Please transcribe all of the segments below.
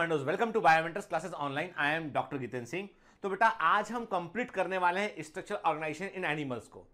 Commandos welcome to biometrics classes online I am doctor Geetan Singh तो बेटा आज हम कंप्लीट करने वाले हैं स्ट्रक्चर ऑर्गेनाइजेशन इन एनिमल्स को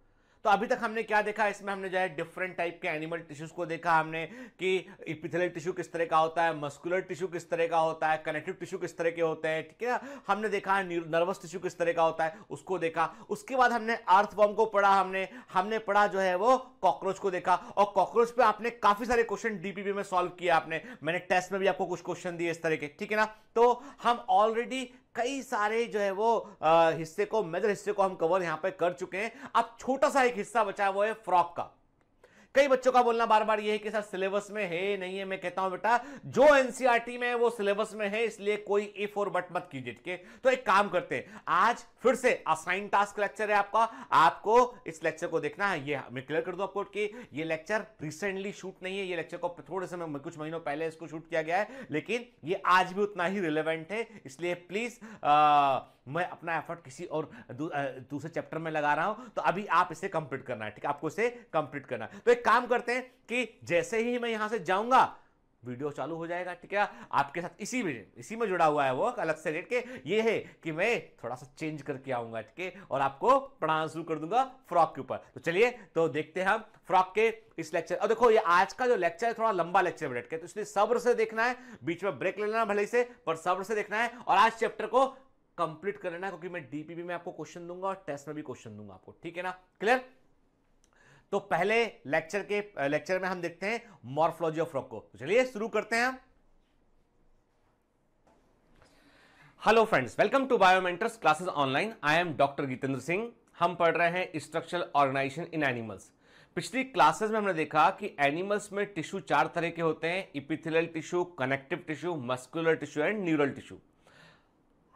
तो अभी तक हमने क्या देखा इसमें हमने जो है डिफरेंट टाइप के एनिमल टिश्यूज को देखा हमने कि इपिथेलियल टिश्यू किस तरह का होता है मस्कुलर टिश्यू किस तरह का होता है कनेक्टिव टिश्यू किस तरह के होते हैं ठीक है हमने देखा नर्वस टिश्यू किस तरह का होता है उसको देखा उसके बाद हमने बॉम को पढ़ा हमने हमने पढ़ा जो है वो कॉकरोच को देखा और कॉकरोच पे आपने काफी सारे क्वेश्चन डीपीपी में सॉल्व किया आपने मैंने टेस्ट में भी आपको कुछ क्वेश्चन दिए इस तरह के ठीक है ना तो हम ऑलरेडी कई सारे जो है वो हिस्से को मेजर हिस्से को हम कवर यहां पे कर चुके हैं अब छोटा सा एक हिस्सा बचा है वो है फ्रॉक का कई बच्चों का बोलना बार बार ये है कि सर सिलेबस में है नहीं है मैं कहता हूं बेटा जो एनसीआरटी e में है वो सिलेबस में है इसलिए कोई इफ और बट मत कीजिए ठीक है तो एक काम करते हैं आज फिर से असाइन टास्क लेक्चर है आपका आपको इस लेक्चर को देखना है ये मैं क्लियर कर दूं आपको कि ये लेक्चर रिसेंटली शूट नहीं है ये लेक्चर को थोड़े समय कुछ महीनों पहले इसको शूट किया गया है लेकिन ये आज भी उतना ही रिलेवेंट है इसलिए प्लीज आ, मैं अपना एफर्ट किसी और दूसरे चैप्टर में लगा रहा हूं तो अभी आप इसे कंप्लीट करना है ठीक है आपको इसे कंप्लीट करना है तो एक काम करते हैं कि जैसे ही मैं यहां से जाऊंगा वीडियो चालू हो जाएगा ठीक है आपके साथ इसी में इसी में जुड़ा हुआ है वो अलग से रेट के ये है कि मैं थोड़ा सा चेंज करके आऊंगा ठीक है और आपको पढ़ाना शुरू कर दूंगा फ्रॉक के ऊपर तो चलिए तो देखते हैं हम फ्रॉक के इस लेक्चर और देखो ये आज का जो लेक्चर है थोड़ा लंबा लेक्चर बैठ के तो इसलिए सब्र से देखना है बीच में ब्रेक ले लेना भले से पर सब्र से देखना है और आज चैप्टर को कंप्लीट कर लेना क्योंकि मैं डीपीपी में आपको क्वेश्चन दूंगा और टेस्ट में भी क्वेश्चन दूंगा आपको ठीक है ना क्लियर तो पहले लेक्चर के लेक्चर में हम देखते हैं मॉर्फोलॉजी ऑफ रॉक को तो चलिए शुरू करते हैं hello friends welcome to Biomentors classes online I am doctor Geetendra Singh हम पढ़ रहे हैं स्ट्रक्चरल ऑर्गेनाइजेशन इन एनिमल्स पिछली क्लासेस में हमने देखा कि एनिमल्स में टिश्यू चार तरह के होते हैं epithelial tissue connective tissue muscular tissue and neural tissue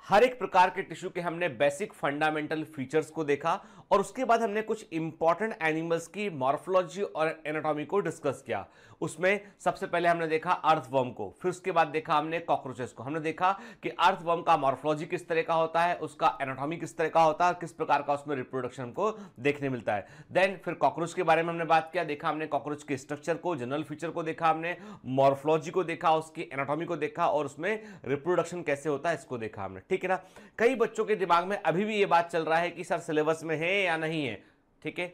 हर एक प्रकार के टिश्यू के हमने बेसिक फंडामेंटल फीचर्स को देखा और उसके बाद हमने कुछ इंपॉर्टेंट एनिमल्स की मॉर्फोलॉजी और एनाटॉमी को डिस्कस किया उसमें सबसे पहले हमने देखा अर्थवर्म को फिर उसके बाद देखा हमने कॉकरोचेस को हमने देखा कि अर्थवर्म का मॉर्फोलॉजी किस तरह का होता है उसका एनाटॉमी किस तरह का होता है किस प्रकार का उसमें रिप्रोडक्शन को देखने मिलता है देन फिर कॉकरोच के बारे में हमने बात किया देखा हमने कॉकरोच के स्ट्रक्चर को जनरल फीचर को देखा हमने मॉर्फोलॉजी को देखा उसकी एनाटॉमी को देखा और उसमें रिप्रोडक्शन कैसे होता है इसको देखा हमने ठीक है ना कई बच्चों के दिमाग में अभी भी ये बात चल रहा है कि सर सिलेबस में है है या नहीं है ठीक है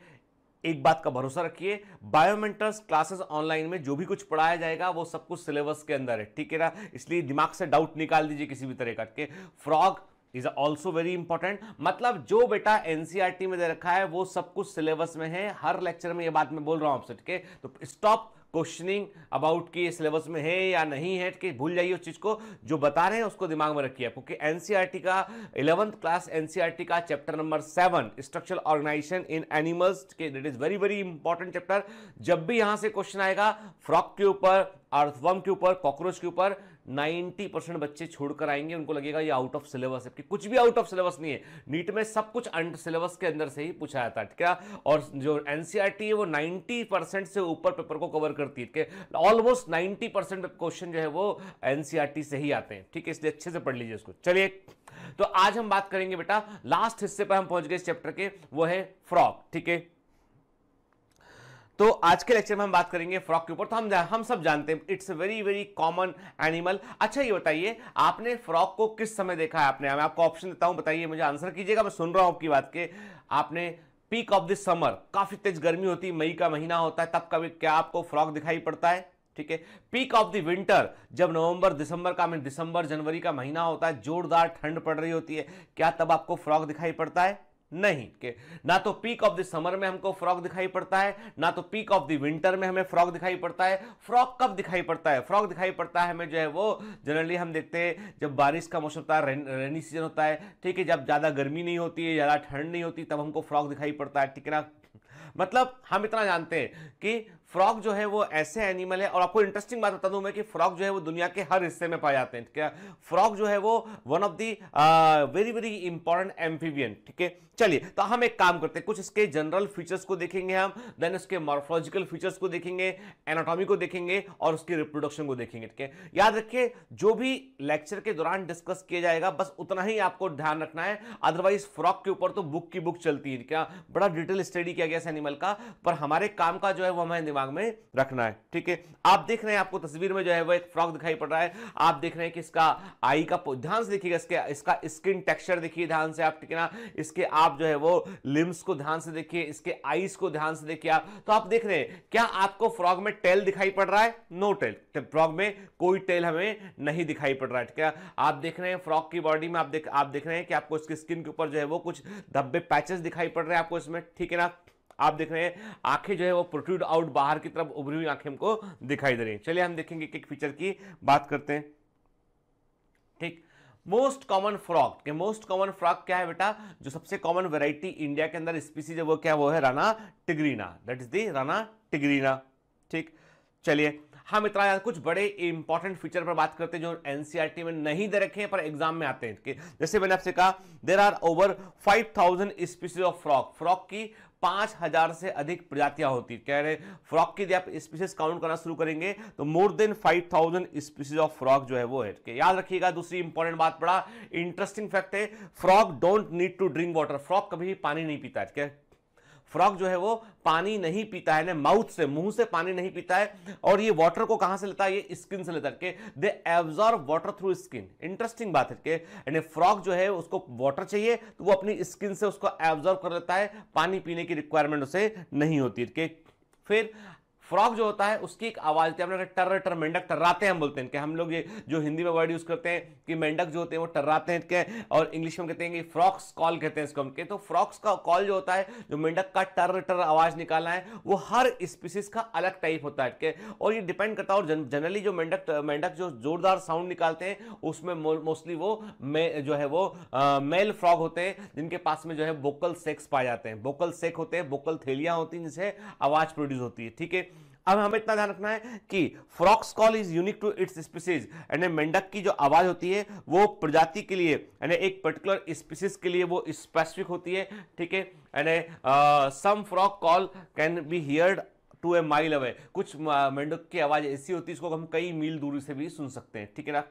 एक बात का भरोसा रखिए बायोमेंटर्स क्लासेस ऑनलाइन में जो भी कुछ पढ़ाया जाएगा वो सब कुछ सिलेबस के अंदर है ठीक है ना इसलिए दिमाग से डाउट निकाल दीजिए किसी भी तरह का ठीक है frog is also very important मतलब जो बेटा एनसीआरटी e में दे रखा है वो सब कुछ सिलेबस में है हर लेक्चर में ये बात मैं बोल रहा हूं आपसे ठीक है तो स्टॉप क्वेश्चनिंग अबाउट कि सिलेबस में है या नहीं है कि भूल जाइए उस चीज़ को जो बता रहे हैं उसको दिमाग में रखिए क्योंकि एनसीईआरटी e का इलेवंथ क्लास एनसीईआरटी का chapter number seven structural organisation in animals के that is very very important chapter जब भी यहां से क्वेश्चन आएगा फ्रॉक के ऊपर के ऊपर कॉकरोच के ऊपर 90 परसेंट बच्चे छोड़कर आएंगे उनको लगेगा ये आउट ऑफ सिलेबस है कि कुछ भी आउट ऑफ सिलेबस नहीं है नीट में सब कुछ सिलेबस के अंदर से ही पूछा जाता है ठीक है और जो एनसीआर e है वो परसेंट से ऊपर पेपर को कवर करती है ठीक है ऑलमोस्ट नाइन्टी क्वेश्चन जो है वो एनसीआर e से ही आते हैं ठीक है इसलिए अच्छे से पढ़ लीजिए इसको चलिए तो आज हम बात करेंगे बेटा लास्ट हिस्से पर हम पहुंच गए इस चैप्टर के वो है फ्रॉक ठीक है तो आज के लेक्चर में हम बात करेंगे फ्रॉक के ऊपर तो हम हम सब जानते हैं it's very very common animal अच्छा ये बताइए आपने फ्रॉक को किस समय देखा है आपने मैं आपको ऑप्शन देता हूं बताइए मुझे आंसर कीजिएगा मैं सुन रहा हूं आपकी बात के आपने पीक ऑफ द समर काफ़ी तेज गर्मी होती है मई का महीना होता है तब कभी क्या आपको फ्रॉक दिखाई पड़ता है ठीक है पीक ऑफ द विंटर जब नवंबर दिसंबर का मैं दिसंबर जनवरी का महीना होता है जोरदार ठंड पड़ रही होती है क्या तब आपको फ्रॉक दिखाई पड़ता है नहीं के ना तो पीक ऑफ द समर में हमको फ्रॉग दिखाई पड़ता है ना तो पीक ऑफ द विंटर में हमें फ्रॉग दिखाई पड़ता है फ्रॉग कब दिखाई पड़ता है फ्रॉग दिखाई पड़ता है हमें जो है वो जनरली हम देखते हैं जब बारिश का मौसम होता है रेनी सीजन होता है ठीक है जब ज़्यादा गर्मी नहीं होती है ज़्यादा ठंड नहीं होती तब हमको फ्रॉग दिखाई पड़ता है ठीक है ना मतलब हम इतना जानते हैं कि फ्रॉग जो है वो ऐसे एनिमल है और आपको इंटरेस्टिंग बात बता दूं मैं कि फ्रॉग जो है वो दुनिया के हर हिस्से में पाए जाते हैं ठीक है फ्रॉग जो है वो one of the very very important amphibian ठीक है चलिए तो हम एक काम करते हैं कुछ इसके जनरल फीचर्स को देखेंगे हम देन इसके मॉर्फोलॉजिकल फीचर्स को देखेंगे एनाटॉमी को देखेंगे और उसके रिप्रोडक्शन को देखेंगे ठीक है याद रखिए जो भी लेक्चर के दौरान डिस्कस किया जाएगा बस उतना ही आपको ध्यान रखना है अदरवाइज फ्रॉक के ऊपर तो बुक की बुक चलती है क्या बड़ा डिटेल स्टडी किया गया इस एनिमल का पर हमारे काम का जो है वो हमारे दिमाग दिमाग में रखना है ठीक है आप देख रहे हैं आपको तस्वीर में जो है वो एक फ्रॉक दिखाई पड़ रहा है आप देख रहे हैं कि इसका आई का ध्यान से देखिएगा इसके इसका स्किन टेक्सचर देखिए ध्यान से आप ठीक है ना इसके आप जो है वो लिम्स को ध्यान से देखिए इसके आईज को ध्यान से देखिए आप तो आप देख रहे हैं क्या आपको फ्रॉग में टेल दिखाई पड़ रहा है नो टेल तो फ्रॉग में कोई टेल हमें नहीं दिखाई पड़ रहा है ठीक है आप देख रहे हैं फ्रॉग की बॉडी में आप देख आप देख रहे हैं कि आपको इसकी स्किन के ऊपर जो है वो कुछ धब्बे पैचेस दिखाई पड़ रहे हैं आपको इसमें ठीक है ना आप देख रहे हैं आंखें जो है वो प्रोट्यूड आउट बाहर की तरफ उभरी हुई आंखें हमको दिखाई दे रही हैं चलिए हम देखेंगे एक फीचर की बात करते हैं ठीक मोस्ट कॉमन फ्रॉक के मोस्ट कॉमन फ्रॉक क्या है बेटा जो सबसे कॉमन वेराइटी इंडिया के अंदर स्पीसीज है वो क्या वो है Rana tigrina that is the Rana tigrina ठीक चलिए हम इतना यार कुछ बड़े इंपॉर्टेंट फीचर पर बात करते हैं जो एनसीईआरटी e में नहीं दे रखे हैं पर एग्जाम में आते हैं जैसे मैंने आपसे कहा there are over 5000 species of frog frog की पांच हजार से अधिक प्रजातियां होती कह रहे फ्रॉक की यदि आप स्पीसीज काउंट करना शुरू करेंगे तो more than five thousand species of frog जो है वो है याद रखिएगा दूसरी इंपॉर्टेंट बात पड़ा इंटरेस्टिंग फैक्ट है frog don't need to drink water frog कभी पानी नहीं पीता है फ्रॉग जो है वो पानी नहीं पीता है माउथ से मुंह से पानी नहीं पीता है और ये वाटर को कहां से लेता है ये स्किन से लेता के they absorb water through skin interesting बात है यानी फ्रॉग जो है उसको वाटर चाहिए तो वो अपनी स्किन से उसको एब्जॉर्व कर लेता है पानी पीने की रिक्वायरमेंट उसे नहीं होती फिर फ्रॉग जो होता है उसकी एक आवाज होती है हम लोग टर्र टर मेंढक टर्राते हैं हम बोलते हैं कि हम लोग ये जो हिंदी में वर्ड यूज करते हैं कि मेंढक जो होते हैं वो टर्राते हैं के और इंग्लिश में कहते हैं कि फ्रॉक्स कॉल कहते हैं इसको हम के तो फ्रॉक्स का कॉल जो होता है जो मेंढक का टर्र टर आवाज निकालना है वो हर स्पीसीज का अलग टाइप होता है के और ये डिपेंड करता है और जनरली जो मेंढक मेंढक जो जोरदार साउंड निकालते हैं उसमें मोस्टली वो जो है वो मेल फ्रॉग होते हैं जिनके पास में जो है वोकल सेक्स पाए जाते हैं वोकल सेक होते हैं वोकल थैलियां होती हैं जिनसे आवाज प्रोड्यूस होती है ठीक है अब हमें इतना ध्यान रखना है कि frogs call is unique to its species यानी मेंढक की जो आवाज़ होती है वो प्रजाति के लिए यानी एक पर्टिकुलर स्पीसीज के लिए वो स्पेसिफिक होती है ठीक है यानी some frog call can be heard to a mile away कुछ मेंढक की आवाज़ ऐसी होती है इसको हम कई मील दूरी से भी सुन सकते हैं ठीक है ना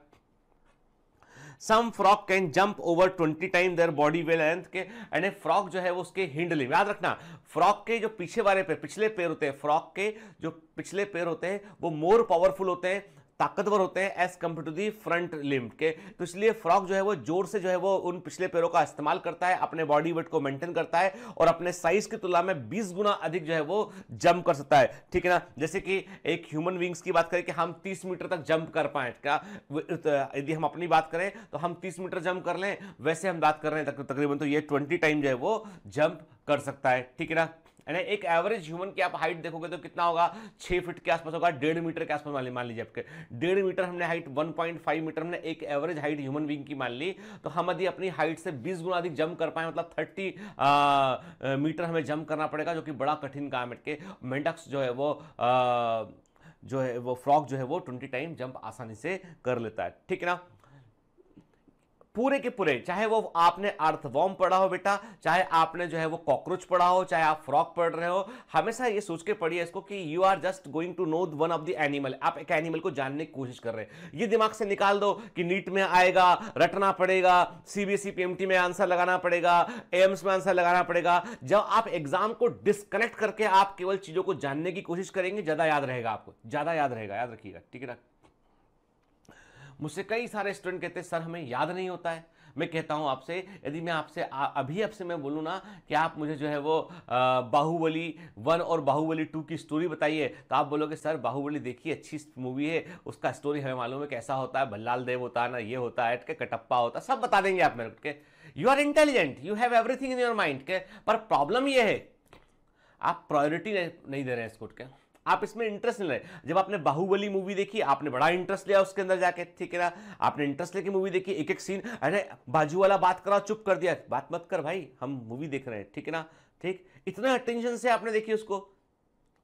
some frog can jump over twenty time their body way length के एंड फ्रॉक जो है वो उसके हिंडलिंग याद रखना फ्रॉक के जो पीछे वाले पैर पिछले पैर होते हैं फ्रॉक के जो पिछले पैर होते हैं वो मोर पावरफुल होते हैं ताकतवर होते हैं as compare to the front limb के तो इसलिए फ्रॉक जो है वो जोर से जो है वो उन पिछले पैरों का इस्तेमाल करता है अपने बॉडी वेट को मेंटेन करता है और अपने साइज की तुलना में 20 गुना अधिक जो है वो जंप कर सकता है ठीक है ना जैसे कि एक ह्यूमन विंग्स की बात करें कि हम 30 मीटर तक जंप कर पाए क्या यदि हम अपनी बात करें तो हम तीस मीटर जंप कर लें वैसे हम बात कर रहे हैं तकरीबन तो ये ट्वेंटी टाइम जो है वो जंप कर सकता है ठीक है ना यानी एक एवरेज ह्यूमन की आप हाइट देखोगे तो कितना होगा छह फीट के आसपास होगा डेढ़ मीटर के आसपास मान मान लीजिए आपके डेढ़ मीटर हमने height one point five meter हमने एक एवरेज हाइट ह्यूमन बींग की मान ली तो हम यदि अपनी हाइट से बीस गुना अधिक जंप कर पाए मतलब थर्टी मीटर हमें जंप करना पड़ेगा जो कि बड़ा कठिन काम है मेंढक्स जो है वो आ, जो है वो फ्रॉक जो है वो ट्वेंटी टाइम जंप आसानी से कर लेता है ठीक है ना पूरे के पूरे चाहे वो आपने अर्थवॉर्म पढ़ा हो बेटा चाहे आपने जो है वो कॉकरोच पढ़ा हो चाहे आप फ्रॉक पढ़ रहे हो हमेशा ये सोच के पढ़िए इसको कि you are just going to know one of the animal आप एक एनिमल को जानने की कोशिश कर रहे हैं ये दिमाग से निकाल दो कि नीट में आएगा रटना पड़ेगा सीबीएसई पीएमटी e, में आंसर लगाना पड़ेगा एम्स में आंसर लगाना पड़ेगा जब आप एग्जाम को डिस्कनेक्ट करके आप केवल चीजों को जानने की कोशिश करेंगे ज्यादा याद रहेगा आपको ज्यादा याद रहेगा याद रखिएगा ठीक है ना मुझसे कई सारे स्टूडेंट कहते हैं सर हमें याद नहीं होता है मैं कहता हूँ आपसे यदि मैं आपसे अभी आपसे मैं बोलूँ ना कि आप मुझे जो है वो बाहुबली वन और बाहुबली टू की स्टोरी बताइए तो आप बोलोगे सर बाहुबली देखिए अच्छी मूवी है उसका स्टोरी हमें मालूम है कैसा होता है बल्लाल देव होता है ना ये होता है कटप्पा होता है सब बता देंगे आप मेरे के you are intelligent you have everything in your mind के पर प्रॉब्लम ये है आप प्रायोरिटी नहीं दे रहे हैं इसको के आप इसमें इंटरेस्ट नहीं ले जब आपने बाहुबली मूवी देखी आपने बड़ा इंटरेस्ट लिया उसके अंदर जाके ठीक है ना आपने इंटरेस्ट लेके मूवी देखी एक एक सीन अरे बाजू वाला बात करा चुप कर दिया बात मत कर भाई हम मूवी देख रहे हैं ठीक है ना ठीक इतना अटेंशन से आपने देखी उसको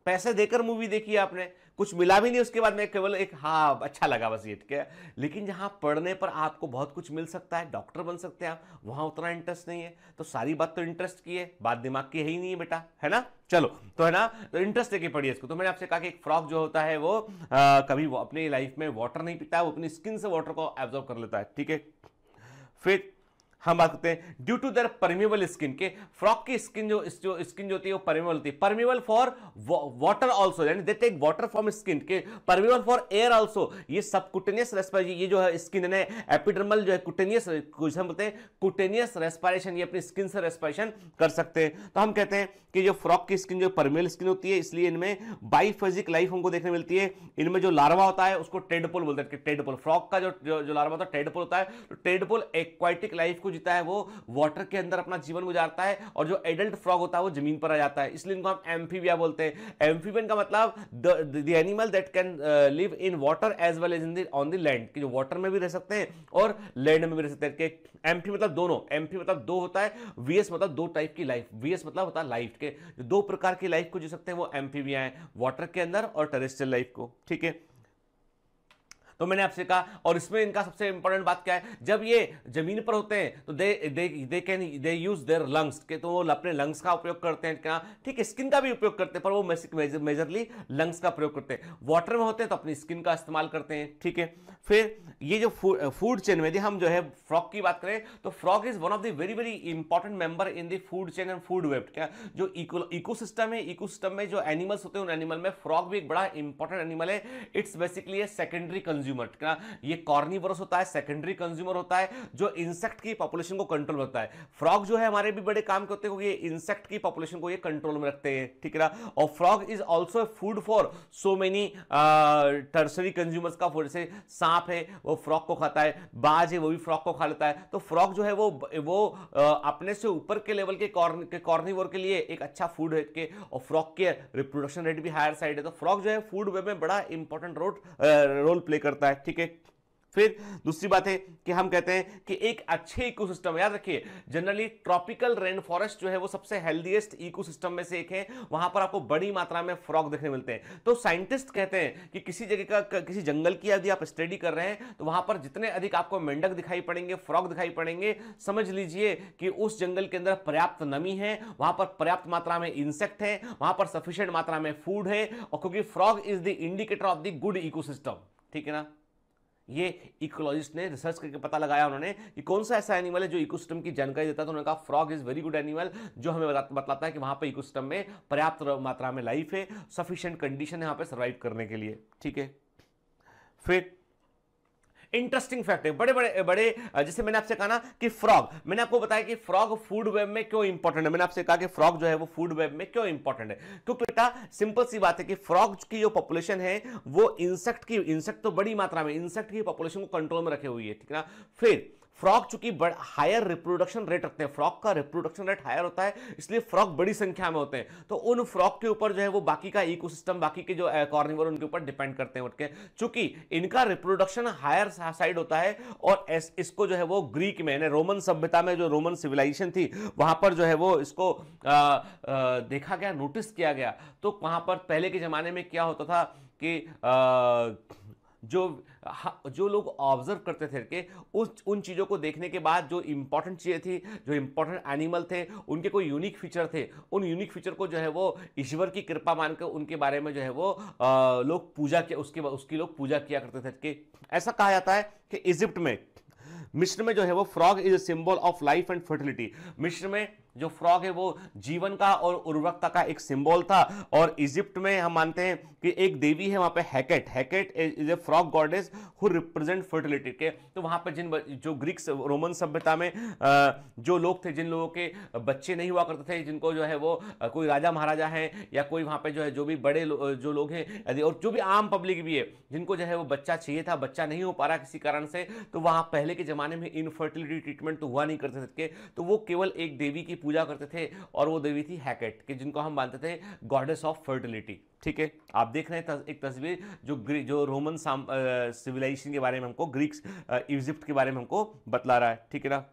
पैसे देकर मूवी देखी आपने कुछ मिला भी नहीं उसके बाद में केवल एक हाँ अच्छा लगा बस ये ठीक है लेकिन जहां पढ़ने पर आपको बहुत कुछ मिल सकता है डॉक्टर बन सकते हैं आप वहां उतना इंटरेस्ट नहीं है तो सारी बात तो इंटरेस्ट की है बात दिमाग की है ही नहीं है बेटा है ना चलो तो है ना तो इंटरेस्ट देखिए पढ़िए इसको तो मैंने आपसे कहा कि एक फ्रॉक जो होता है वो आ, कभी वो अपनी लाइफ में वाटर नहीं पीता वो अपनी स्किन से वाटर को एब्जॉर्व कर लेता है ठीक है फिर हम बात करते हैं due to their permeable skin के फ्रॉक की स्किन जो स्किन जो होती है वो परमेबल होती है परमेबल फॉर वाटर ऑल्सो यानी they take water from skin के परमेबल फॉर एयर ऑल्सो ये सब कुटेनियस रेस्पायरेशन ये जो है स्किन है एपिडर्मल जो है कुटेनियस कुछ हम बोलते हैं कुटेनियस रेस्पायरेशन ये अपनी स्किन से रेस्पायरेशन कर सकते हैं तो हम कहते हैं कि जो फ्रॉक की स्किन जो परमेबल स्किन होती है इसलिए इनमें बाइफेजिक लाइफ हमको देखने मिलती है इनमें जो लार्वा होता है उसको टेडपोल बोलते हैं टेडपोल फ्रॉक का जो जो लार्वा होता है टेडपोल होता है तो टेडपोल एक्वाइटिक लाइफ को जीता है वो वाटर के अंदर अपना जीवन गुजारता है और जो एडल्ट फ्रॉग होता है वो जमीन पर आ जाता है इसलिए इनको हम एम्फीबिया बोलते हैं एम्फीबियन का मतलब the animal that can live in water as well as in on the land कि जो वाटर में भी रह सकते हैं और लैंड में भी रह सकते हैं एम्फी मतलब दोनों एम्फी मतलब दो होता है वीएस मतलब दो टाइप की लाइफ वीएस मतलब होता है लाइफ के दो प्रकार की लाइफ को जी सकते हैं वो एम्फीबिया है वाटर के अंदर और टेरेस्ट्रियल लाइफ को ठीक है तो मैंने आपसे कहा और इसमें इनका सबसे इंपॉर्टेंट बात क्या है जब ये जमीन पर होते हैं तो they they they can they use their lungs के तो वो अपने लंग्स का उपयोग करते हैं क्या ठीक है स्किन का भी उपयोग करते हैं पर वो मेजरली लंग्स का प्रयोग करते हैं वाटर में होते हैं तो अपनी स्किन का इस्तेमाल करते हैं ठीक है फिर ये जो फूड चेन में यदि हम जो है फ्रॉग की बात करें तो frog is one of the very very important member in the food chain and food web क्या जो इको सिस्टम है इको सिस्टम में जो एनिमल्स होते हैं उन एनिमल में फ्रॉग भी एक बड़ा इंपॉर्टेंट एनिमल है it's basically a secondary consume consumer ठीक ये कॉर्निवरस होता है सेकेंडरी कंज्यूमर होता है जो इंसेक्ट की पॉपुलेशन को कंट्रोल करता है फ्रॉग जो है हमारे भी बड़े काम करते हैं इंसेक्ट की पॉपुलेशन को ये कंट्रोल में रखते हैं ठीक है ना और frog is also food for so many tertiary consumers का फूड से सांप है वो फ्रॉग को खाता है बाज है वो भी फ्रॉग को खा लेता है तो फ्रॉग जो है वो वो आ, अपने से ऊपर के लेवल के कॉर्निवर के लिए एक अच्छा फूड है के और फ्रॉग के रिप्रोडक्शन रेट भी हायर साइड है तो फ्रॉग जो है फूड वे में बड़ा इंपॉर्टेंट रोल रोल प्ले करता है सकता है ठीक है फिर दूसरी बात है कि हम कहते हैं कि एक अच्छे इकोसिस्टम याद रखिए जनरली ट्रॉपिकल रेन फॉरेस्ट जो है वो सबसे हेल्दीएस्ट इकोसिस्टम में से एक है वहां पर आपको बड़ी मात्रा में फ्रॉग देखने मिलते हैं तो साइंटिस्ट कहते हैं कि किसी जगह का किसी जंगल की यदि आप स्टडी कर रहे हैं तो वहां पर जितने अधिक आपको मेंढक दिखाई पड़ेंगे फ्रॉग दिखाई पड़ेंगे समझ लीजिए कि उस जंगल के अंदर पर्याप्त नमी है वहां पर पर्याप्त मात्रा में इंसेक्ट है वहां पर सफिशियंट मात्रा में फूड है और क्योंकि frog is the indicator of the good ecosystem ठीक है ना ये इकोलॉजिस्ट ने रिसर्च करके पता लगाया उन्होंने कि कौन सा ऐसा एनिमल है जो इकोसिस्टम की जानकारी देता है तो उन्होंने कहा frog is very good animal जो हमें बताता है कि वहां पर इकोसिस्टम में पर्याप्त मात्रा में लाइफ है सफिशियंट कंडीशन है वहां पर सर्वाइव करने के लिए ठीक है फिर इंटरेस्टिंग फैक्ट है बड़े बड़े बड़े जैसे मैंने आपसे कहा ना कि फ्रॉग मैंने आपको बताया कि फ्रॉग फूड वेब में क्यों इंपॉर्टेंट है मैंने आपसे कहा कि फ्रॉग जो है वो फूड वेब में क्यों इंपॉर्टेंट है क्योंकि बेटा सिंपल सी बात है कि फ्रॉग की जो पॉपुलेशन है वो इंसेक्ट की इंसेक्ट तो बड़ी मात्रा में इंसेक्ट की पॉपुलेशन को कंट्रोल में रखे हुई है ठीक है ना फिर फ्रॉक चूंकि हायर रिप्रोडक्शन रेट रखते हैं फ्रॉक का रिप्रोडक्शन रेट हायर होता है इसलिए फ्रॉक बड़ी संख्या में होते हैं तो उन फ्रॉक के ऊपर जो है वो बाकी का इकोसिस्टम बाकी के जो कॉर्निवर उनके ऊपर डिपेंड करते हैं उठके चूंकि इनका रिप्रोडक्शन हायर साइड होता है और इसको जो है वो ग्रीक में रोमन सभ्यता में जो रोमन सिविलाइजेशन थी वहां पर जो है वो इसको आ, आ, देखा गया नोटिस किया गया तो वहां पर पहले के जमाने में क्या होता था कि आ, जो जो लोग ऑब्जर्व करते थे के उस उन चीज़ों को देखने के बाद जो इम्पोर्टेंट चीज़ें थी जो इम्पोर्टेंट एनिमल थे उनके कोई यूनिक फीचर थे उन यूनिक फीचर को जो है वो ईश्वर की कृपा मानकर उनके बारे में जो है वो लोग पूजा किया उसके उसकी लोग पूजा किया करते थे कि ऐसा कहा जाता है कि इजिप्ट में मिश्र में जो है वो frog is a symbol of life and fertility मिश्र में जो फ्रॉग है वो जीवन का और उर्वरकता का एक सिंबल था और इजिप्ट में हम मानते हैं कि एक देवी है वहाँ पे Heket Heket is a frog goddess who represent fertility के तो वहाँ पर जिन जो ग्रीक्स रोमन सभ्यता में जो लोग थे जिन लोगों के बच्चे नहीं हुआ करते थे जिनको जो है वो कोई राजा महाराजा है या कोई वहाँ पे जो है जो भी बड़े लो, जो लोग हैं और जो भी आम पब्लिक भी है जिनको जो है वो बच्चा चाहिए था बच्चा नहीं हो पा रहा किसी कारण से तो वहाँ पहले के ज़माने में इनफर्टिलिटी ट्रीटमेंट तो हुआ नहीं करते थे तो वो केवल एक देवी की पूजा करते थे और वो देवी थी हैकेट कि जिनको हम मानते थे गॉडेस ऑफ फर्टिलिटी ठीक है आप देख रहे हैं तस, एक तस्वीर जो जो रोमन सिविलाइजेशन के बारे में हमको ग्रीक्स इजिप्ट के बारे में हमको बतला रहा है ठीक है ना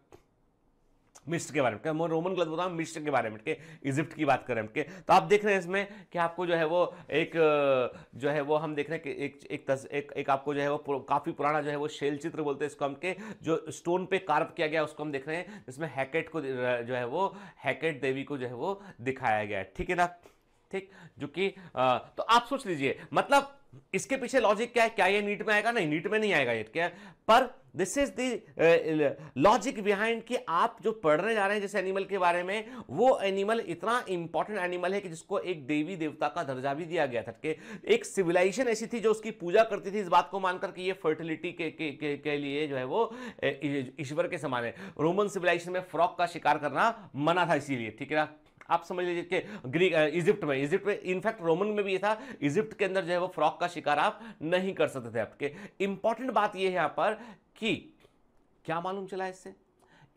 मिस्र के बारे में रोमन गलत बताऊँ मिस्र के बारे में ठीक है इजिप्ट की बात कर रहे हैं ठीक तो आप देख रहे हैं इसमें कि आपको जो है वो एक जो है वो हम देख रहे हैं कि एक एक तस, एक, एक आपको जो है वो काफ़ी पुराना जो है वो शैल चित्र बोलते हैं इसको हम के जो स्टोन पे कार्व किया गया उसको हम देख रहे हैं जिसमें हैकेट को जो है वो हैकेट देवी को जो है वो दिखाया गया है ठीक है ना ठीक जो कि तो आप सोच लीजिए मतलब इसके पीछे लॉजिक क्या है क्या ये नीट में आएगा नहीं नीट में नहीं आएगा ये क्या पर this is the logic behind कि आप जो पढ़ने जा रहे हैं जिस एनिमल के बारे में वो एनिमल इतना इंपॉर्टेंट एनिमल है कि जिसको एक देवी देवता का दर्जा भी दिया गया था कि एक सिविलाइजेशन ऐसी थी जो उसकी पूजा करती थी इस बात को मानकर कि ये फर्टिलिटी के, के, के, के लिए जो है वो uh, ईश्वर के समान है रोमन सिविलाइजेशन में फ्रॉक का शिकार करना मना था इसीलिए ठीक है ना आप समझ लीजिए कि ग्रीक इजिप्ट में इजिप्ट में इनफैक्ट रोमन में भी ये था इजिप्ट के अंदर जो है वो फ्रॉक का शिकार आप नहीं कर सकते थे आपके इंपॉर्टेंट बात ये है यहां पर कि क्या मालूम चला इससे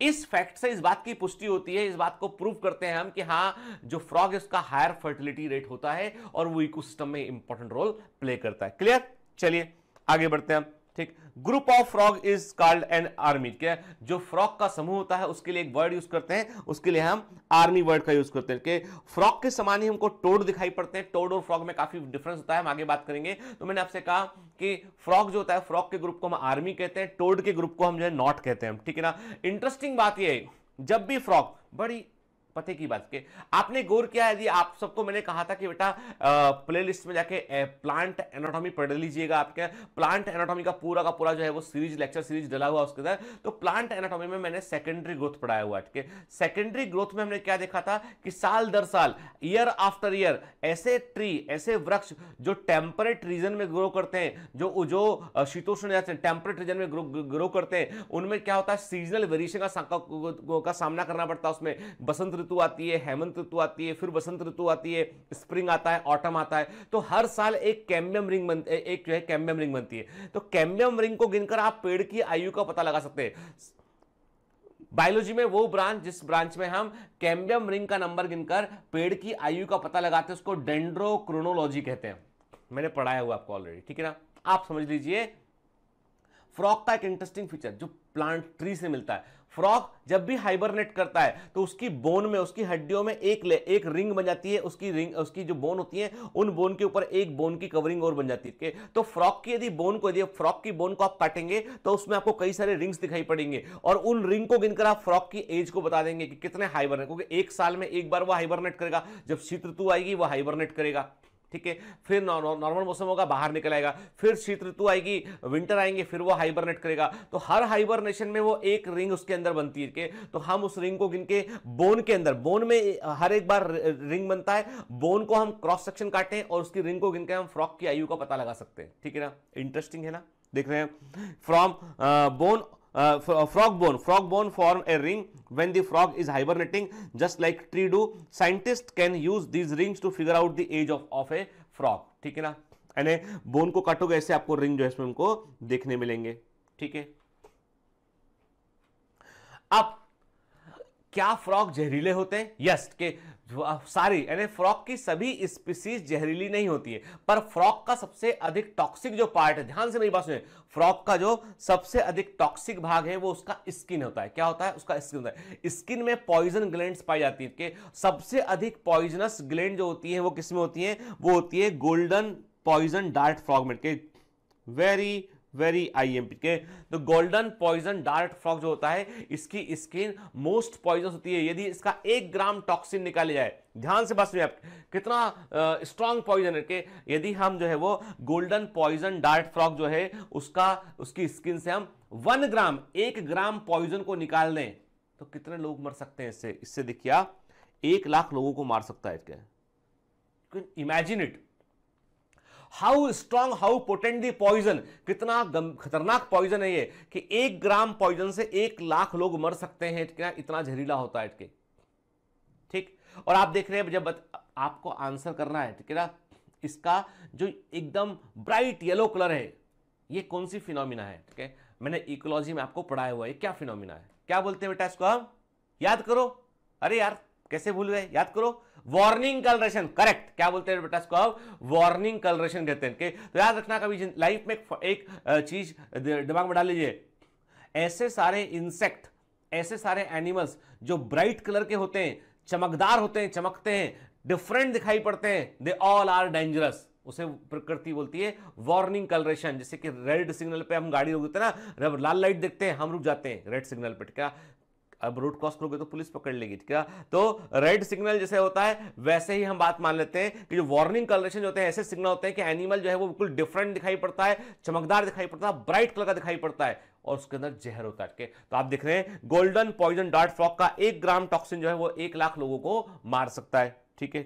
इस फैक्ट से इस बात की पुष्टि होती है इस बात को प्रूव करते हैं हम कि हाँ जो फ्रॉग है उसका हायर फर्टिलिटी रेट होता है और वो इकोसिस्टम में इंपॉर्टेंट रोल प्ले करता है क्लियर चलिए आगे बढ़ते हैं हम ठीक group of frog is called an army क्या जो फ्रॉग का समूह होता है उसके लिए एक वर्ड यूज करते हैं उसके लिए हम आर्मी वर्ड का यूज करते हैं फ्रॉग के समान ही हमको टोड दिखाई पड़ते हैं टोड और फ्रॉग में काफी डिफरेंस होता है हम आगे बात करेंगे तो मैंने आपसे कहा कि फ्रॉग जो होता है फ्रॉग के ग्रुप को हम आर्मी कहते हैं टोड के ग्रुप को हम जो है नॉट कहते हैं ठीक है ना इंटरेस्टिंग बात यह है जब भी फ्रॉग बड़ी पते की बात के आपने गौर किया यदि आप सबको मैंने कहा था कि बेटा प्लेलिस्ट में जाके प्लांट एनाटॉमी पढ़ लीजिएगा आपके प्लांट एनाटॉमी का पूरा का पूरा जो है वो सीरीज लेक्चर सीरीज डला हुआ उसके अंदर तो प्लांट एनाटॉमी में मैंने सेकेंडरी ग्रोथ पढ़ाया हुआ ठीक है सेकेंडरी ग्रोथ में हमने क्या देखा था कि साल दर साल ईयर आफ्टर ईयर ऐसे ट्री ऐसे वृक्ष जो टेम्परेट रीजन में ग्रो करते हैं जो जो शीतोष्ण जाते हैं टेम्परेट रीजन में ग्रो, ग्रो करते हैं उनमें क्या होता है सीजनल वेरिएशन का सामना करना पड़ता है उसमें बसंत ऋतु आती है हेमंत ऋतु आती है फिर वसंत ऋतु आती है स्प्रिंग आता है ऑटम आता है तो हर साल एक कैम्बियम रिंग बन एक जो है कैम्बियम रिंग बनती है तो कैम्बियम रिंग को गिनकर आप पेड़ की आयु का पता लगा सकते हैं बायोलॉजी में वो ब्रांच जिस ब्रांच में हम कैम्बियम रिंग का नंबर गिनकर पेड़ की आयु का पता लगाते हैं उसको डेंड्रोक्रोनोलॉजी कहते हैं मैंने पढ़ाया हुआ आपको ऑलरेडी ठीक है ना आप समझ लीजिए फ्रॉक का एक इंटरेस्टिंग फीचर जो प्लांट ट्री से मिलता है फ्रॉग जब भी हाइबरनेट करता है तो उसकी बोन में उसकी हड्डियों में एक ले, एक रिंग बन जाती है उसकी रिंग उसकी जो बोन होती है उन बोन के ऊपर एक बोन की कवरिंग और बन जाती है तो फ्रॉक की यदि बोन को यदि फ्रॉक की बोन को आप काटेंगे तो उसमें आपको कई सारे रिंग्स दिखाई पड़ेंगे और उन रिंग को गिनकर आप फ्रॉक की एज को बता देंगे कि कितने हाइबरनेट क्योंकि एक साल में एक बार वह हाइबरनेट करेगा जब ऋतु आएगी वह हाइबरनेट करेगा ठीक है फिर नॉर्मल मौसम होगा बाहर निकल आएगा फिर शीत ऋतु आएगी विंटर आएंगे फिर वो हाइबरनेट करेगा तो हर हाइबरनेशन में वो एक रिंग उसके अंदर बनती है तो हम उस रिंग को गिन के बोन के अंदर बोन में हर एक बार रिंग बनता है बोन को हम क्रॉस सेक्शन काटते हैं और उसकी रिंग को गिनकर हम फ्रॉक की आयु का पता लगा सकते हैं ठीक है ना इंटरेस्टिंग है ना देख रहे हैं frog bone uh, frog bone frog bone form a ring when the frog is hibernating just like tree do scientists can use these rings to figure out the age of of a frog ठीक है ना यानी bone को काटोगे ऐसे आपको ring जो है इसमें हमको देखने मिलेंगे ठीक है अब क्या फ्रॉग जहरीले होते हैं यस yes, के सारी यानी फ्रॉक की सभी स्पीसीज जहरीली नहीं होती है पर फ्रॉक का सबसे अधिक टॉक्सिक जो पार्ट है ध्यान से मेरी बात सुनिए फ्रॉक का जो सबसे अधिक टॉक्सिक भाग है वो उसका स्किन होता है क्या होता है उसका स्किन होता है स्किन में पॉइजन ग्लैंड पाई जाती है सबसे अधिक पॉइजनस ग्लैंड जो होती है वो किसमें होती है वो होती है गोल्डन पॉइजन डार्ट फ्रॉक में वेरी वेरी आई एम के the golden poison dart frog जो होता है इसकी स्किन मोस्ट पॉइजनस होती है यदि इसका एक ग्राम टॉक्सिन निकाले जाए ध्यान से बस आप कितना स्ट्रांग पॉइजन है कि यदि हम जो है वो गोल्डन पॉइजन डार्ट फ्रॉग जो है उसका उसकी स्किन से हम वन ग्राम एक ग्राम पॉइजन को निकाल दें तो कितने लोग मर सकते हैं इससे इससे देखिए आप एक लाख लोगों को मार सकता है इसके imagine it how strong how potent the poison कितना खतरनाक पॉइजन है ये कि एक ग्राम पॉइजन से एक लाख लोग मर सकते हैं इतना जहरीला होता है ठीक और आप देख रहे हैं जब आपको आंसर करना है ठीक है ना इसका जो एकदम ब्राइट येलो कलर है ये कौन सी फिनोमिना है ठीक है मैंने इकोलॉजी में आपको पढ़ाया हुआ है क्या फिनोमिना है क्या बोलते हैं बेटा इसको हम याद करो अरे यार कैसे भूल गए याद करो वार्निंग कलरेशन करेक्ट क्या बोलते हैं बेटा इसको आप वार्निंग कलरेशन कहते हैं के तो याद रखना कभी लाइफ में एक चीज दिमाग में डाल लीजिए ऐसे सारे इंसेक्ट ऐसे सारे एनिमल्स जो ब्राइट कलर के होते हैं चमकदार होते हैं चमकते हैं डिफरेंट दिखाई पड़ते हैं दे ऑल आर डेंजरस उसे प्रकृति बोलती है वार्निंग कलरेशन जैसे कि रेड सिग्नल पे हम गाड़ी रोक देते हैं ना लाल लाइट देखते हैं हम रुक जाते हैं रेड सिग्नल पे क्या अब रूट क्रॉस करोगे तो पुलिस पकड़ लेगी ठीक है तो रेड सिग्नल जैसे होता है वैसे ही हम बात मान लेते हैं कि जो वार्निंग कलरेशन होते हैं ऐसे सिग्नल होते हैं कि एनिमल जो है वो बिल्कुल डिफरेंट दिखाई पड़ता है चमकदार दिखाई पड़ता है ब्राइट कलर का दिखाई पड़ता है और उसके अंदर जहर होता है तो आप देख रहे हैं गोल्डन पॉइजन डार्ट फ्रॉक का एक ग्राम टॉक्सिन जो है वो एक लाख लोगों को मार सकता है ठीक है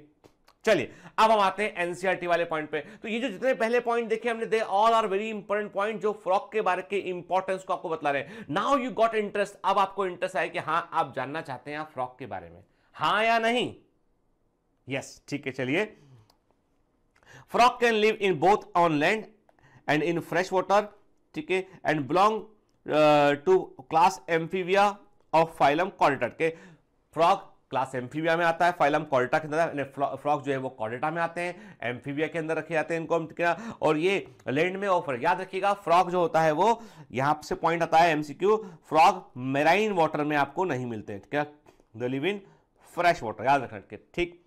चलिए अब हम आते हैं एनसीआरटी e वाले पॉइंट पे तो ये जो जितने पहले पॉइंट देखे हमने they all are very important point जो फ्रॉक के बारे के इंपॉर्टेंस को आपको बता रहे हैं नाउ यू गॉट इंटरेस्ट अब आपको इंटरेस्ट आए कि हाँ आप जानना चाहते हैं आप फ्रॉक के बारे में हाँ या नहीं यस ठीक है चलिए frog can live in both on land and in fresh water ठीक है and belong to class amphibia of phylum chordata के फ्रॉक क्लास एम्फीबिया में आता है फाइलम कॉर्टा के अंदर फ्रॉक जो है वो कॉर्डेटा में आते हैं एम्फीबिया के अंदर रखे जाते हैं इनको क्या और ये लैंड में ऑफर याद रखिएगा फ्रॉक जो होता है वो यहाँ से पॉइंट आता है एमसीक्यू फ्रॉक मेराइन वाटर में आपको नहीं मिलते हैं क्या they live in fresh water याद रखना ठीक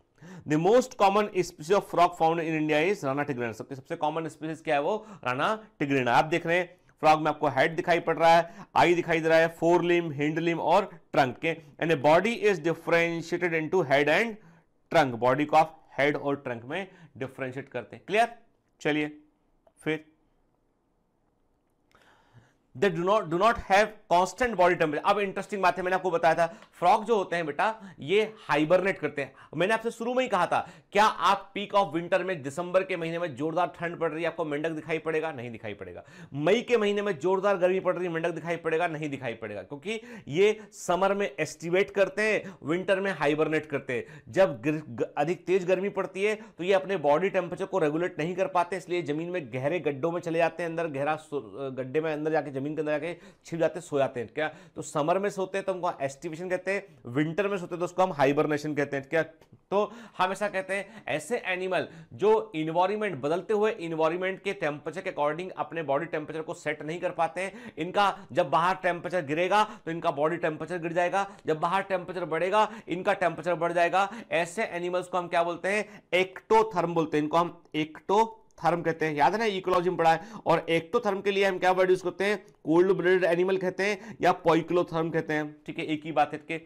the most common species of frog found in India is Rana tigrina सबसे कॉमन स्पीसीज क्या है वो राना टिग्रेना आप देख रहे हैं फ्रॉग में आपको हेड दिखाई पड़ रहा है आई दिखाई दे रहा है फोर लिम हिंड लिम और ट्रंक के यानी body is differentiated into head and trunk body को आप हेड और ट्रंक में डिफ्रेंशिएट करते हैं क्लियर चलिए फिर they do not do not have constant body temperature अब इंटरेस्टिंग बात है मैंने आपको बताया था फ्रॉग जो होते हैं बेटा ये हाइबरनेट करते हैं मैंने आपसे शुरू में ही कहा था क्या आप पीक ऑफ विंटर में दिसंबर के महीने में जोरदार ठंड पड़ रही है आपको मेंढक दिखाई पड़ेगा नहीं दिखाई पड़ेगा मई के महीने में जोरदार गर्मी पड़ रही है मेंढक दिखाई पड़ेगा नहीं दिखाई पड़ेगा क्योंकि ये समर में एस्टिवेट करते हैं विंटर में हाइबरनेट करते हैं जब अधिक तेज गर्मी पड़ती है तो ये अपने बॉडी टेम्परेचर को रेगुलेट नहीं कर पाते इसलिए जमीन में गहरे गड्ढों में चले जाते हैं अंदर गहरा गड्ढे में अंदर जाके जमीन जमीन के अंदर जाके छिप जाते सो जाते हैं क्या तो समर में सोते हैं तो उनको एस्टिवेशन कहते हैं विंटर में सोते हैं तो उसको हम हाइबरनेशन कहते हैं क्या तो हमेशा कहते हैं ऐसे एनिमल जो इन्वायरमेंट बदलते हुए इन्वायरमेंट के टेम्परेचर के अकॉर्डिंग अपने बॉडी टेम्परेचर को सेट नहीं कर पाते हैं इनका जब बाहर टेम्परेचर गिरेगा तो इनका बॉडी टेम्परेचर गिर जाएगा जब बाहर टेम्परेचर बढ़ेगा इनका टेम्परेचर बढ़ जाएगा ऐसे एनिमल्स को हम क्या बोलते हैं एक्टोथर्म बोलते हैं इनको हम एक्टो थर्म कहते हैं याद है ना इकोलॉजी में पढ़ा है और एक्टोथर्म तो के लिए हम क्या वर्ड यूज करते हैं कोल्ड ब्लडेड एनिमल कहते हैं या पॉइक्लोथर्म कहते हैं ठीक है एक ही बात है के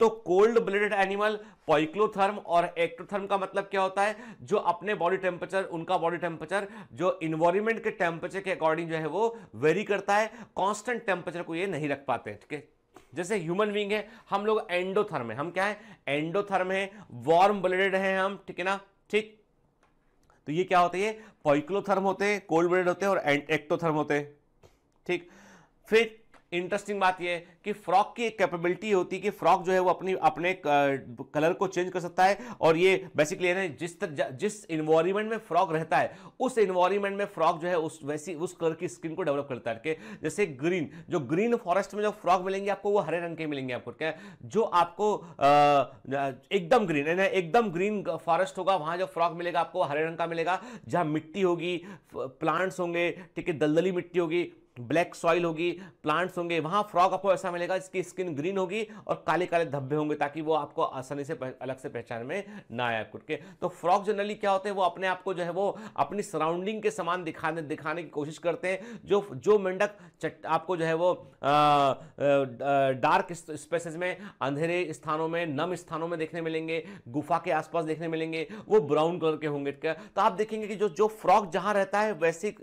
तो कोल्ड ब्लडेड एनिमल पॉइक्लोथर्म और एक्टोथर्म का मतलब क्या होता है जो अपने बॉडी टेम्परेचर उनका बॉडी टेम्परेचर जो इन्वायरमेंट के टेम्परेचर के अकॉर्डिंग जो है वो वेरी करता है कॉन्स्टेंट टेम्परेचर को ये नहीं रख पाते ठीक है जैसे ह्यूमन बींग है हम लोग एंडोथर्म है हम क्या है एंडोथर्म है वार्म ब्लडेड है हम ठीक है ना ठीक तो ये क्या होते हैं पॉइक्लोथर्म होते हैं कोल्ड ब्लडेड होते हैं और एक्टोथर्म होते हैं ठीक फिर इंटरेस्टिंग बात यह कि फ्रॉक की एक कैपेबिलिटी होती है कि फ्रॉक जो है वो अपनी अपने कलर को चेंज कर सकता है और ये बेसिकली है जिस तर, जिस इन्वायरमेंट में फ्रॉक रहता है उस इन्वायरमेंट में फ्रॉक जो है उस वैसी उस कलर की स्किन को डेवलप करता है जैसे ग्रीन जो ग्रीन फॉरेस्ट में जो फ्रॉक मिलेंगे आपको वो हरे रंग के मिलेंगे आपको क्या जो आपको एकदम ग्रीन यानी एकदम ग्रीन फॉरेस्ट होगा वहां जो फ्रॉक मिलेगा आपको हरे रंग का मिलेगा जहां मिट्टी होगी प्लांट्स होंगे ठीक है दलदली मिट्टी होगी ब्लैक सॉइल होगी प्लांट्स होंगे वहाँ फ्रॉग आपको ऐसा मिलेगा जिसकी स्किन ग्रीन होगी और काले काले धब्बे होंगे ताकि वो आपको आसानी से अलग से पहचान में ना आए के तो फ्रॉग जनरली क्या होते हैं वो अपने आप को जो है वो अपनी सराउंडिंग के समान दिखाने दिखाने की कोशिश करते हैं जो जो मेंढक आपको जो है वो डार्क स्पेसेस में अंधेरे स्थानों में नम स्थानों में देखने मिलेंगे गुफा के आसपास देखने मिलेंगे वो ब्राउन कलर के होंगे तो आप देखेंगे कि जो जो फ्रॉग जहाँ रहता है वैसे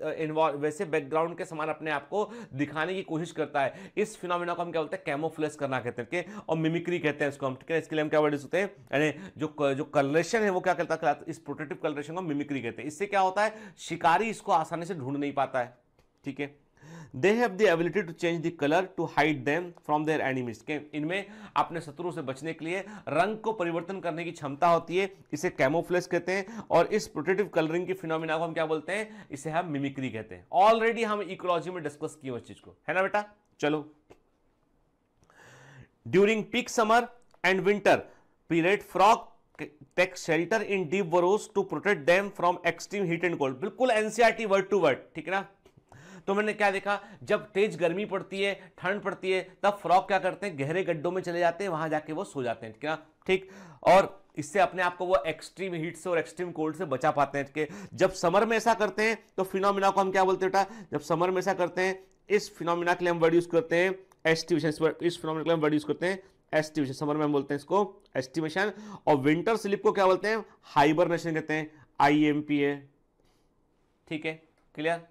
वैसे बैकग्राउंड के समान अपने आप आपको दिखाने की कोशिश करता है इस फिनोमिना को हम क्या बोलते हैं कैमोफ्लेस करना कहते हैं और मिमिक्री कहते हैं इसको हम ठीक है इसके लिए हम क्या वर्ड सकते हैं जो जो कलरेशन है वो क्या करता है इस प्रोटेक्टिव कलरेशन को मिमिक्री कहते हैं इससे क्या होता है शिकारी इसको आसानी से ढूंढ नहीं पाता है ठीक है they have the ability to change the colour to hide them from their enemies के इनमें अपने शत्रु से बचने के लिए रंग को परिवर्तन करने की क्षमता होती है इसे कैमोफ्लेस कहते हैं और इस प्रोटेटिव कलरिंग की फिनोमिना को हम क्या बोलते हैं इसे हम मिमिक्री कहते हैं ऑलरेडी हम इकोलॉजी में डिस्कस किए उस चीज को है ना बेटा चलो during peak summer and winter period frog take shelter in deep burrows to protect them from extreme heat and cold बिल्कुल एनसीआरटी वर्ड टू वर्ड ठीक है ना तो मैंने क्या देखा जब तेज गर्मी पड़ती है ठंड पड़ती है तब फ्रॉक क्या करते हैं गहरे गड्ढों में चले जाते हैं वहां जाके वो सो जाते हैं क्या ठीक और इससे अपने आप को वो एक्सट्रीम हीट से और एक्सट्रीम कोल्ड से बचा पाते हैं कि जब समर में ऐसा करते हैं तो फिनोमिना को हम क्या बोलते बेटा जब समर में ऐसा करते हैं इस फिनोमिना के लिए हम वर्ड यूज करते हैं एस्टिवेशन इस फिनोमिना के लिए हम वर्ड यूज करते हैं एस्टिवेशन समर में हम बोलते हैं इसको एस्टिवेशन और विंटर स्लिप को क्या बोलते हैं हाइबरनेशन कहते हैं आई है ठीक है क्लियर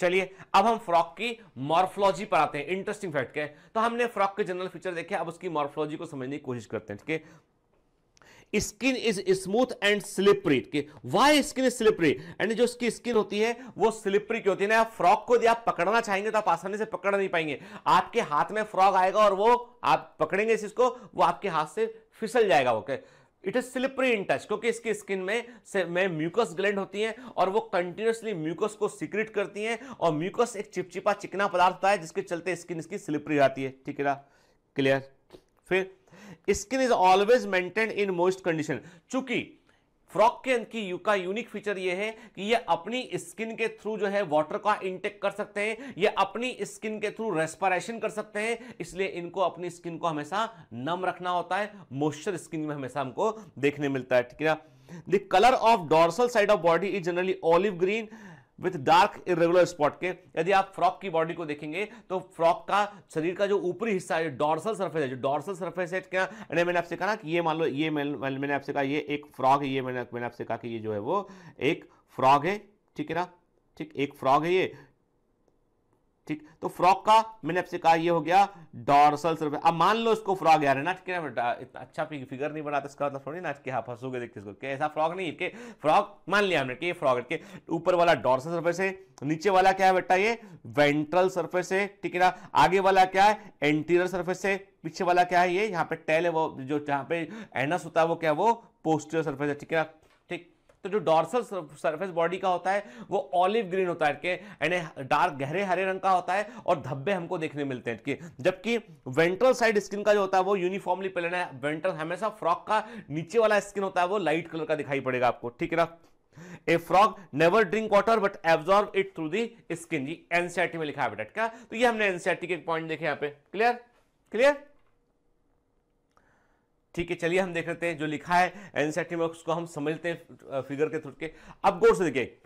चलिए अब हम फ्रॉक की मॉर्फोलॉजी पर आते हैं इंटरेस्टिंग फैक्ट के तो हमने फ्रॉक के जनरल फीचर देखे अब उसकी मॉर्फोलॉजी को समझने की कोशिश करते हैं ठीक है skin is smooth and slippery why skin is slippery and जो उसकी स्किन होती है वो स्लिपरी की होती है ना आप फ्रॉक को यदि आप पकड़ना चाहेंगे तो आप आसानी से पकड़ नहीं पाएंगे आपके हाथ में फ्रॉक आएगा और वो आप पकड़ेंगे इसको वो आपके हाथ से फिसल जाएगा okay okay? It is slippery in touch क्योंकि इसकी स्किन में से में म्यूकस ग्लैंड होती हैं और वो कंटिन्यूसली म्यूकस को सिक्रेट करती हैं और म्यूकस एक चिपचिपा चिकना पदार्थ होता है जिसके चलते स्किन इसकी स्लिपरी आती है ठीक है ना क्लियर फिर skin is always maintain in most condition चूंकि फ्रॉक के की यू का यूनिक फीचर ये है कि ये अपनी स्किन के थ्रू जो है वाटर का इंटेक कर सकते हैं ये अपनी स्किन के थ्रू रेस्पायरेशन कर सकते हैं इसलिए इनको अपनी स्किन को हमेशा नम रखना होता है मॉइस्चर स्किन में हमेशा हमको देखने मिलता है ठीक है the colour of dorsal side of body is generally olive green with dark irregular spot के यदि आप फ्रॉक की बॉडी को देखेंगे तो फ्रॉक का शरीर का जो ऊपरी हिस्सा है डॉर्सल सरफेस है जो डॉर्सल सरफेस है क्या मैंने मैंने आपसे कहा कि ये मान लो ये मैंने आपसे कहा ये एक फ्रॉग है ये मैंने मैंने आपसे कहा कि ये जो है वो एक फ्रॉग है ठीक है ना ठीक एक फ्रॉग है ये ठीक तो फ्रॉक का मैंने आपसे कहा ये हो गया डॉर्सल सर्फ अब मान लो इसको फ्रॉक यार है ना ठीक है इतना अच्छा फिगर नहीं बनाता इसका मतलब थोड़ी ना कि हाँ गए देखते इसको ऐसा फ्रॉक नहीं के फ्रॉक मान लिया हमने कि ये फ्रॉग के ऊपर वाला डॉर्सल सर्फेस है नीचे वाला क्या है बेटा ये वेंट्रल सर्फेस है ठीक है ना आगे वाला क्या है एंटीरियर सर्फेस है पीछे वाला क्या है ये यहाँ पे टेल है वो जो जहाँ पे एनस होता है वो क्या है वो पोस्टियर सर्फेस है ठीक है ना तो जो डॉर्सल सरफेस बॉडी का होता है वो ऑलिव ग्रीन होता है यानी डार्क गहरे हरे रंग का होता है और धब्बे हमको देखने मिलते हैं जबकि वेंट्रल साइड स्किन का जो होता है वो यूनिफॉर्मली पहले है वेंट्रल हमेशा फ्रॉक का नीचे वाला स्किन होता है वो लाइट कलर का दिखाई पड़ेगा आपको ठीक है ना a frog never drink water but absorb it through the skin ये एनसीआरटी में लिखा है बेटा क्या तो ये हमने एनसीआरटी e के पॉइंट देखे यहां पे क्लियर क्लियर ठीक है चलिए हम देख लेते हैं जो लिखा है एनसेटी में उसको हम समझते हैं फिगर के थ्रू के अब गौर से देखिए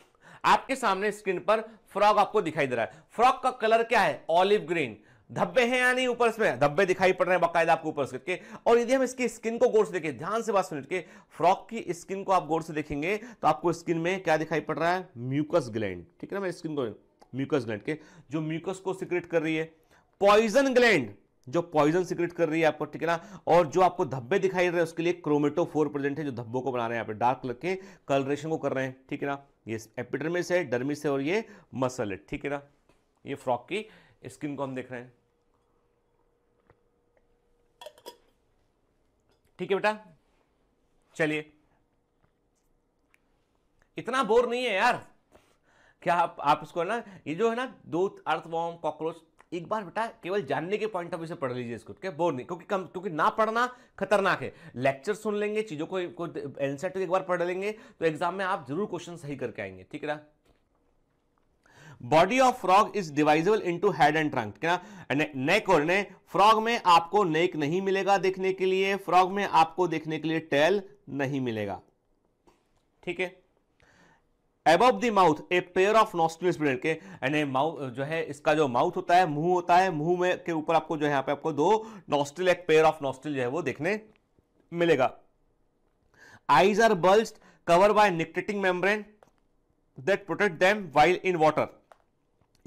आपके सामने स्क्रीन पर फ्रॉग आपको दिखाई दे रहा है फ्रॉग का कलर क्या है ऑलिव ग्रीन धब्बे हैं या नहीं ऊपर से धब्बे दिखाई पड़ रहे हैं बाकायदा आपको ऊपर से और यदि हम इसकी स्किन को गौर से देखें ध्यान से बात सुनिए फ्रॉक की स्किन को आप गौर से देखेंगे तो आपको स्किन में क्या दिखाई पड़ रहा है म्यूकस ग्लैंड ठीक है ना मैं स्किन को म्यूकस ग्लैंड के जो म्यूकस को सिक्रेट कर रही है पॉइजन ग्लैंड जो पॉइजन सिक्रेट कर रही है आपको ठीक है ना और जो आपको धब्बे दिखाई दे रहे हैं उसके लिए क्रोमेटो फोर प्रेजेंट है जो धब्बों को बना रहे हैं यहाँ पे डार्क कलर के कलरेशन को कर रहे हैं ठीक है ना ये एपिडर्मिस है डर्मिस है और ये मसल है ठीक है ना ये फ्रॉक की स्किन को हम देख रहे हैं ठीक है बेटा चलिए इतना बोर नहीं है यार क्या आप आप इसको है ना ये जो है ना दूध अर्थवॉर्म कॉकरोच एक बार बेटा केवल जानने के पॉइंट ऑफ व्यू से पढ़ लीजिए इसको क्या बोर नहीं क्योंकि कम क्योंकि ना पढ़ना खतरनाक है लेक्चर सुन लेंगे चीज़ों को, को एनसेट तो एक बार पढ़ लेंगे तो एग्जाम में आप जरूर क्वेश्चन सही करके आएंगे ठीक है body of frog is divisible into head and trunk क्या नेक और ने फ्रॉग में आपको नेक नहीं मिलेगा देखने के लिए फ्रॉग में आपको देखने के लिए टेल नहीं मिलेगा ठीक है above the mouth a pair of nostrils ब्रेड के यानी माउथ जो है इसका जो माउथ होता है मुंह होता है मुंह में के ऊपर आपको जो है यहां पे आपको दो नॉस्ट्रिल एक पेयर ऑफ नॉस्ट्रिल जो है वो देखने मिलेगा eyes are bulged cover by nictitating membrane that protect them while in water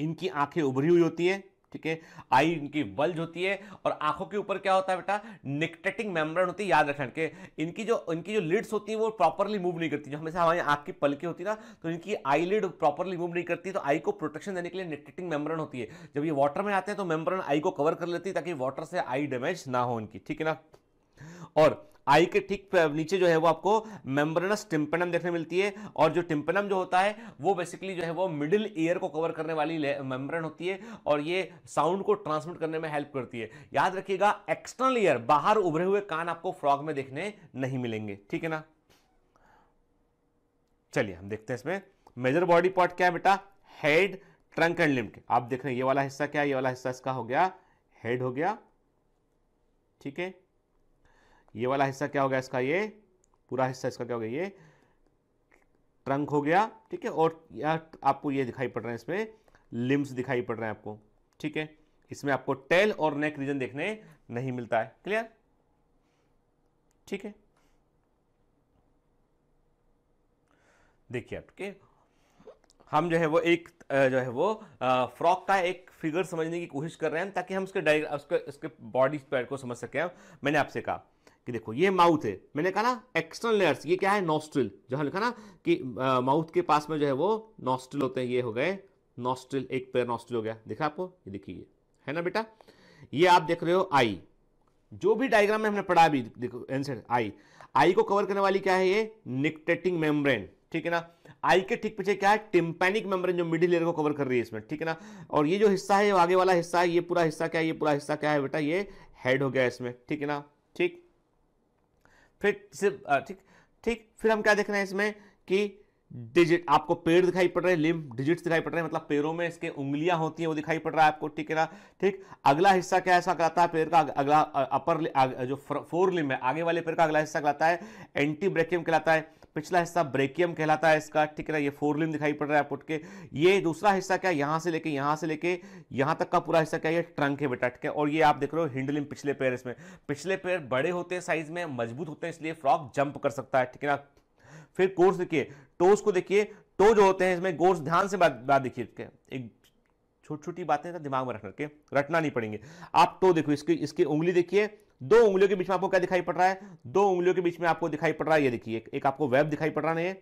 इनकी आंखें उभरी हुई होती हैं ठीक है आई इनकी बल्ज होती है और आंखों के ऊपर क्या होता है बेटा निकटेटिंग मेम्ब्रेन होती है याद रखना के इनकी जो इनकी जो लिड्स होती है वो प्रॉपरली मूव नहीं करती जो हमेशा हमारी आंख की पलकी होती ना तो इनकी आई लिड प्रॉपरली मूव नहीं करती तो आई को प्रोटेक्शन देने के लिए निकटेटिंग मेम्ब्रेन होती है जब ये वाटर में आते हैं तो मेम्ब्रेन आई को कवर कर लेती है ताकि वाटर से आई डैमेज ना हो इनकी ठीक है ना और आई के ठीक नीचे जो है वो आपको मेम्बरनस टिम्पनम देखने मिलती है और जो टिम्पनम जो होता है वो बेसिकली जो है वो मिडिल ईयर को कवर करने वाली मेम्बरन होती है और ये साउंड को ट्रांसमिट करने में हेल्प करती है याद रखिएगा एक्सटर्नल ईयर बाहर उभरे हुए कान आपको फ्रॉग में देखने नहीं मिलेंगे ठीक है ना चलिए हम देखते हैं इसमें मेजर बॉडी पार्ट क्या है बेटा हेड ट्रंक एंड लिम्ब आप देख रहे हैं ये वाला हिस्सा क्या है ये वाला हिस्सा इसका हो गया हेड हो गया ठीक है ये वाला हिस्सा क्या हो गया इसका ये पूरा हिस्सा इसका क्या हो गया ये ट्रंक हो गया ठीक है और यह आपको ये दिखाई पड़ रहे हैं इसमें लिम्स दिखाई पड़ रहे हैं आपको ठीक है इसमें आपको टेल और नेक रीजन देखने नहीं मिलता है क्लियर ठीक है देखिए आप ठीक है हम जो है वो एक जो है वो फ्रॉक का एक फिगर समझने की कोशिश कर रहे हैं ताकि हम उसके डायग्राम उसके उसके बॉडी पैर को समझ सकें मैंने आपसे कहा कि देखो ये माउथ है मैंने कहा ना एक्सटर्नल लेयर्स ये क्या है नॉस्ट्रिल जहां लिखा ना कि माउथ के पास में जो है वो नॉस्ट्रिल होते हैं ये हो गए नॉस्ट्रिल एक पेयर नॉस्ट्रिल हो गया देखा आपको ये देखिए है ना बेटा ये आप देख रहे हो आई जो भी डायग्राम में हमने पढ़ा भी देखो एंसर आई आई को कवर करने वाली क्या है ये निकटेटिंग मेम्ब्रेन ठीक है ना आई के ठीक पीछे क्या है टिम्पेनिक मेम्ब्रेन जो मिडिल लेयर को कवर कर रही है इसमें ठीक है ना और ये जो हिस्सा है आगे वाला हिस्सा है ये पूरा हिस्सा क्या है ये पूरा हिस्सा क्या है बेटा ये हेड हो गया इसमें ठीक है ना ठीक फिर सिर्फ ठीक ठीक फिर हम क्या देख रहे हैं इसमें कि डिजिट आपको पेड़ दिखाई पड़ रहे हैं लिम्ब डिजिट दिखाई पड़ रहे हैं मतलब पेड़ों में इसके उंगलियां होती हैं वो दिखाई पड़ रहा है आपको ठीक है ना ठीक अगला हिस्सा क्या ऐसा कहता है पेड़ का अगला अपर जो फोर लिम्ब है आगे वाले पेड़ का अगला हिस्सा कहलाता है एंटी ब्रेकियम कहलाता है पिछला हिस्सा ब्रेकियम कहलाता है इसका ठीक है ये फोर लिम दिखाई पड़ रहा है पुट के ये दूसरा हिस्सा क्या है यहाँ से लेके यहाँ से लेके यहाँ तक का पूरा हिस्सा क्या है ये ट्रंक है बेटा ठीक है और ये आप देख रहे हो हिंडलिम पिछले पैर इसमें पिछले पैर बड़े होते हैं साइज में मजबूत होते हैं इसलिए फ्रॉक जंप कर सकता है ठीक है ना फिर कोर्स देखिए टोज को देखिए टो जो होते हैं इसमें गोर्स ध्यान से बात देखिए एक छोटी छोटी बातें दिमाग में रख के रटना नहीं पड़ेंगे आप टो देखो इसकी इसकी उंगली देखिए दो उंगलियों के बीच में आपको क्या दिखाई पड़ रहा है दो उंगलियों के बीच में आपको दिखाई पड़ रहा है ये देखिए एक आपको वेब दिखाई पड़ रहा है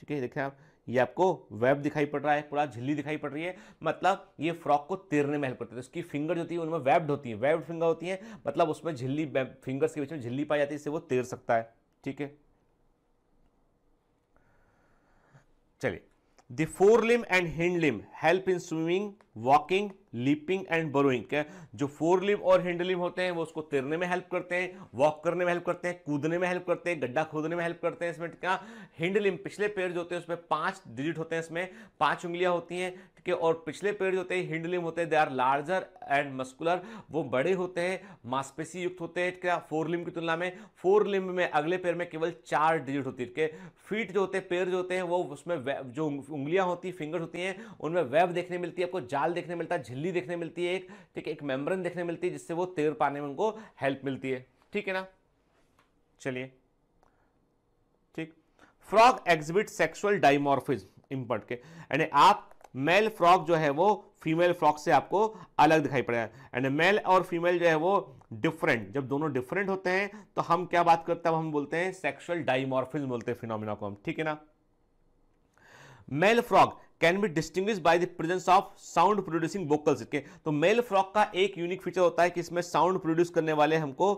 ठीक है देखिए आप ये आपको वेब दिखाई पड़ रहा है पूरा झिल्ली दिखाई पड़ रही है मतलब ये फ्रॉक को तैरने में हेल्प करती है उसकी तो फिंगर जो होती है उनमें वेब्ड होती है वेब्ड फिंगर होती है मतलब उसमें झिल्ली फिंगर्स के बीच में झिल्ली पाई जाती है इससे वो तैर सकता है ठीक है चलिए the fore limb and hind limb help in swimming walking leaping and burrowing क्या जो फोर लिव और हैंड लिव होते हैं वो उसको तैरने में हेल्प करते हैं वॉक करने में हेल्प करते हैं कूदने में हेल्प करते हैं गड्ढा खोदने में हेल्प करते हैं इसमें क्या हैंड लिम पिछले पेड़ जो होते हैं उसमें पांच डिजिट होते हैं इसमें पांच उंगलियां होती हैं ठीक है और पिछले पेड़ जो होते हैं हिंड लिम होते हैं they are larger and muscular वो बड़े होते हैं मांसपेशी युक्त होते हैं क्या फोर लिम की तुलना में फोर लिम में अगले पेड़ में केवल चार डिजिट होती है ठीक है फीट जो होते हैं पेड़ जो होते हैं वो उसमें जो उंगलियां होती हैं फिंगर होती हैं उनमें वेब देखने मिलती है आपको जाल देखने मिलता है झिल्ली देखने मिलती है एक ठीक है एक मेम्ब्रेन देखने मिलती है जिससे वो तैर पाने में उनको हेल्प मिलती है ठीक है ना चलिए ठीक frog exhibit sexual dimorphism important के यानी आप मेल फ्रॉग जो है वो फीमेल फ्रॉग से आपको अलग दिखाई पड़ेगा एंड मेल और फीमेल जो है वो डिफरेंट जब दोनों डिफरेंट होते हैं तो हम क्या बात करते हैं हम बोलते हैं सेक्सुअल डाइमोर्फिज बोलते हैं फिनोमिना को हम ठीक है ना male frog can be distinguished by the presence of sound producing vocals के तो मेल फ्रॉक का एक यूनिक फीचर होता है कि इसमें साउंड प्रोड्यूस करने वाले हमको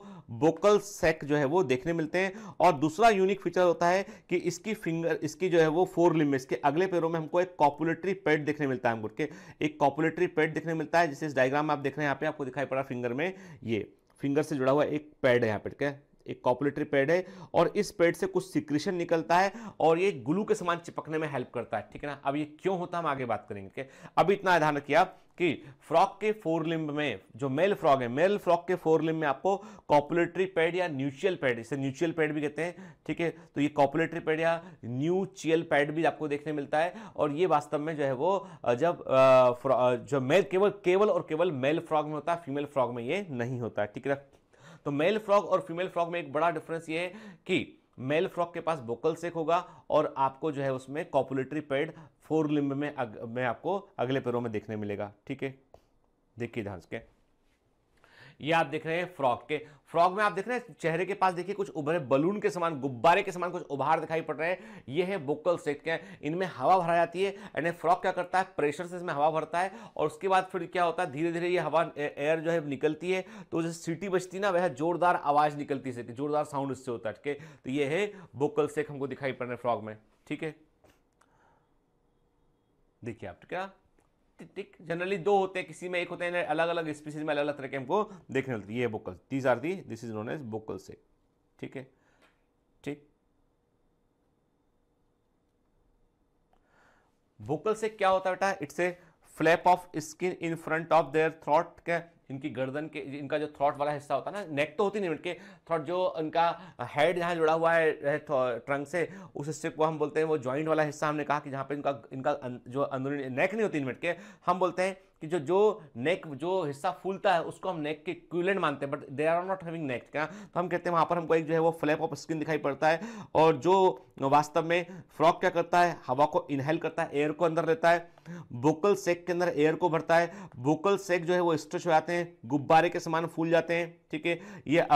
वोकल सेक जो है वो देखने मिलते हैं और दूसरा यूनिक फीचर होता है कि इसकी फिंगर इसकी जो है वो फोर लिम इसके अगले पैरों में हमको एक कॉपुलेटरी पेड देखने मिलता है हमको के एक कॉपुलेटरी पेड देखने मिलता है जिसे इस डायग्राम में आप देख रहे हैं यहाँ पे आपको दिखाई पड़ा फिंगर में ये फिंगर से जुड़ा हुआ एक पैड है यहाँ पे ठीक है एक कॉपुलेटरी पेड है और इस पेड से कुछ सिक्रेशन निकलता है और ये ग्लू के समान चिपकने में हेल्प करता है ठीक है ना अब ये क्यों होता है हम आगे बात करेंगे के? अभी इतना ध्यान रखिए आप कि फ्रॉक के फोर लिम्ब में जो मेल फ्रॉग है मेल फ्रॉक के फोर लिम्ब में आपको कॉपुलेटरी पैड या न्यूचियल पैड इसे न्यूचियल पैड भी कहते हैं ठीक है तो ये कॉपुलेटरी पैड या न्यूचियल पैड भी आपको देखने मिलता है और ये वास्तव में जो है वो जब जो मेल केवल केवल और केवल मेल फ्रॉग में होता है फीमेल फ्रॉग में ये नहीं होता है ठीक है तो मेल फ्रॉग और फीमेल फ्रॉग में एक बड़ा डिफरेंस ये है कि मेल फ्रॉग के पास वोकल सेक होगा और आपको जो है उसमें कॉपुलेटरी पेड फोर लिम्ब में अग, में आपको अगले पेरों में देखने मिलेगा ठीक है देखिए ध्यान से ये आप देख रहे हैं फ्रॉक के फ्रॉक में आप देख रहे हैं चेहरे के पास देखिए कुछ उभरे बलून के समान गुब्बारे के समान कुछ उभार दिखाई पड़ रहे हैं ये है बुक्कल सेट के इनमें हवा भरा जाती है एंड फ्रॉक क्या करता है प्रेशर से इसमें हवा भरता है और उसके बाद फिर क्या होता है धीरे धीरे ये हवा एयर जो है निकलती है तो जैसे सीटी बजती ना वह जोरदार आवाज़ निकलती है जोरदार साउंड इससे होता है ठीक है तो ये है बुक्कल सेक हमको दिखाई पड़ रहे हैं फ्रॉक में ठीक है देखिए आप क्या टिक जनरली दो होते हैं किसी में एक होते हैं अलग अलग स्पीसीज में अलग अलग तरह के हमको देखने मिलते ये buccal these are the this is known as buccal से ठीक है ठीक वोकल से क्या होता है बेटा it's a flap of skin in front of their throat के इनकी गर्दन के इनका जो थ्रॉट वाला हिस्सा होता है ना नेक तो होती नहीं उनके थ्रॉट जो उनका हेड जहाँ जुड़ा हुआ है ट्रंक से उस हिस्से को हम बोलते हैं वो ज्वाइंट वाला हिस्सा हमने कहा कि जहाँ पर इनका इनका अं, जो अंदरूनी नेक नहीं होती इनमेंट के हम बोलते हैं कि जो जो नेक जो हिस्सा फूलता है उसको हम नेक के क्यूलेंट मानते हैं but they are not having neck क्या तो हम कहते हैं वहाँ पर हमको एक जो है वो फ्लैप ऑफ स्किन दिखाई पड़ता है और जो वास्तव में फ्रॉक क्या करता है हवा को इनहेल करता है एयर को अंदर लेता है बोकल सेक के अंदर एयर को भरता है बोकल सेक जो है वो स्ट्रेच हो जाते हैं गुब्बारे के समान फूल जाते हैं ठीक है ये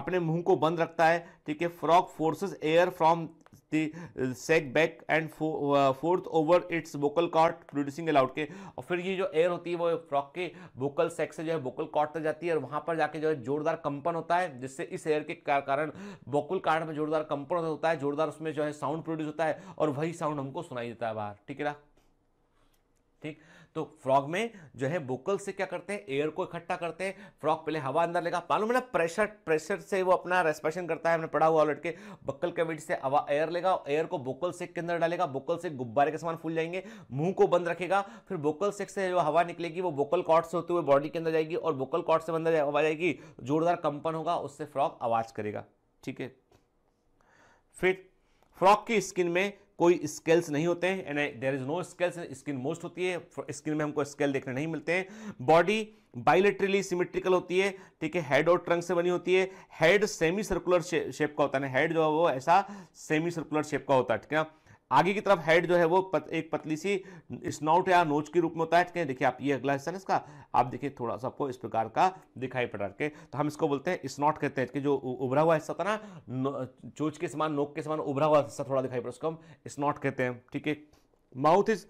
अपने मुंह को बंद रखता है ठीक है frog forces air from the sac back and forth over its vocal cord producing a loud के और फिर ये जो एयर होती है वो फ्रॉक के वोकल सेक से जो है वोकल कॉर्ड तक जाती है और वहाँ पर जाके जो है जोरदार कंपन होता है जिससे इस एयर के कारण वोकल कार्ड में जोरदार कंपन होता है जोरदार उसमें जो है साउंड प्रोड्यूस होता है और वही साउंड हमको सुनाई देता है बाहर ठीक है ना ठीक तो फ्रॉग में जो है बोकल से क्या करते हैं एयर को इकट्ठा करते हैं फ्रॉग पहले हवा अंदर लेगा मालूम है ना प्रेशर प्रेशर से वो अपना रेस्पेशन करता है हमने पढ़ा हुआ लड़के बक्कल कैविटी से हवा एयर लेगा एयर को बोकल सेक के अंदर डालेगा बोकल से गुब्बारे के समान फूल जाएंगे मुंह को बंद रखेगा फिर बोकल सेक से जो हवा निकलेगी वो बोकल कॉर्ड से होते हुए बॉडी के अंदर जाएगी और बोकल कॉर्ड से अंदर हवा जाएगी जोरदार कंपन होगा उससे फ्रॉग आवाज करेगा ठीक है फिर फ्रॉक की स्किन में कोई स्केल्स नहीं होते हैं and there is no scales skin moist होती है स्किन में हमको स्केल देखने नहीं मिलते हैं बॉडी बायोलेट्रली सिमेट्रिकल होती है ठीक है हेड और ट्रंक से बनी होती है हेड सेमी सर्कुलर शेप का होता है हेड जो है वो ऐसा सेमी सर्कुलर शेप का होता है ठीक है आगे की तरफ हेड जो है वो पत, एक पतली सी स्नाउट या नोच के रूप में होता है देखिए आप ये अगला हिस्सा है इसका आप देखिए थोड़ा सा आपको इस प्रकार का दिखाई पड़ रहा है तो हम इसको बोलते हैं स्नॉट कहते हैं कि जो उभरा हुआ हिस्सा था ना चोच के समान नोक के समान उभरा हुआ हिस्सा थोड़ा दिखाई पड़ उसको हम स्नॉट कहते हैं ठीक है mouth is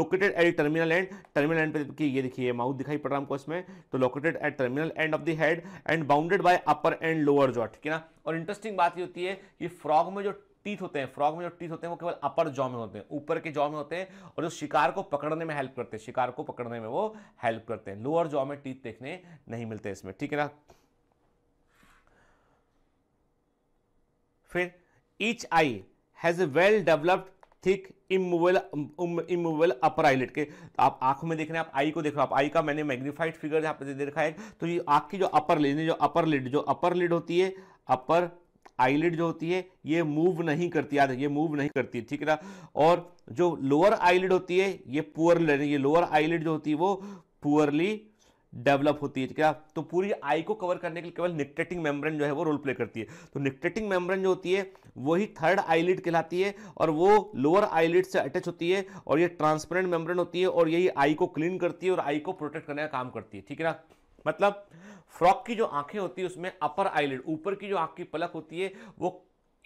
located at terminal end terminal end पे ये देखिए माउथ दिखाई पड़ रहा है हमको इसमें तो located at terminal end of the head and bounded by upper and lower jaw ठीक है ना और इंटरेस्टिंग बात ये होती है कि फ्रॉग में जो टीथ होते हैं फ्रॉग में जो टीथ होते हैं वो केवल अपर जॉ में होते हैं ऊपर के जॉ में होते हैं और जो शिकार को पकड़ने में हेल्प करते हैं शिकार को पकड़ने में वो हेल्प करते हैं लोअर जॉ में टीथ देखने नहीं मिलते इसमें ठीक है ना फिर each eye has a well developed thick immovable immovable upper eyelid के तो आप आंखों में देख रहे हैं आप आई को देख रहे हो आप आई का मैंने मैग्निफाइड फिगर यहाँ पे दे रखा है तो ये आंख की जो अपर लिड जो अपर लिड जो अपर लिड होती है अपर आईलिड जो होती है ये मूव नहीं करती याद ये मूव नहीं करती ठीक है ना और जो लोअर आईलिड होती है ये पुअर ये लोअर आईलिड जो होती है वो पुअरली डेवलप होती है क्या तो पूरी आई को कवर करने के लिए केवल निकटेटिंग मेम्ब्रेन जो है वो रोल प्ले करती है तो निकटेटिंग मेम्ब्रेन जो होती है वही थर्ड आईलिड कहलाती है और वो लोअर आईलिड से अटैच होती है और ये ट्रांसपेरेंट मेम्ब्रेन होती है और यही आई को क्लीन करती है और आई को प्रोटेक्ट करने का काम करती है ठीक है ना मतलब फ्रॉक की जो आंखें होती है उसमें अपर आईलिड ऊपर की जो आंख की पलक होती है वो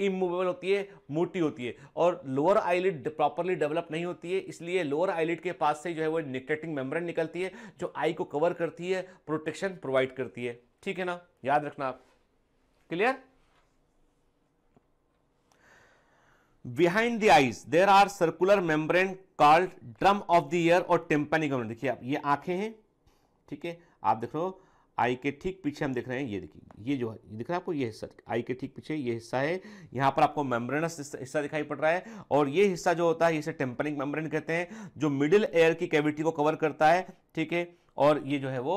इमूवेबल होती है मोटी होती है और लोअर आईलिड प्रॉपरली डेवलप नहीं होती है इसलिए लोअर आईलिड के पास से जो है वो निकटिंग मेम्ब्रेन निकलती है जो आई को कवर करती है प्रोटेक्शन प्रोवाइड करती है ठीक है ना याद रखना आप clear behind the eyes there are circular membrane called drum of the ear और टेम्पनिक देखिए आप ये आंखें हैं ठीक है आप देख रहे हो आई के ठीक पीछे हम देख रहे हैं ये देखिए ये जो है दिख रहा है आपको ये हिस्सा आई के ठीक पीछे ये हिस्सा है यहाँ पर आपको मेम्ब्रेनस हिस्सा दिखाई पड़ रहा है और ये हिस्सा जो होता है इसे टेम्परिंग मेम्ब्रेन कहते हैं जो मिडिल एयर की कैविटी को कवर करता है ठीक है और ये जो है वो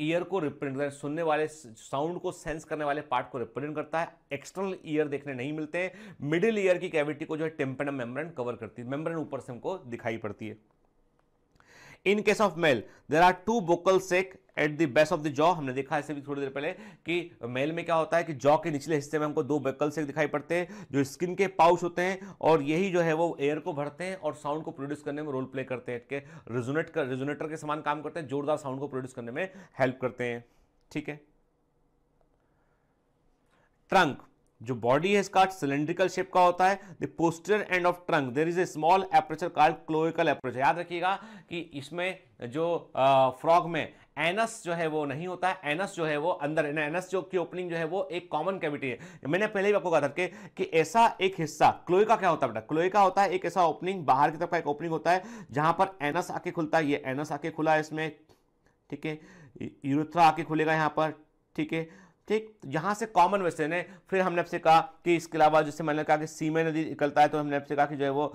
ईयर को रिप्रेजेंट सुनने वाले साउंड को सेंस करने वाले पार्ट को रिप्रेजेंट करता है एक्सटर्नल ईयर देखने नहीं मिलते हैं मिडिल ईयर की कैविटी को जो है टेम्परम मेम्ब्रेन कवर करती है मेम्ब्रेन ऊपर से हमको दिखाई पड़ती है in case of male there are two vocal sac at the base of the jaw हमने देखा ऐसे भी थोड़ी देर पहले कि मेल में क्या होता है कि जॉ के निचले हिस्से में हमको दो बेकल से दिखाई पड़ते हैं जो स्किन के पाउच होते हैं और यही जो है वो एयर को भरते हैं और साउंड को प्रोड्यूस करने में रोल प्ले करते हैं के रिजोनेट कर रिजोनेटर के समान काम करते हैं जोरदार साउंड को प्रोड्यूस करने में हेल्प करते हैं ठीक है ट्रंक जो बॉडी है इसका सिलेंड्रिकल शेप का होता है the posterior end of trunk there is a small aperture called cloacal aperture याद रखिएगा कि इसमें जो फ्रॉग में एनस जो है वो नहीं होता है एनस जो है वो अंदर एनस जो की ओपनिंग जो है वो एक कॉमन कैविटी है मैंने पहले ही आपको कहा था कि, कि ऐसा एक हिस्सा क्लोए का क्या होता है बेटा क्लोए का होता है एक ऐसा ओपनिंग बाहर की तरफ का एक ओपनिंग होता है जहां पर एनस आके खुलता है ये एनस आके खुला है इसमें ठीक है यूरोथ्रा आके खुलेगा यहां पर ठीक है ठीक यहाँ से कॉमन वेस्टर्न है फिर हमने आपसे कहा कि इसके अलावा जैसे मैंने कहा कि सीमे नदी निकलता है तो हमने आपसे कहा कि जो है वो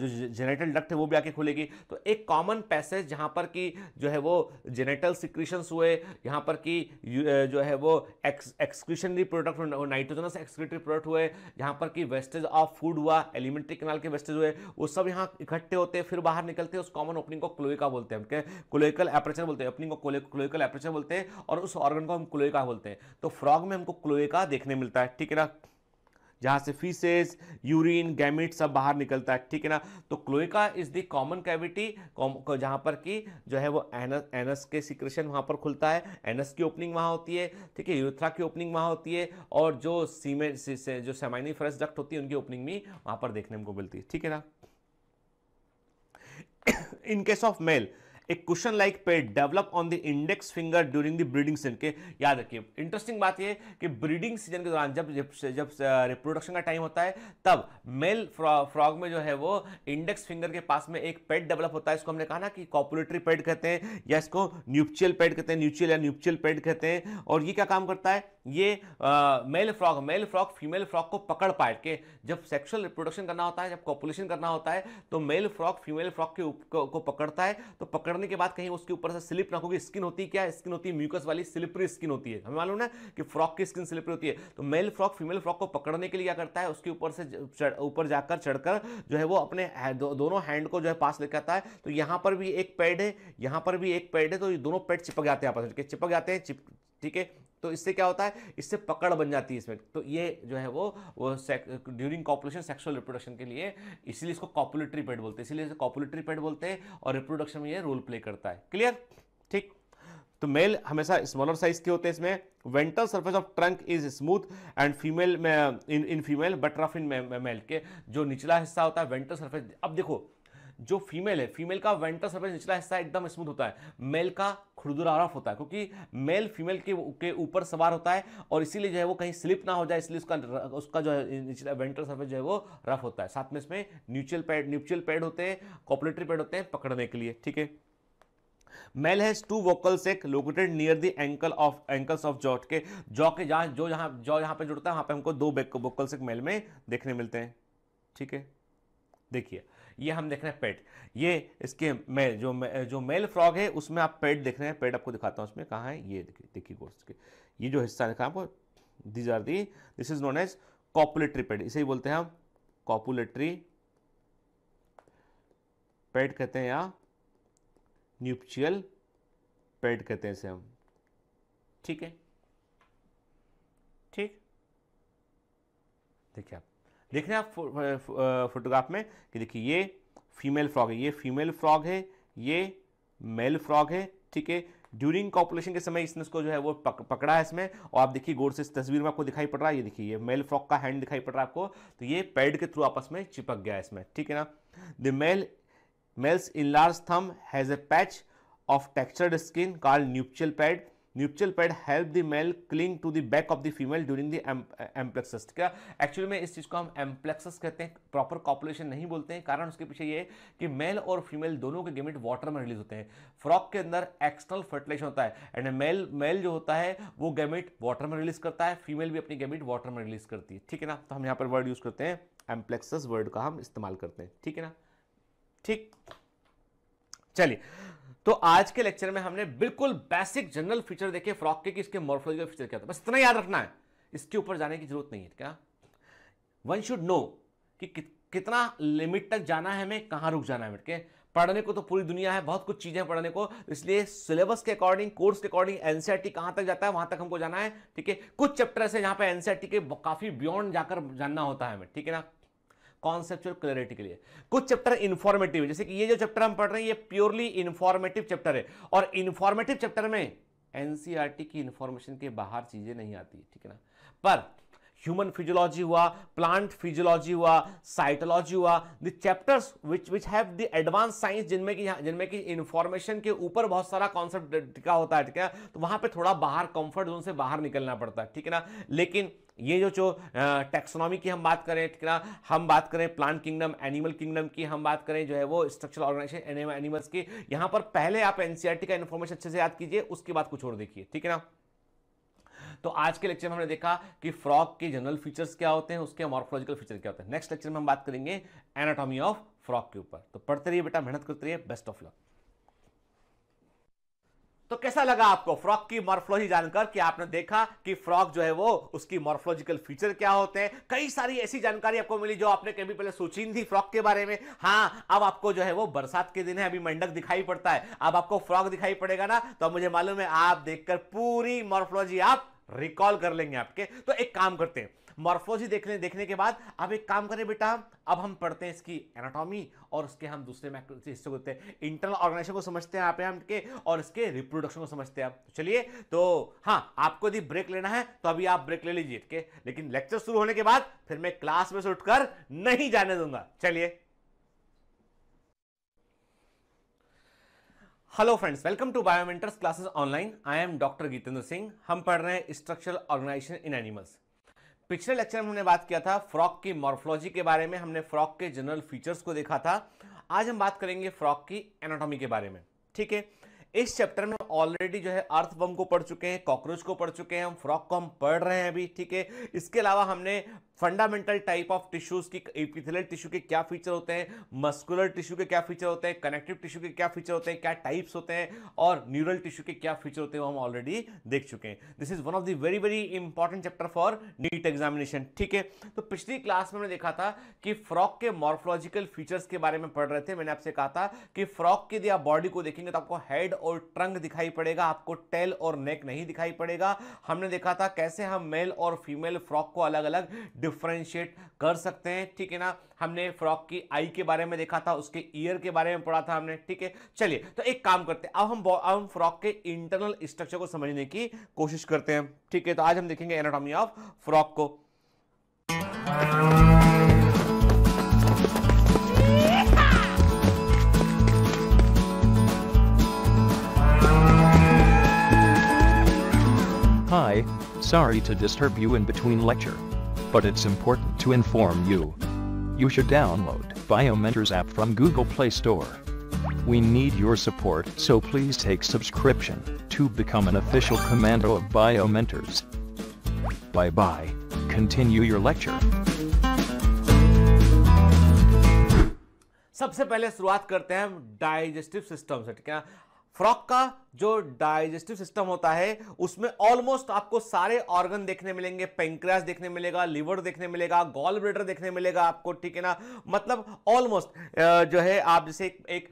जो जेनेटल डक्ट है वो भी आके खुलेगी तो एक कॉमन पैसेज जहाँ पर कि जो है वो जेनेटल सिक्रीशंस हुए यहाँ पर कि जो है वो ex excretory product nitrogenous excretory product हुए यहाँ पर कि वेस्टेज ऑफ फूड हुआ एलिमेंट्री कनाल के वेस्टेज हुए वो सब यहाँ इकट्ठे होते हैं फिर बाहर निकलते हैं उस कॉमन ओपनिंग को क्लोइका बोलते हैं हम क्लोइकल एपरेचर बोलते हैं ओपनिंग को क्लोइकल एपरेचर बोलते हैं और उस ऑर्गन को हम क्लोइका बोलते हैं तो फ्रॉग में हमको क्लोएका देखने मिलता है ठीक है ना जहाँ से फीसेस यूरिन गैमिट सब बाहर निकलता है ठीक है ना तो cloaca is the common cavity जहाँ पर कि जो है वो एनस एनस के सिक्रेशन वहाँ पर खुलता है एनस की ओपनिंग वहाँ होती है ठीक है यूथ्रा की ओपनिंग वहाँ होती है और जो सीमेंट से, जो सेमाइनी सेमाइनीफरस डक्ट होती है उनकी ओपनिंग भी वहाँ पर देखने को मिलती है ठीक है ना इन केस ऑफ मेल एक cushion like pad develop on the index finger during the breeding season के याद रखिए इंटरेस्टिंग बात यह कि ब्रीडिंग सीजन के दौरान जब जब, जब रिप्रोडक्शन का टाइम होता है तब मेल फ्रॉग में जो है वो इंडेक्स फिंगर के पास में एक पेड डेवलप होता है इसको हमने कहा ना कि कॉपुलेटरी पेड कहते हैं या इसको न्यूपचुअल पेड कहते हैं न्यूचुअल या न्यूपचुअल पेड कहते हैं और ये क्या काम करता है ये male frog male frog female frog को पकड़ पाए के जब सेक्सुअल रिप्रोडक्शन करना होता है जब कॉपुलेशन करना होता है तो मेल फ्रॉग फीमेल फ्रॉग के को, को पकड़ता है तो पकड़ पकड़ने के बाद कहीं उसके ऊपर से स्लिप ना होगी स्किन होती क्या स्किन होती है म्यूकस वाली स्लिपरी स्किन होती है हमें मालूम ना कि फ्रॉक की स्किन स्लिपरी होती है तो मेल फ्रॉक फीमेल फ्रॉक को पकड़ने के लिए क्या करता है उसके ऊपर से ऊपर जाकर चढ़कर जो है वो अपने दोनों हैंड को जो है पास लेकर आता है तो यहाँ पर भी एक पैड है यहाँ पर भी एक पैड है तो ये दोनों पैड चिपक जाते हैं आपस में चिपक जाते हैं ठीक है तो इससे क्या होता है इससे पकड़ बन जाती है इसमें तो ये जो है वो वो ड्यूरिंग कॉपुलेशन सेक्सुअल रिप्रोडक्शन के लिए इसीलिए इसको कॉपुलेटरी पेड बोलते हैं इसीलिए इसे कॉपुलेटरी पेड बोलते हैं और रिप्रोडक्शन में ये रोल प्ले करता है क्लियर ठीक तो मेल हमेशा स्मॉलर साइज के होते हैं इसमें ventral surface of trunk is smooth and female in in female but rough in male के जो निचला हिस्सा होता है वेंटल सरफेस अब देखो जो फीमेल है फीमेल का वेंटर सर्फेस निचला हिस्सा एकदम स्मूथ होता है मेल का खुरदुरारफ होता है क्योंकि मेल फीमेल के ऊपर सवार होता है और इसीलिए जो है वो कहीं स्लिप ना हो जाए इसलिए उसका उसका जो है निचला वेंटर सर्फेस जो है वो रफ होता है साथ में इसमें न्यूचुअल पैड न्यूचुअल पैड होते हैं कॉपलेटरी पैड होते हैं पकड़ने के लिए ठीक है male has two vocal sac located near the angle of angles of jaw के जॉ के जहां जो जहां जॉ यहां पे जुड़ता है वहां पे हमको दो वोकल सेक मेल में देखने मिलते हैं ठीक है देखिए ये हम देख रहे हैं पेट ये इसके मेल जो मे, जो मेल फ्रॉग है उसमें आप पेट देख रहे हैं पेट आपको दिखाता हूँ उसमें कहाँ है ये देखिए देखिए गोर्स के ये जो हिस्सा दिखा आपको these are the this is known as copulatory pad इसे ही बोलते हैं हम कॉपुलेटरी पेट कहते हैं या न्यूपचुअल पेट कहते हैं इसे हम ठीक है ठीक देखिए आप देख रहे हैं आप फोटोग्राफ में कि देखिए ये फीमेल फ्रॉग है ये फीमेल फ्रॉग है ये मेल फ्रॉग है ठीक है ड्यूरिंग कॉपुलेशन के समय इसने इसको जो है वो पक, पकड़ा है इसमें और आप देखिए गौर से इस तस्वीर में आपको दिखाई पड़ रहा है ये देखिए ये मेल फ्रॉग का हैंड दिखाई पड़ रहा है आपको तो ये पैड के थ्रू आपस में चिपक गया है इसमें ठीक है ना the male males in large thumb has a patch of textured skin called nuptial pad nuptial pad help the male cling to the back of the female during the amplexus क्या एक्चुअली में इस चीज़ को हम एम्प्लेक्सस कहते हैं proper copulation नहीं बोलते हैं कारण उसके पीछे ये है कि मेल और फीमेल दोनों के गेमेट वाटर में रिलीज होते हैं फ्रॉक के अंदर एक्सटर्नल फर्टिलाइजेशन होता है एंड मेल मेल जो होता है वो गेमेट वाटर में रिलीज करता है फीमेल भी अपनी गेमेट वाटर में रिलीज करती है ठीक है ना तो हम यहाँ पर वर्ड यूज़ करते हैं एम्प्लेक्सस वर्ड का हम इस्तेमाल करते हैं ठीक है ना ठीक चलिए तो आज के लेक्चर में हमने बिल्कुल बेसिक जनरल फीचर देखे फ्रॉक के कि इसके मॉर्फोलॉजिकल फीचर क्या होता है बस इतना याद रखना है इसके ऊपर जाने की जरूरत नहीं है क्या वन शुड नो कि कितना लिमिट तक जाना है हमें कहाँ रुक जाना है मिट के पढ़ने को तो पूरी दुनिया है बहुत कुछ चीज़ें पढ़ने को इसलिए सिलेबस के अकॉर्डिंग कोर्स के अकॉर्डिंग एनसीआरटी कहां तक जाता है वहाँ तक हमको जाना है ठीक है कुछ चैप्टर ऐसे जहाँ पर एनसीआरटी के काफ़ी बियॉन्ड जाकर जानना होता है हमें ठीक है ना कॉन्सेप्चुअल क्लैरिटी के लिए कुछ चैप्टर इन्फॉर्मेटिव जैसे कि ये जो चैप्टर हम पढ़ रहे हैं ये प्योरली इन्फॉर्मेटिव चैप्टर है और इन्फॉर्मेटिव चैप्टर में एनसीईआरटी e की इन्फॉर्मेशन के बाहर चीज़ें नहीं आती ठीक है ना पर ह्यूमन फिजियोलॉजी हुआ प्लांट फिजियोलॉजी हुआ साइटोलॉजी हुआ the chapters which which have the advance science जिनमें कि जिनमें कि इन्फॉर्मेशन के ऊपर बहुत सारा कॉन्सेप्ट टिका होता है ठीक है तो वहां पे थोड़ा बाहर कंफर्ट जोन से बाहर निकलना पड़ता है ठीक है ना लेकिन ये जो जो टेक्सोनॉमी की हम बात करें ठीक ना हम बात करें प्लांट किंगडम एनिमल किंगडम की हम बात करें जो है वो स्ट्रक्चरल ऑर्गेनाइजेशन एनिमल्स की यहां पर पहले आप एनसीआरटी का इन्फॉर्मेशन अच्छे से याद कीजिए उसके बाद कुछ और देखिए ठीक है ना तो आज के लेक्चर में हमने देखा कि फ्रॉग के जनरल फीचर्स क्या होते हैं उसके मॉर्फोलॉजिकल फीचर क्या होते हैं नेक्स्ट लेक्चर में हम बात करेंगे एनाटॉमी ऑफ फ्रॉग के ऊपर तो पढ़ते रहिए बेटा मेहनत करते रहिए बेस्ट ऑफ लक तो कैसा लगा आपको फ्रॉक की मॉर्फोलॉजी जानकर कि आपने देखा कि फ्रॉक जो है वो उसकी मॉर्फोलॉजिकल फीचर क्या होते हैं कई सारी ऐसी जानकारी आपको मिली जो आपने कभी पहले सोची नहीं थी फ्रॉक के बारे में हाँ अब आपको जो है वो बरसात के दिन है अभी मंडक दिखाई पड़ता है अब आपको फ्रॉक दिखाई पड़ेगा ना तो मुझे मालूम है आप देखकर पूरी मॉर्फोलॉजी आप रिकॉल कर लेंगे आपके तो एक काम करते हैं मॉर्फोलॉजी देखने देखने के बाद अब एक काम करें बेटा अब हम पढ़ते हैं इसकी एनाटॉमी और उसके हम दूसरे हिस्से को हैं इंटरनल ऑर्गेनाइजेशन को समझते हैं आप हम के और इसके रिप्रोडक्शन को समझते हैं आप तो चलिए तो हाँ आपको यदि ब्रेक लेना है तो अभी आप ब्रेक ले लीजिए ठीक है लेकिन लेक्चर शुरू होने के बाद फिर मैं क्लास में से उठकर नहीं जाने दूंगा चलिए hello friends welcome to Biomentors classes online I am doctor Geetendra Singh हम पढ़ रहे हैं स्ट्रक्चरल ऑर्गेनाइजेशन इन एनिमल्स पिछले लेक्चर में हमने बात किया था फ्रॉक की मॉर्फोलॉजी के बारे में हमने फ्रॉक के जनरल फीचर्स को देखा था आज हम बात करेंगे फ्रॉक की एनाटॉमी के बारे में ठीक है इस चैप्टर में ऑलरेडी जो है अर्थ बम को पढ़ चुके हैं कॉकरोच को पढ़ चुके हैं हम फ्रॉक को हम पढ़ रहे हैं अभी ठीक है इसके अलावा हमने फंडामेंटल टाइप ऑफ टिश्यूज की इपिथेलियल टिश्यू के क्या फीचर होते हैं मस्कुलर टिश्यू के क्या फीचर होते हैं कनेक्टिव टिश्यू के क्या फीचर होते हैं क्या टाइप्स होते हैं और न्यूरल टिश्यू के क्या फीचर होते हैं हम ऑलरेडी देख चुके हैं this is one of the very very important chapter for NEET examination ठीक है तो पिछली क्लास में मैंने देखा था कि फ्रॉक के मॉर्फोलॉजिकल फीचर्स के बारे में पढ़ रहे थे मैंने आपसे कहा था कि फ्रॉक के यदि आप बॉडी को देखेंगे तो आपको हेड और ट्रंक दिखाई पड़ेगा आपको टेल और नेक नहीं दिखाई पड़ेगा हमने देखा था कैसे हम मेल और फीमेल फ्रॉक को अलग अलग डिफ्रेंशिएट कर सकते हैं ठीक है ना हमने फ्रॉक की आई के बारे में देखा था उसके ईयर के बारे में पढ़ा था हमने ठीक है चलिए तो एक काम करते हैं अब हम अब हम फ्रॉक के इंटरनल स्ट्रक्चर को समझने की कोशिश करते हैं ठीक है तो आज हम देखेंगे एनाटॉमी ऑफ फ्रॉक को sorry to disturb you in between lecture. But it's important to inform you. You should download BioMentor's app from Google Play Store. We need your support, so please take subscription to become an official commando of BioMentors. Bye-bye. Continue your lecture. सबसे पहले शुरुआत करते हैं digestive system से ठीक है frock का जो डाइजेस्टिव सिस्टम होता है उसमें ऑलमोस्ट आपको सारे ऑर्गन देखने मिलेंगे पेंक्रियास देखने मिलेगा लिवर देखने मिलेगा गॉल ब्लेडर देखने मिलेगा आपको ठीक है ना मतलब ऑलमोस्ट जो है आप जैसे एक, एक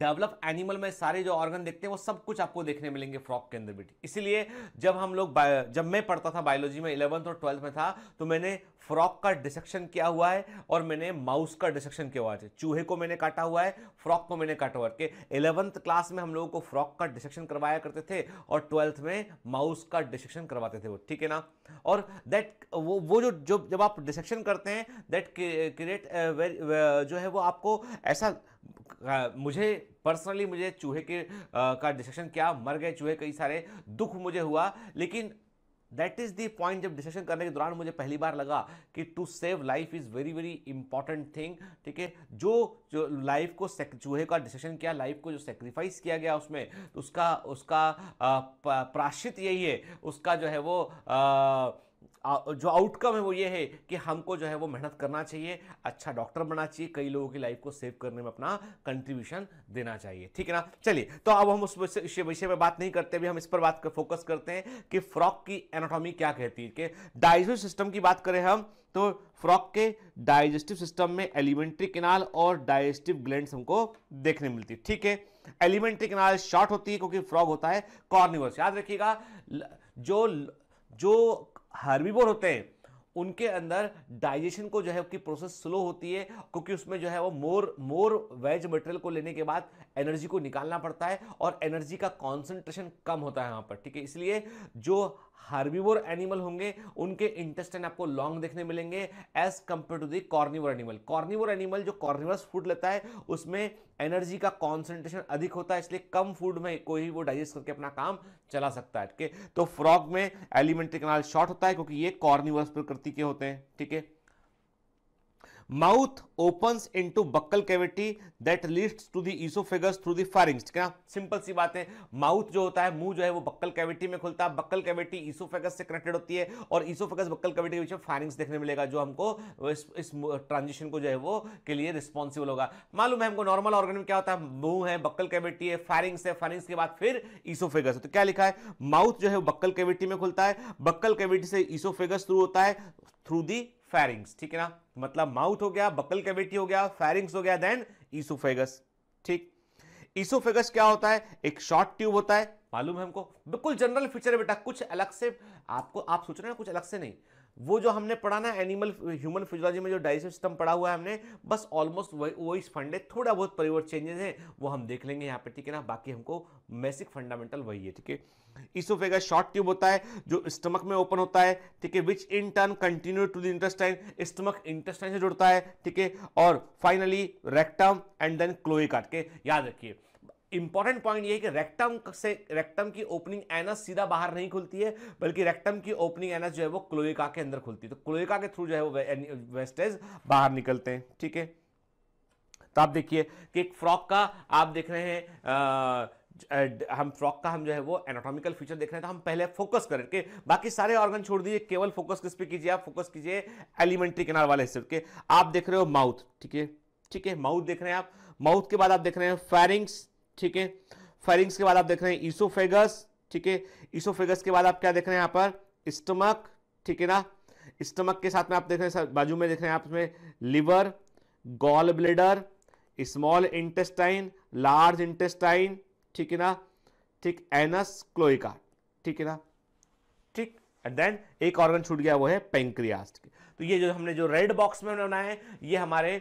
डेवलप एनिमल में सारे जो ऑर्गन देखते हैं वो सब कुछ आपको देखने मिलेंगे फ्रॉक के अंदर भी इसीलिए जब हम लोग जब मैं पढ़ता था बायोलॉजी में इलेवंथ और ट्वेल्थ में था तो मैंने फ्रॉक का डिसेक्शन किया हुआ है और मैंने माउस का डिसेक्शन किया हुआ है चूहे को मैंने काटा हुआ है फ्रॉक को मैंने काटा हुआ है इलेवंथ क्लास में हम लोगों को फ्रॉक का डिसेक्शन करवाया करते थे और ट्वेल्थ में माउस का डिसेक्शन करवाते थे वो ठीक है ना और दैट वो वो जो जो जब आप डिसेक्शन करते हैं दैट क्रिएट जो है वो आपको ऐसा मुझे पर्सनली मुझे चूहे के आ, का डिसेक्शन किया मर गए चूहे कई सारे दुख मुझे हुआ लेकिन दैट इज़ दी पॉइंट जब डिस्कशन करने के दौरान मुझे पहली बार लगा कि to save life is very very important thing ठीक है जो जो लाइफ को चूहे का डिस्कशन किया लाइफ को जो सेक्रीफाइस किया गया उसमें तो उसका उसका प्राश्चित यही है उसका जो है वो आ, जो आउटकम है वो ये है कि हमको जो है वो मेहनत करना चाहिए अच्छा डॉक्टर बनना चाहिए कई लोगों की लाइफ को सेव करने में अपना कंट्रीब्यूशन देना चाहिए ठीक है ना चलिए तो अब हम उस विषय में बात नहीं करते अभी हम इस पर बात कर, फोकस करते हैं कि फ्रॉक की एनाटॉमी क्या कहती है कि डाइजेस्टिव सिस्टम की बात करें हम तो फ्रॉक के डाइजेस्टिव सिस्टम में एलिमेंट्री किनाल और डाइजेस्टिव ग्लैंड हमको देखने मिलती है ठीक है एलिमेंट्री किनाल शॉर्ट होती है क्योंकि फ्रॉग होता है कॉर्निवर्स याद रखिएगा जो जो हार्बीबोर होते हैं उनके अंदर डाइजेशन को जो है उसकी प्रोसेस स्लो होती है क्योंकि उसमें जो है वो मोर मोर वेज मटेरियल को लेने के बाद एनर्जी को निकालना पड़ता है और एनर्जी का कॉन्सेंट्रेशन कम होता है यहाँ पर ठीक है इसलिए जो हार्बिवोर एनिमल होंगे उनके इंटेस्टाइन आपको लॉन्ग देखने मिलेंगे as compare to the carnivore animal carnivore animal जो कॉर्निवर्स फूड लेता है उसमें एनर्जी का कॉन्सेंट्रेशन अधिक होता है इसलिए कम फूड में कोई वो डाइजेस्ट करके अपना काम चला सकता है ठीक है तो फ्रॉग में एलिमेंट्री कनाल शॉर्ट होता है क्योंकि ये कॉर्निवर्स प्रकृति के होते हैं ठीक है mouth into buccal cavity that lead to दिगस थ्रू दिंग सिंपल सी बात है माउथ जो होता है मुंह जो है वो बक्कल कैविटी में खुलता है बक्कल कैविटी ईसोफेगस से कनेक्टेड होती है और ईसोफेगस बक्कल कैविटी के बीच में देखने मिलेगा जो हमको इस, इस ट्रांजिशन को जो है वो के लिए रिस्पॉन्सिबल होगा मालूम है हमको नॉर्मल ऑर्गन में क्या होता है मुंह है बक्कल कैविटी है फायरिंग है फायरिंग्स के बाद फिर ईसोफेगस तो क्या लिखा है माउथ जो है बक्कल कैविटी में खुलता है बक्कल कैविटी से ईसोफेगस थ्रू होता है थ्रू दी फैरिंग्स ठीक है ना मतलब माउथ हो गया बकल कैविटी हो गया फैरिंग्स हो गया देन ईसोफेगस ठीक ईसोफेगस क्या होता है एक शॉर्ट ट्यूब होता है मालूम है हमको बिल्कुल जनरल फीचर है बेटा कुछ अलग से आपको आप सोच रहे हैं कुछ अलग से नहीं वो जो हमने पढ़ा ना एनिमल ह्यूमन फिजोलॉजी में जो डाइजेस्ट सिस्टम पढ़ा हुआ है हमने बस ऑलमोस्ट वही फंड फंडे थोड़ा बहुत परिवर्तन चेंजेस हैं वो हम देख लेंगे यहाँ पे ठीक है ना बाकी हमको बेसिक फंडामेंटल वही है ठीक है इसोफेगा शॉर्ट ट्यूब होता है जो स्टमक में ओपन होता है ठीक है which in turn continue to the intestine stomach intestine से जुड़ता है ठीक है और finally rectum and then cloaca ठीक है याद रखिए इंपॉर्टेंट पॉइंट ये है कि रेक्टम से रेक्टम की ओपनिंग एनस सीधा बाहर नहीं खुलती है बल्कि रेक्टम की ओपनिंग एनस जो है वो क्लोइका के अंदर खुलती है तो क्लोइका के थ्रू जो है वो वेस्टेज बाहर निकलते हैं ठीक है तो आप देखिए कि एक फ्रॉक का आप देख रहे हैं आ, हम फ्रॉक का हम जो है वो एनाटॉमिकल फीचर देख रहे हैं तो हम पहले फोकस करें कि बाकी सारे ऑर्गन छोड़ दीजिए केवल फोकस किस पे कीजिए आप फोकस कीजिए एलिमेंट्री किनार वाले हिस्से के आप देख रहे हो माउथ ठीक है ठीक है माउथ देख रहे हैं आप माउथ के बाद आप देख रहे हैं फैरिंग्स ठीक है फायरिंग्स के बाद आप देख रहे हैं ईसोफेगस ठीक है ईसोफेगस के बाद आप क्या देख रहे हैं यहाँ पर स्टमक ठीक है ना स्टमक के साथ में आप देख रहे हैं बाजू में देख रहे हैं आप इसमें liver gall bladder small intestine large intestine ठीक है ना ठीक एनस क्लोइका ठीक है ना ठीक एंड देन एक ऑर्गन छूट गया वो है पेंक्रियास तो ये जो हमने जो रेड बॉक्स में बनाया है ये हमारे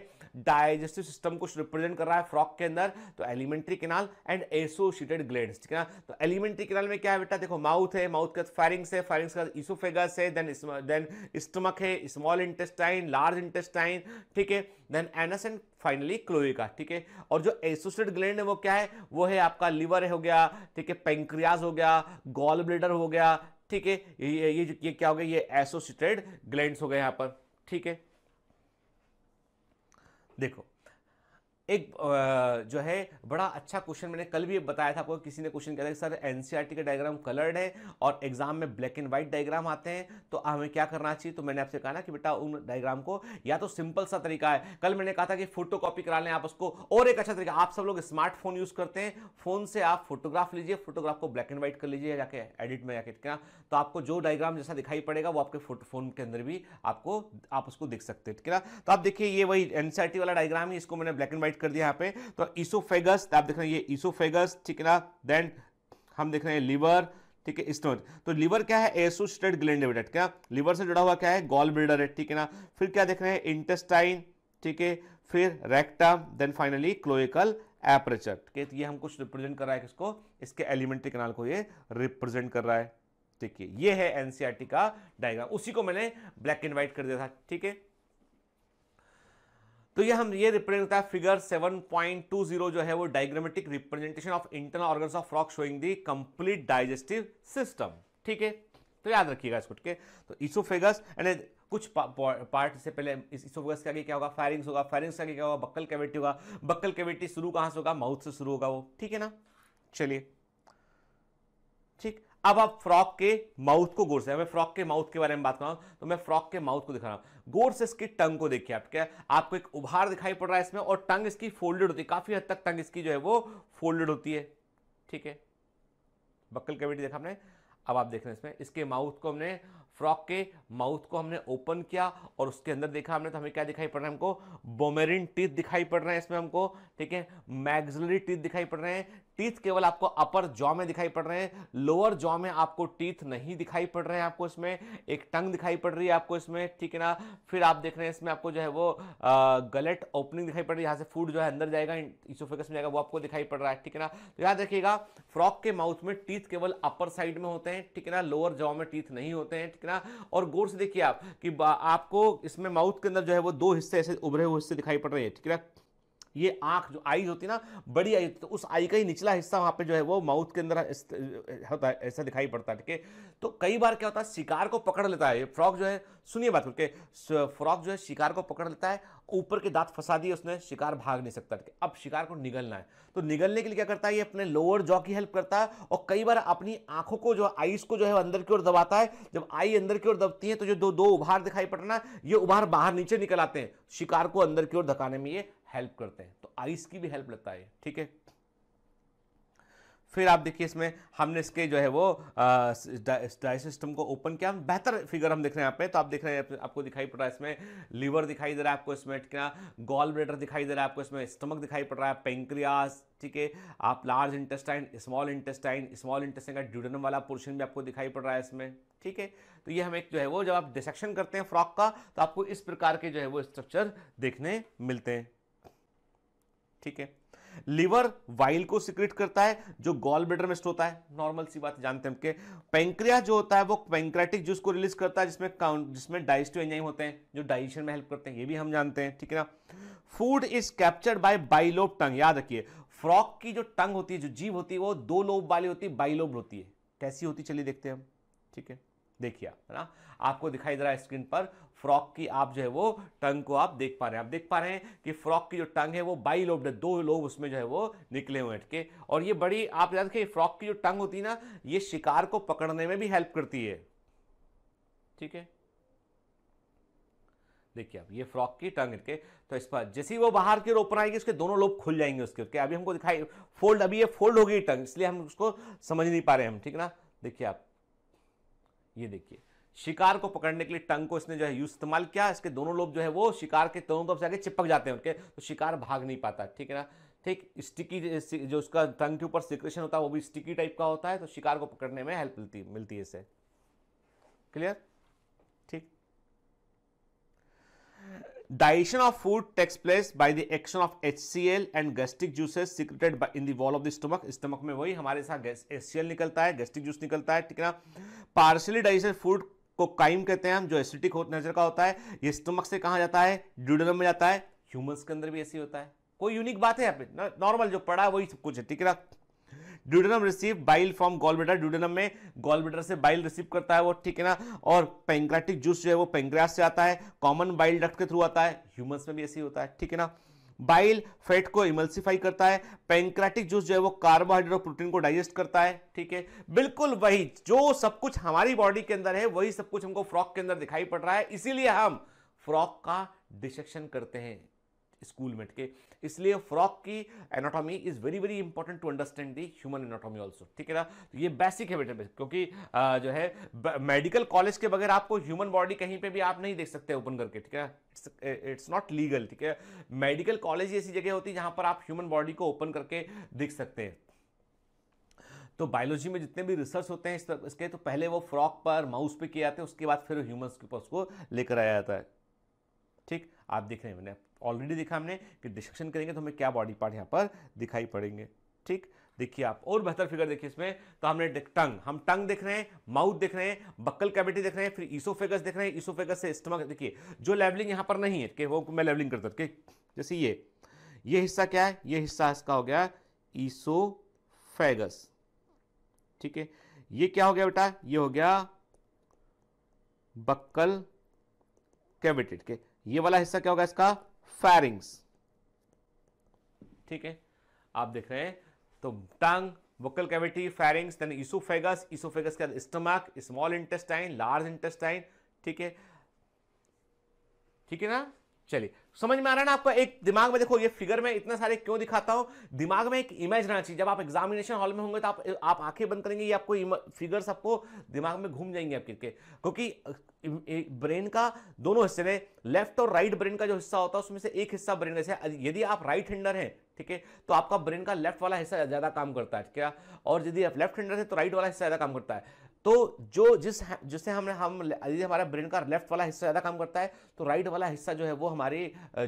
डाइजेस्टिव सिस्टम को रिप्रेजेंट कर रहा है फ्रॉक के अंदर तो alimentary canal and associated gland ठीक है ना तो एलिमेंट्री केनाल में क्या है बेटा देखो माउथ है माउथ के बाद फायरिंग्स है फायरिंग्स के बाद इसोफेगस है देन देन स्टमक है स्मॉल इंटेस्टाइन लार्ज इंटेस्टाइन ठीक है then anus and finally cloaca ठीक है और जो एसोसिएटेड ग्लैंड है वो क्या है वो है आपका लिवर हो गया ठीक है पेंक्रियाज हो गया गॉल ब्लेडर हो गया ठीक है ये ये, ये क्या हो गया ये एसोसिएटेड ग्लैंड्स हो गए यहाँ पर ठीक है D'accord. एक जो है बड़ा अच्छा क्वेश्चन मैंने कल भी बताया था आपको किसी ने क्वेश्चन किया था कि सर एनसीईआरटी e के डायग्राम कलर्ड है और एग्जाम में ब्लैक एंड व्हाइट डायग्राम आते हैं तो हमें क्या करना चाहिए तो मैंने आपसे कहा ना कि बेटा उन डायग्राम को या तो सिंपल सा तरीका है कल मैंने कहा था कि फोटो कॉपी करा लें आप उसको और एक अच्छा तरीका आप सब लोग स्मार्टफोन यूज करते हैं फोन से आप फोटोग्राफ लीजिए फोटोग्राफ को ब्लैक एंड व्हाइट कर लीजिए जाके एडिट में जाके क्या तो आपको जो डायग्राम जैसा दिखाई पड़ेगा वो आपके फोन के अंदर भी आपको आप उसको देख सकते हैं ठीक है ना तो आप देखिए ये वही एनसीआरटी e वाला डायग्राम है इसको मैंने ब्लैक एंड व्हाइट डिवाइड कर दिया यहाँ पे तो इसोफेगस आप देख रहे हैं ये इसोफेगस ठीक है ना देन हम देख रहे हैं लिवर ठीक है स्टोन तो लिवर क्या है एसोसिएटेड ग्लैंड क्या लिवर से जुड़ा हुआ क्या है गॉल बिल्डर है ठीक है ना फिर क्या देख रहे हैं इंटेस्टाइन ठीक है फिर rectum then finally cloacal aperture ठीक है तो ये हम कुछ रिप्रेजेंट कर रहा है किसको इसके एलिमेंट्री कनाल को ये रिप्रेजेंट कर रहा है ठीक है ये है एनसीआरटी e का डायग्राम उसी को मैंने ब्लैक एंड व्हाइट कर दिया था ठीक है तो ये हम ये रिप्रेजेंट करता है फिगर 7.20 जो है वो diagrammatic representation of internal organ of frog showing the complete digestive system ठीक है तो याद रखिएगा इसको ठीक तो इसोफेगस एंड कुछ पा, पार्ट से पहले इस इसोफेगस के आगे क्या होगा फायरिंग्स होगा फायरिंग्स आगे क्या होगा बक्कल कैविटी होगा बक्कल कैविटी शुरू कहां से होगा माउथ से शुरू होगा वो ठीक है ना चलिए ठीक अब आप फ्रॉक के माउथ को गौर से मैं फ्रॉक के माउथ के बारे में बात कर रहा हूं तो मैं फ्रॉक के माउथ को दिखा रहा हूं गौर से इसकी टंग को देखिए आप क्या आपको एक उभार दिखाई पड़ रहा है इसमें और टंग इसकी फोल्डेड होती है काफी हद तक टंग इसकी जो है वो फोल्डेड होती है ठीक है बक्कल कैविटी देखा हमने अब आप देख रहे हैं इसमें इसके माउथ को हमने फ्रॉक के माउथ को हमने ओपन किया और उसके अंदर देखा हमने तो हमें क्या दिखाई पड़ रहा है हमको बोमेरिन टीथ दिखाई पड़ रहे हैं इसमें हमको ठीक है मैग्जलरी टीथ दिखाई पड़ रहे हैं टीथ केवल आपको अपर जॉ में दिखाई पड़ रहे हैं लोअर जॉ में आपको टीथ नहीं दिखाई पड़ रहे हैं आपको इसमें एक टंग दिखाई पड़ रही है आपको इसमें ठीक है ना फिर आप देख रहे हैं इसमें आपको जो है वो गलेट ओपनिंग दिखाई पड़ रही है यहाँ से फूड जो है अंदर जाएगा इसोफेकस में जाएगा वो आपको दिखाई पड़ रहा है ठीक है ना तो याद रखिएगा फ्रॉक के माउथ में टीथ केवल अपर साइड में होते हैं ठीक है ना लोअर जॉ में टीथ नहीं होते हैं ठीक है ना और गौर से देखिए आप कि आपको इसमें माउथ के अंदर जो है वो दो हिस्से ऐसे उभरे हुए हिस्से दिखाई पड़ रहे हैं ठीक है ना ये आंख जो आईज होती है ना बड़ी आई तो उस आई का ही निचला हिस्सा वहां पे जो है वो माउथ के अंदर होता है ऐसा दिखाई पड़ता है ठीक है तो कई बार क्या होता है शिकार को पकड़ लेता है फ्रॉक जो है सुनिए बात करके फ्रॉक जो है शिकार को पकड़ लेता है ऊपर के दांत फंसा दिए उसने शिकार भाग नहीं सकता ठीक अब शिकार को निगलना है तो निगलने के लिए क्या करता है ये अपने लोअर जॉ की हेल्प करता है और कई बार अपनी आंखों को जो आईज को जो है अंदर की ओर दबाता है जब आई अंदर की ओर दबती है तो जो दो दो उभार दिखाई पड़ना ये उभार बाहर नीचे निकल आते हैं शिकार को अंदर की ओर धकाने में ये हेल्प करते हैं तो आइस की भी हेल्प लेता है ठीक है फिर आप देखिए इसमें हमने इसके जो है वो डाइजेस्ट सिस्टम को ओपन किया बेहतर फिगर हम देख रहे हैं यहाँ पे तो आप देख रहे हैं आपको दिखाई पड़ रहा है इसमें लीवर दिखाई दे रहा है आपको इसमें क्या गॉल ब्लेडर दिखाई दे रहा है आपको इसमें स्टमक दिखाई पड़ रहा है पेंक्रियास ठीक है आप large intestine small intestine small intestine का ड्यूडनम वाला पोर्शन भी आपको दिखाई पड़ रहा है इसमें ठीक है तो ये एक जो है वो जब आप डिसेक्शन करते हैं फ्रॉक का तो आपको इस प्रकार के जो है वो स्ट्रक्चर देखने मिलते हैं ठीक है लिवर वाइल को सिक्रेट करता है जो गॉल ब्लेडर में होता है नॉर्मल सी बात जानते हैं पेंक्रिया जो होता है वो पेंक्रेटिक जूस को रिलीज करता है जिसमें काउंट जिसमें डाइजेस्टिव एंजाइम होते हैं जो डाइजेशन में हेल्प करते हैं ये भी हम जानते हैं ठीक है ना food is captured by bilobed tongue याद रखिए फ्रॉक की जो टंग होती है जो जीव होती है वो दो लोब वाली होती है बाइलोब होती है कैसी होती चलिए देखते हैं हम ठीक है देखिए है ना आपको दिखाई दे रहा है स्क्रीन पर फ्रॉक की आप जो है वो टंग को आप देख पा रहे हैं आप देख पा रहे हैं कि फ्रॉक की जो टंग है वो बाई लोब्ड दो लोब उसमें जो है वो निकले हुए हटके और ये बड़ी आप याद रखिए फ्रॉक की जो टंग होती है ना ये शिकार को पकड़ने में भी हेल्प करती है ठीक है देखिए आप ये फ्रॉक की टंग के तो इस पर जैसे ही वो बाहर की रोपन आएगी उसके दोनों लोग खुल जाएंगे उसके उसके अभी हमको दिखाई फोल्ड अभी ये फोल्ड होगी टंग इसलिए हम उसको समझ नहीं पा रहे हम ठीक ना देखिए आप ये देखिए शिकार को पकड़ने के लिए टंग को इसने जो है यूज इस्तेमाल किया इसके दोनों लोग जो है वो शिकार के दोनों तरफ से आगे चिपक जाते हैं उनके तो शिकार भाग नहीं पाता ठीक है ना ठीक स्टिकी जो उसका टंग के ऊपर सिक्रेशन होता है वो भी स्टिकी टाइप का होता है तो शिकार को पकड़ने में हेल्प मिलती है इसे clear digestion of food takes place by the action of HCl and gastric juices secreted by in the wall of the stomach stomach में वही हमारे साथ HCl निकलता है gastric juice निकलता है ठीक है ना partially digested food को काइम कहते हैं हम जो एसिडिक नजर का होता है ये स्टमक से कहा जाता है ड्यूडनम में जाता है ह्यूमंस के अंदर भी ऐसी होता है कोई यूनिक बात है यहाँ पे नॉर्मल जो पढ़ा वही सब कुछ है ठीक है ना duodenum receive bile from gall duodenum में गॉल से बाइल रिसीव करता है वो ठीक है ना और पेंक्राटिक जूस जो है वो पेंक्रियास से आता है कॉमन बाइल डक्ट के थ्रू आता है ह्यूमन्स में भी ऐसे ही होता है ठीक है ना बाइल फैट को इमल्सिफाई करता है पेंक्राटिक जूस जो है वो कार्बोहाइड्रेट और प्रोटीन को डाइजेस्ट करता है ठीक है बिल्कुल वही जो सब कुछ हमारी बॉडी के अंदर है वही सब कुछ हमको फ्रॉक के अंदर दिखाई पड़ रहा है इसीलिए हम फ्रॉक का डिसेक्शन करते हैं स्कूल में ठीक है इसलिए फ्रॉक की anatomy is very very important to understand the human anatomy also ठीक है ना तो ये बेसिक है बेटा क्योंकि आ, जो है मेडिकल कॉलेज के बगैर आपको ह्यूमन बॉडी कहीं पे भी आप नहीं देख सकते ओपन करके ठीक है इट्स नॉट लीगल ठीक है मेडिकल कॉलेज ऐसी जगह होती है जहां पर आप ह्यूमन बॉडी को ओपन करके देख सकते हैं तो बायोलॉजी में जितने भी रिसर्च होते हैं इस इसके तो पहले वो फ्रॉक पर माउस पे किए जाते हैं उसके बाद फिर ह्यूमंस के ऊपर उसको लेकर आया जाता है ठीक आप देख रहे हैं मैंने ऑलरेडी देखा हमने कि डिस्ट्रक्शन करेंगे तो हमें क्या बॉडी पार्ट यहाँ पर दिखाई पड़ेंगे ठीक देखिए आप और बेहतर फिगर देखिए इसमें तो हमने टंग हम टंग देख रहे हैं माउथ देख रहे हैं बक्कल कैविटी देख रहे हैं फिर ईसोफेगस देख रहे हैं ईसोफेगस से स्टमक देखिए जो लेवलिंग यहाँ पर नहीं है कि वो मैं लेवलिंग करता कि जैसे ये ये हिस्सा क्या है ये हिस्सा इसका हो गया ईसोफेगस ठीक है ये क्या हो गया बेटा ये हो गया बक्कल कैविटी ठीक है ये वाला हिस्सा क्या होगा इसका फैरिंग्स ठीक है आप देख रहे हैं तो tongue buccal cavity pharynx then oesophagus oesophagus के बाद stomach small intestine large intestine ठीक है ठीक है ना चलिए समझ में आ रहा है ना आपका एक दिमाग में देखो ये फिगर में इतने सारे क्यों दिखाता हूं दिमाग में एक इमेज रहना चाहिए जब आप एग्जामिनेशन हॉल में होंगे तो आप आप आंखें बंद करेंगे ये आपको फिगर्स आपको दिमाग में घूम जाएंगे आपके क्योंकि ब्रेन का दोनों हिस्से में लेफ्ट और राइट ब्रेन का जो हिस्सा होता है उसमें से एक हिस्सा ब्रेन जैसे यदि आप राइट हैंडर हैं ठीक है तो आपका ब्रेन का लेफ्ट वाला हिस्सा ज़्यादा काम करता है क्या और यदि आप लेफ्ट हैंडर है तो राइट वाला हिस्सा ज़्यादा काम करता है तो जो जिस जिससे हमने हम यदि हमारा ब्रेन का लेफ्ट वाला हिस्सा ज़्यादा काम करता है तो राइट वाला हिस्सा जो है वो हमारे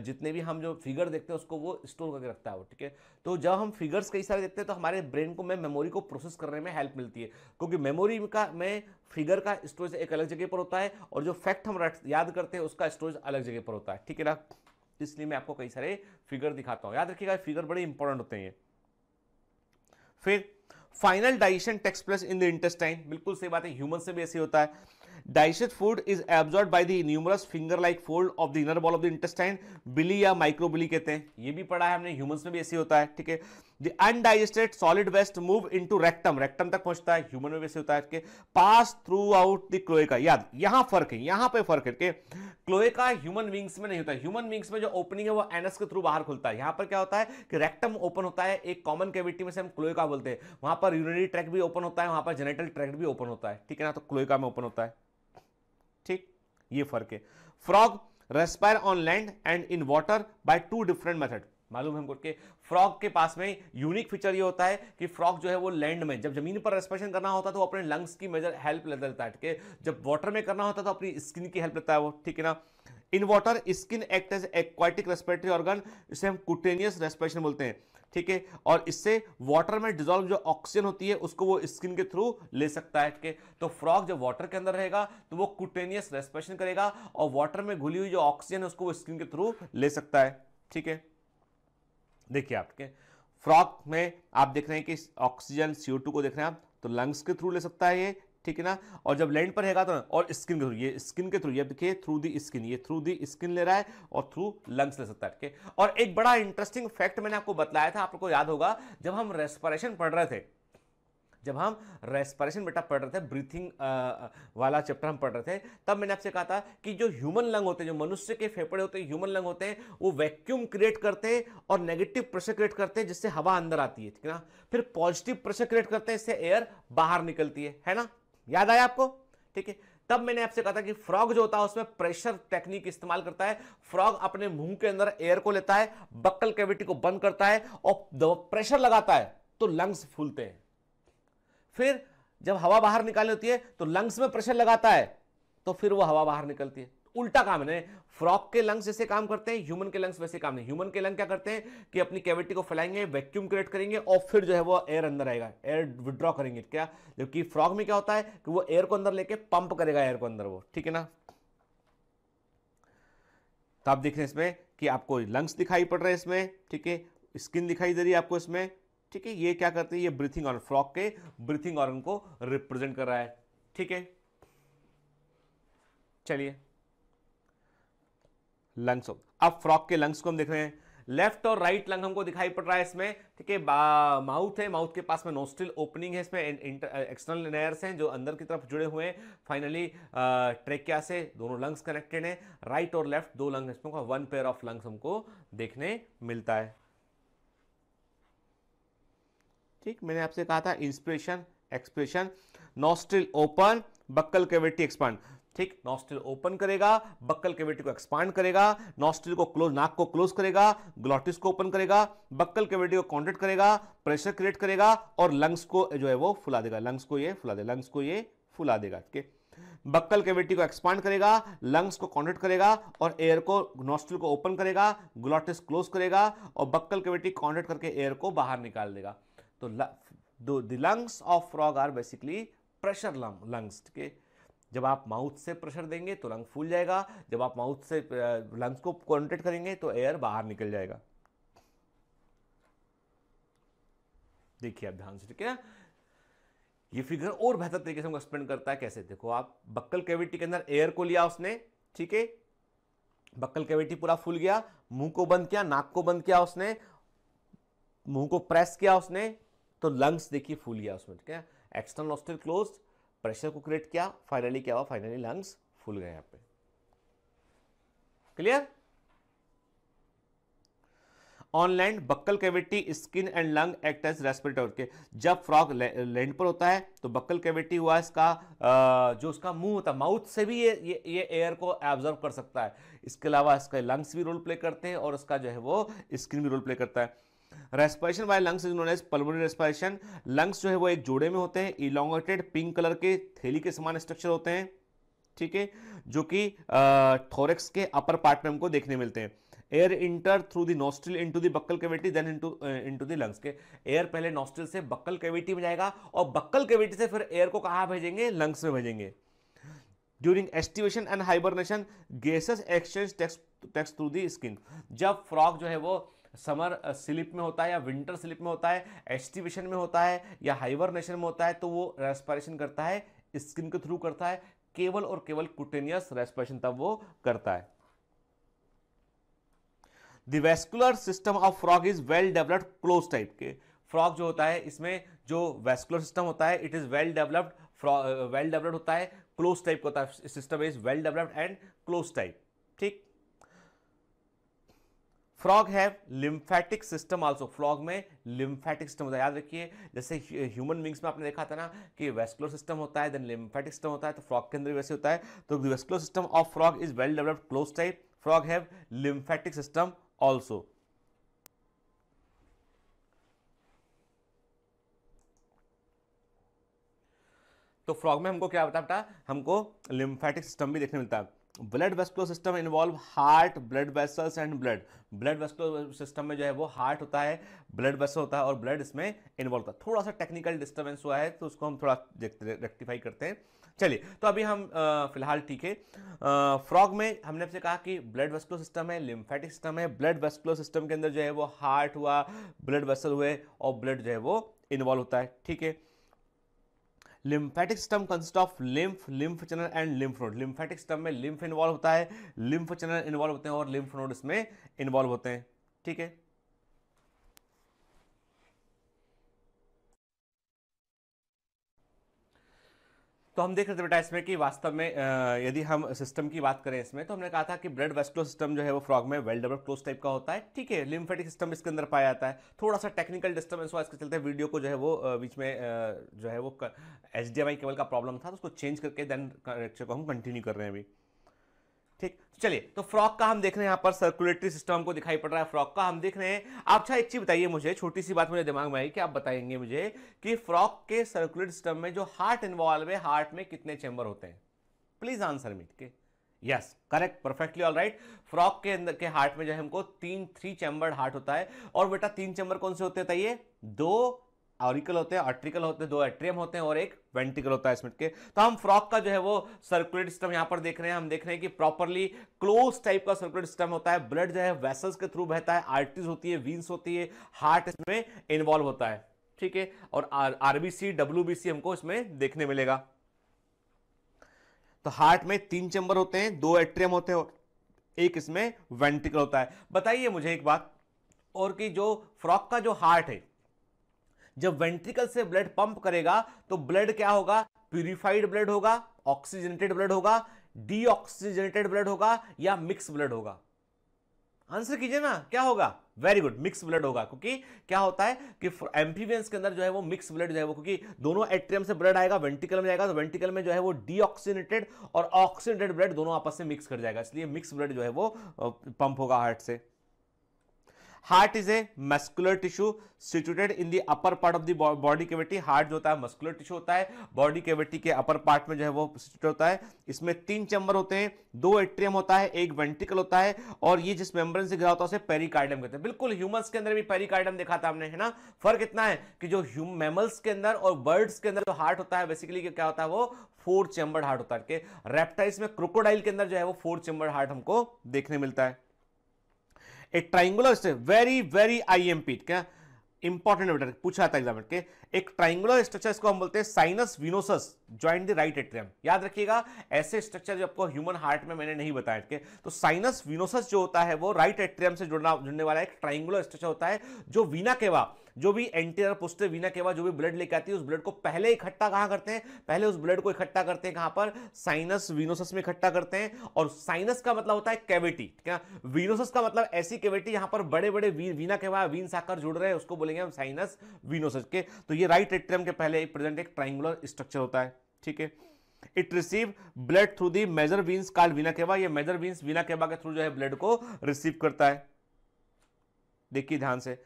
जितने भी हम जो फिगर देखते हैं उसको वो स्टोर करके रखता है वो ठीक है तो जब हम फिगर्स कई सारे देखते हैं तो हमारे ब्रेन को मैं मेमोरी को प्रोसेस करने में हेल्प मिलती है क्योंकि मेमोरी का मैं फिगर का स्टोरेज एक अलग जगह पर होता है और जो फैक्ट हम याद करते हैं उसका स्टोरेज अलग जगह पर होता है ठीक है ना इसलिए मैं आपको कई सारे फिगर दिखाता हूँ याद रखिएगा फिगर बड़े इंपॉर्टेंट होते हैं फिर final digestion takes place in the intestine बिल्कुल सही बात है ह्यूमन से भी ऐसे होता है digest food is absorbed by the numerous finger like fold of the inner wall of the intestine villi या माइक्रोबिली कहते हैं ये भी पढ़ा है हमने ह्यूमंस में भी ऐसे होता है ठीक है the undigested solid waste move into rectum rectum तक पहुंचता है ह्यूमन में वैसे होता है कि pass through out the cloaca याद यहां फर्क है यहां पे फर्क है कि क्लोएका ह्यूमन विंग्स में नहीं होता है ह्यूमन विंग्स में जो ओपनिंग है वो एनस के थ्रू बाहर खुलता है यहां पर क्या होता है कि रेक्टम ओपन होता है एक कॉमन कैविटी में से हम क्लोएका बोलते हैं वहां पर यूरिनरी ट्रैक भी ओपन होता है वहां पर जेनेटल ट्रैक भी ओपन होता है ठीक है ना तो क्लोएका में ओपन होता है ठीक ये फर्क है frog respire on land and in water by two different method मालूम है हमको के फ्रॉग के पास में यूनिक फीचर ये होता है कि फ्रॉग जो है वो लैंड में जब जमीन पर रेस्पिरेशन करना होता है तो अपने लंग्स की मेजर हेल्प लेता है ठीक जब वाटर में करना होता है तो अपनी स्किन की हेल्प लेता है वो ठीक है ना in water skin act as aquatic respiratory organ इसे हम कुटेनियस रेस्पिरेशन बोलते हैं ठीक है और इससे वाटर में डिजोल्व जो ऑक्सीजन होती है उसको वो स्किन के थ्रू ले सकता है ठीक तो फ्रॉग जब वाटर के अंदर रहेगा तो वो कुटेनियस रेस्पेशन करेगा और वाटर में घुली हुई जो ऑक्सीजन है उसको वो स्किन के थ्रू ले सकता है ठीक है देखिए आप फ्रॉक में आप देख रहे हैं कि ऑक्सीजन सीओ को देख रहे हैं आप तो लंग्स के थ्रू ले सकता है ये ठीक है ना और जब लैंड पर रहेगा तो और स्किन के थ्रू ये स्किन के थ्रू ये देखिए थ्रू दी स्किन ये थ्रू दी स्किन ले रहा है और थ्रू लंग्स ले सकता है ठीक है और एक बड़ा इंटरेस्टिंग फैक्ट मैंने आपको बताया था आप लोग को याद होगा जब हम रेस्परेशन पढ़ रहे थे जब हम रेस्परेशन बेटा पढ़ रहे थे ब्रीथिंग वाला चैप्टर हम पढ़ रहे थे तब मैंने आपसे कहा था कि जो ह्यूमन लंग होते हैं जो मनुष्य के फेफड़े होते हैं ह्यूमन लंग होते हैं वो वैक्यूम क्रिएट करते हैं और नेगेटिव प्रेशर क्रिएट करते हैं जिससे हवा अंदर आती है ठीक है ना फिर पॉजिटिव प्रेशर क्रिएट करते हैं इससे एयर बाहर निकलती है है ना याद आया आपको ठीक है तब मैंने आपसे कहा था कि फ्रॉग जो होता है उसमें प्रेशर टेक्निक इस्तेमाल करता है फ्रॉग अपने मुंह के अंदर एयर को लेता है बक्कल कैविटी को बंद करता है और प्रेशर लगाता है तो लंग्स फूलते हैं फिर जब हवा बाहर निकालनी होती है तो लंग्स में प्रेशर लगाता है तो फिर वो हवा बाहर निकलती है उल्टा काम है फ्रॉक के लंग्स जैसे काम करते हैं ह्यूमन के लंग्स वैसे काम नहीं ह्यूमन के लंग क्या करते हैं कि अपनी कैविटी को फैलाएंगे वैक्यूम क्रिएट करेंगे और फिर जो है वो एयर अंदर आएगा एयर विड्रॉ करेंगे क्या जबकि फ्रॉक में क्या होता है कि वो एयर को अंदर लेके पंप करेगा एयर को अंदर वो ठीक है ना तो आप देख रहे हैं इसमें कि आपको लंग्स दिखाई पड़ रहे हैं इसमें ठीक है स्किन दिखाई दे रही है आपको इसमें ठीक है ये क्या करते हैं ये ब्रीथिंग ऑर्गन फ्रॉक के ब्रीथिंग ऑर्गन को रिप्रेजेंट कर रहा है ठीक है चलिए लंग्स ऑफ अब फ्रॉक के लंग्स को हम देख रहे हैं लेफ्ट और राइट लंग हमको दिखाई पड़ रहा है इसमें ठीक है माउथ है माउथ के पास में नोस्टिल ओपनिंग है इसमें एक्सटर्नल नेयर्स हैं जो अंदर की तरफ जुड़े हुए हैं फाइनली ट्रेकिया से दोनों लंग्स कनेक्टेड हैं राइट और लेफ्ट दो लंग इसमें का वन पेयर ऑफ लंग्स हमको देखने मिलता है ठीक मैंने आपसे कहा था inspiration expiration nostril open buccal cavity expand ठीक नॉस्ट्रिल ओपन करेगा बक्कल कैविटी को एक्सपांड करेगा नॉस्ट्रिल को क्लोज नाक को क्लोज करेगा ग्लॉटिस को ओपन करेगा बक्कल कैविटी को कॉन्टेक्ट करेगा प्रेशर क्रिएट करेगा और लंग्स को जो है वो फुला देगा लंग्स को ये फुला देगा लंग्स को ये फुला देगा ठीक है बक्कल कैविटी को एक्सपांड करेगा लंग्स को कॉन्टेक्ट करेगा और एयर को नॉस्ट्रिल को ओपन करेगा ग्लॉटिस क्लोज करेगा और बक्कल कैविटी कॉन्टेक्ट करके एयर को बाहर निकाल देगा तो the lungs of frog are basically pressure lungs ठीक है जब आप माउथ से प्रेशर देंगे तो लंग फूल जाएगा जब आप माउथ से लंग्स को कॉन्ट्रेक्ट करेंगे तो एयर बाहर निकल जाएगा देखिए आप ध्यान से ठीक है ये फिगर और बेहतर तरीके से हम एक्सप्लेन करता है कैसे देखो आप बक्कल कैविटी के अंदर एयर को लिया उसने ठीक है बक्कल कैविटी पूरा फूल गया मुंह को बंद किया नाक को बंद किया उसने मुंह को प्रेस किया उसने तो लंग्स देखिए फूल गया उसमें ठीक है एक्सटर्नल ऑस्टिल क्लोज प्रेशर को क्रिएट किया फाइनली क्या हुआ फाइनली लंग्स फूल गए यहां पे clear online buccal cavity skin and lung act as respirator के जब फ्रॉग लैंड पर होता है तो बक्कल कैविटी हुआ इसका जो उसका मुंह होता है माउथ से भी ये ये, एयर को एब्जॉर्व कर सकता है इसके अलावा इसके लंग्स भी रोल प्ले करते हैं और उसका जो है वो स्किन भी रोल प्ले करता है respiration by lungs is known as pulmonary respiration lungs जो है वो एक जोड़े में होते हैं इलोंगेटेड पिंक कलर के थैली के समान स्ट्रक्चर होते हैं ठीक है जो कि थोरेक्स के अपर पार्ट में हमको देखने मिलते हैं air enter through the nostril into the buccal cavity then into into the lungs के एयर पहले नोस्ट्रिल से बक्कल कैविटी में जाएगा और बक्कल कैविटी से फिर एयर को कहाँ भेजेंगे लंग्स में भेजेंगे during aestivation and hibernation gases exchange takes takes through the skin जब फ्रॉग जो है वो समर स्लिप में होता है या विंटर स्लिप में होता है एस्टिवेशन में होता है या हाइबरनेशन में होता है तो वो रेस्पायरेशन करता है स्किन के थ्रू करता है केवल और केवल कुटेनियस रेस्पायरेशन तब वो करता है vascular system of frog is well developed close type के फ्रॉग जो होता है इसमें जो वेस्कुलर सिस्टम होता है it is well developed well developed होता है क्लोज टाइप का होता है system is well developed and close type frog have lymphatic system also frog में लिम्फेटिक सिस्टम होता है याद रखिए जैसे ह्यूमन बींग्स में आपने देखा था ना कि वेस्कुलर सिस्टम होता है देन लिम्फेटिक सिस्टम होता है तो फ्रॉग के अंदर वैसे होता है तो vascular system of frog is well developed close type frog have lymphatic system also तो फ्रॉग में हमको क्या बता बेटा हमको लिम्फेटिक सिस्टम भी देखने मिलता है blood vascular system involve heart blood vessels and blood blood vascular system में जो है वो हार्ट होता है ब्लड वेसल होता है और ब्लड इसमें इन्वॉल्व होता है थोड़ा सा टेक्निकल डिस्टर्बेंस हुआ है तो उसको हम थोड़ा रेक्टिफाई करते हैं चलिए तो अभी हम फिलहाल ठीक है फ्रॉग में हमने आपसे कहा कि ब्लड वेस्कुलर सिस्टम है लिम्फेटिक सिस्टम है ब्लड वेस्कुलर सिस्टम के अंदर जो है वो हार्ट हुआ ब्लड वेसल हुए और ब्लड जो है वो इन्वॉल्व होता है ठीक है lymphatic system consist of lymph lymph channel and lymph node lymphatic system में लिम्फ इन्वॉल्व होता है लिम्फ चैनल इन्वॉल्व होते हैं और लिम्फ नोड इसमें इन्वॉल्व होते हैं ठीक है तो हम देख रहे थे बेटा इसमें कि वास्तव में यदि हम सिस्टम की बात करें इसमें तो हमने कहा था कि ब्लड वेस्कुलर सिस्टम जो है वो फ्रॉग में वेल डेवलप क्लोज टाइप का होता है ठीक है लिम्फेटिक सिस्टम इसके अंदर पाया जाता है थोड़ा सा टेक्निकल डिस्टर्बेंस हुआ इसके चलते वीडियो को जो है वो बीच में जो है वो एच डी केबल का प्रॉब्लम था तो उसको चेंज करके देन लेक्चर को हम कंटिन्यू कर रहे हैं अभी ठीक तो चलिए तो फ्रॉक का हम देख रहे हैं यहाँ पर सर्कुलेटरी सिस्टम को दिखाई पड़ रहा है फ्रॉक का हम देख रहे हैं आप अच्छा एक चीज बताइए मुझे छोटी सी बात मेरे दिमाग में आई कि आप बताएंगे मुझे कि फ्रॉक के सर्कुलेट सिस्टम में जो हार्ट इन्वॉल्व है हार्ट में कितने चैम्बर होते हैं प्लीज आंसर मी ठीक है yes correct perfectly all right frog के अंदर के हार्ट में जो है हमको तीन थ्री चैम्बर्ड हार्ट होता है और बेटा तीन चैम्बर कौन से होते हैं बताइए दो ऑरिकल होते हैं आर्ट्रिकल होते हैं दो एट्रियम होते हैं और एक वेंटिकल होता है इसमें के तो हम फ्रॉक का जो है वो सर्कुलेट सिस्टम यहाँ पर देख रहे हैं हम देख रहे हैं कि प्रॉपरली क्लोज टाइप का सर्कुलेट सिस्टम होता है ब्लड जो है वेसल्स के थ्रू बहता है आर्टिस होती है वीन्स होती है हार्ट इसमें इन्वॉल्व होता है ठीक है और आरबीसी डब्ल्यू हमको इसमें देखने मिलेगा तो हार्ट में तीन चैंबर होते हैं दो एट्रियम होते हैं और एक इसमें वेंटिकल होता है बताइए मुझे एक बात और कि जो फ्रॉक का जो हार्ट है जब वेंट्रिकल से ब्लड पंप करेगा तो ब्लड क्या होगा प्यूरिफाइड ब्लड होगा ऑक्सीजनेटेड ब्लड होगा डीऑक्सीजनेटेड ब्लड होगा या मिक्स ब्लड होगा आंसर कीजिए ना क्या होगा वेरी गुड मिक्स ब्लड होगा क्योंकि क्या होता है कि एम्फीवियंस के अंदर जो है वो मिक्स ब्लड जो है वो क्योंकि दोनों एट्रियम से ब्लड आएगा वेंटिकल में जाएगा तो वेंटिकल में जो है वो डीऑक्सीनेटेड और ऑक्सीनेटेड ब्लड दोनों आपस में मिक्स कर जाएगा इसलिए मिक्स ब्लड जो है वो पंप होगा हार्ट से heart is a muscular tissue situated in the upper part of the body cavity heart जो होता है मस्कुलर टिश्यू होता है बॉडी केविटी के अपर पार्ट में जो है वो सिचुएट होता है इसमें तीन चैम्बर होते हैं दो एट्रियम होता है एक वेंट्रिकल होता है और ये जिस मेम्ब्रेन से घिरा होता है उसे पेरिकार्डियम कहते हैं बिल्कुल ह्यूमंस के अंदर भी पेरिकार्डियम देखा था हमने है ना फर्क इतना है कि जो मैमल्स के अंदर और बर्ड्स के अंदर जो हार्ट होता है बेसिकली क्या होता है वो फोर चैम्बर हार्ट होता है रेप्टाइल्स में क्रोकोडाइल के अंदर जो है वो फोर चैम्बर हार्ट हमको देखने मिलता है a triangular structure very very IMP क्या इंपॉर्टेंट बेटा पूछा था एग्जाम के एक ट्राइंगुलर स्ट्रक्चर इसको हम बोलते हैं sinus venosus joint the right atrium याद रखिएगा ऐसे स्ट्रक्चर जो आपको ह्यूमन हार्ट में मैंने नहीं बताया के तो साइनस विनोसस जो होता है वो राइट एट्रियम से जुड़ना जुड़ने वाला एक ट्राइंगुलर स्ट्रक्चर होता है जो वीना केवा जो भी एंटीर पोस्टर वीना के बाद जो भी ब्लड लेके आती है उस ब्लड को पहले इकट्ठा कहां करते हैं पहले उस ब्लड को इकट्ठा करते हैं कहां पर साइनस वीनोसस में इकट्ठा करते हैं और साइनस का मतलब होता है कैविटी क्या वीनोसस का मतलब ऐसी कैविटी यहां पर बड़े बड़े वी, वीना के बाद वीन साकर जुड़ रहे हैं उसको बोलेंगे हम साइनस वीनोसस के तो ये राइट एट्रियम के पहले प्रेजेंट एक ट्राइंगुलर स्ट्रक्चर होता है ठीक है it receive blood through the major veins called vena cava ये मेजर वीन्स वीना केवा के थ्रू जो है ब्लड को रिसीव करता है देखिए ध्यान से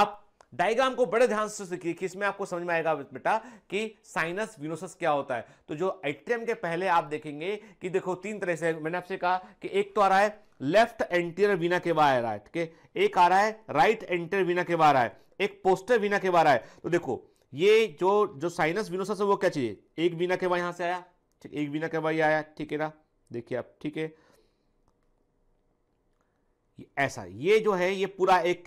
अब डायग्राम को बड़े ध्यान से सीखिए कि इसमें आपको समझ में आएगा बेटा कि साइनस विनोसस क्या होता है तो जो एट्रियम के पहले आप देखेंगे कि देखो तीन तरह से मैंने आपसे कहा कि एक तो आ रहा है लेफ्ट एंटीरियर वीना के बाहर आ ठीक है एक आ रहा है राइट एंटीरियर वीना के बाहर आए एक पोस्टर वीना के बाहर आए तो देखो ये जो जो साइनस विनोसस है वो क्या चाहिए एक वीना के बाहर यहां से आया ठीक एक वीना के बाहर आया ठीक है ना देखिए आप ठीक है ऐसा ये जो है ये पूरा एक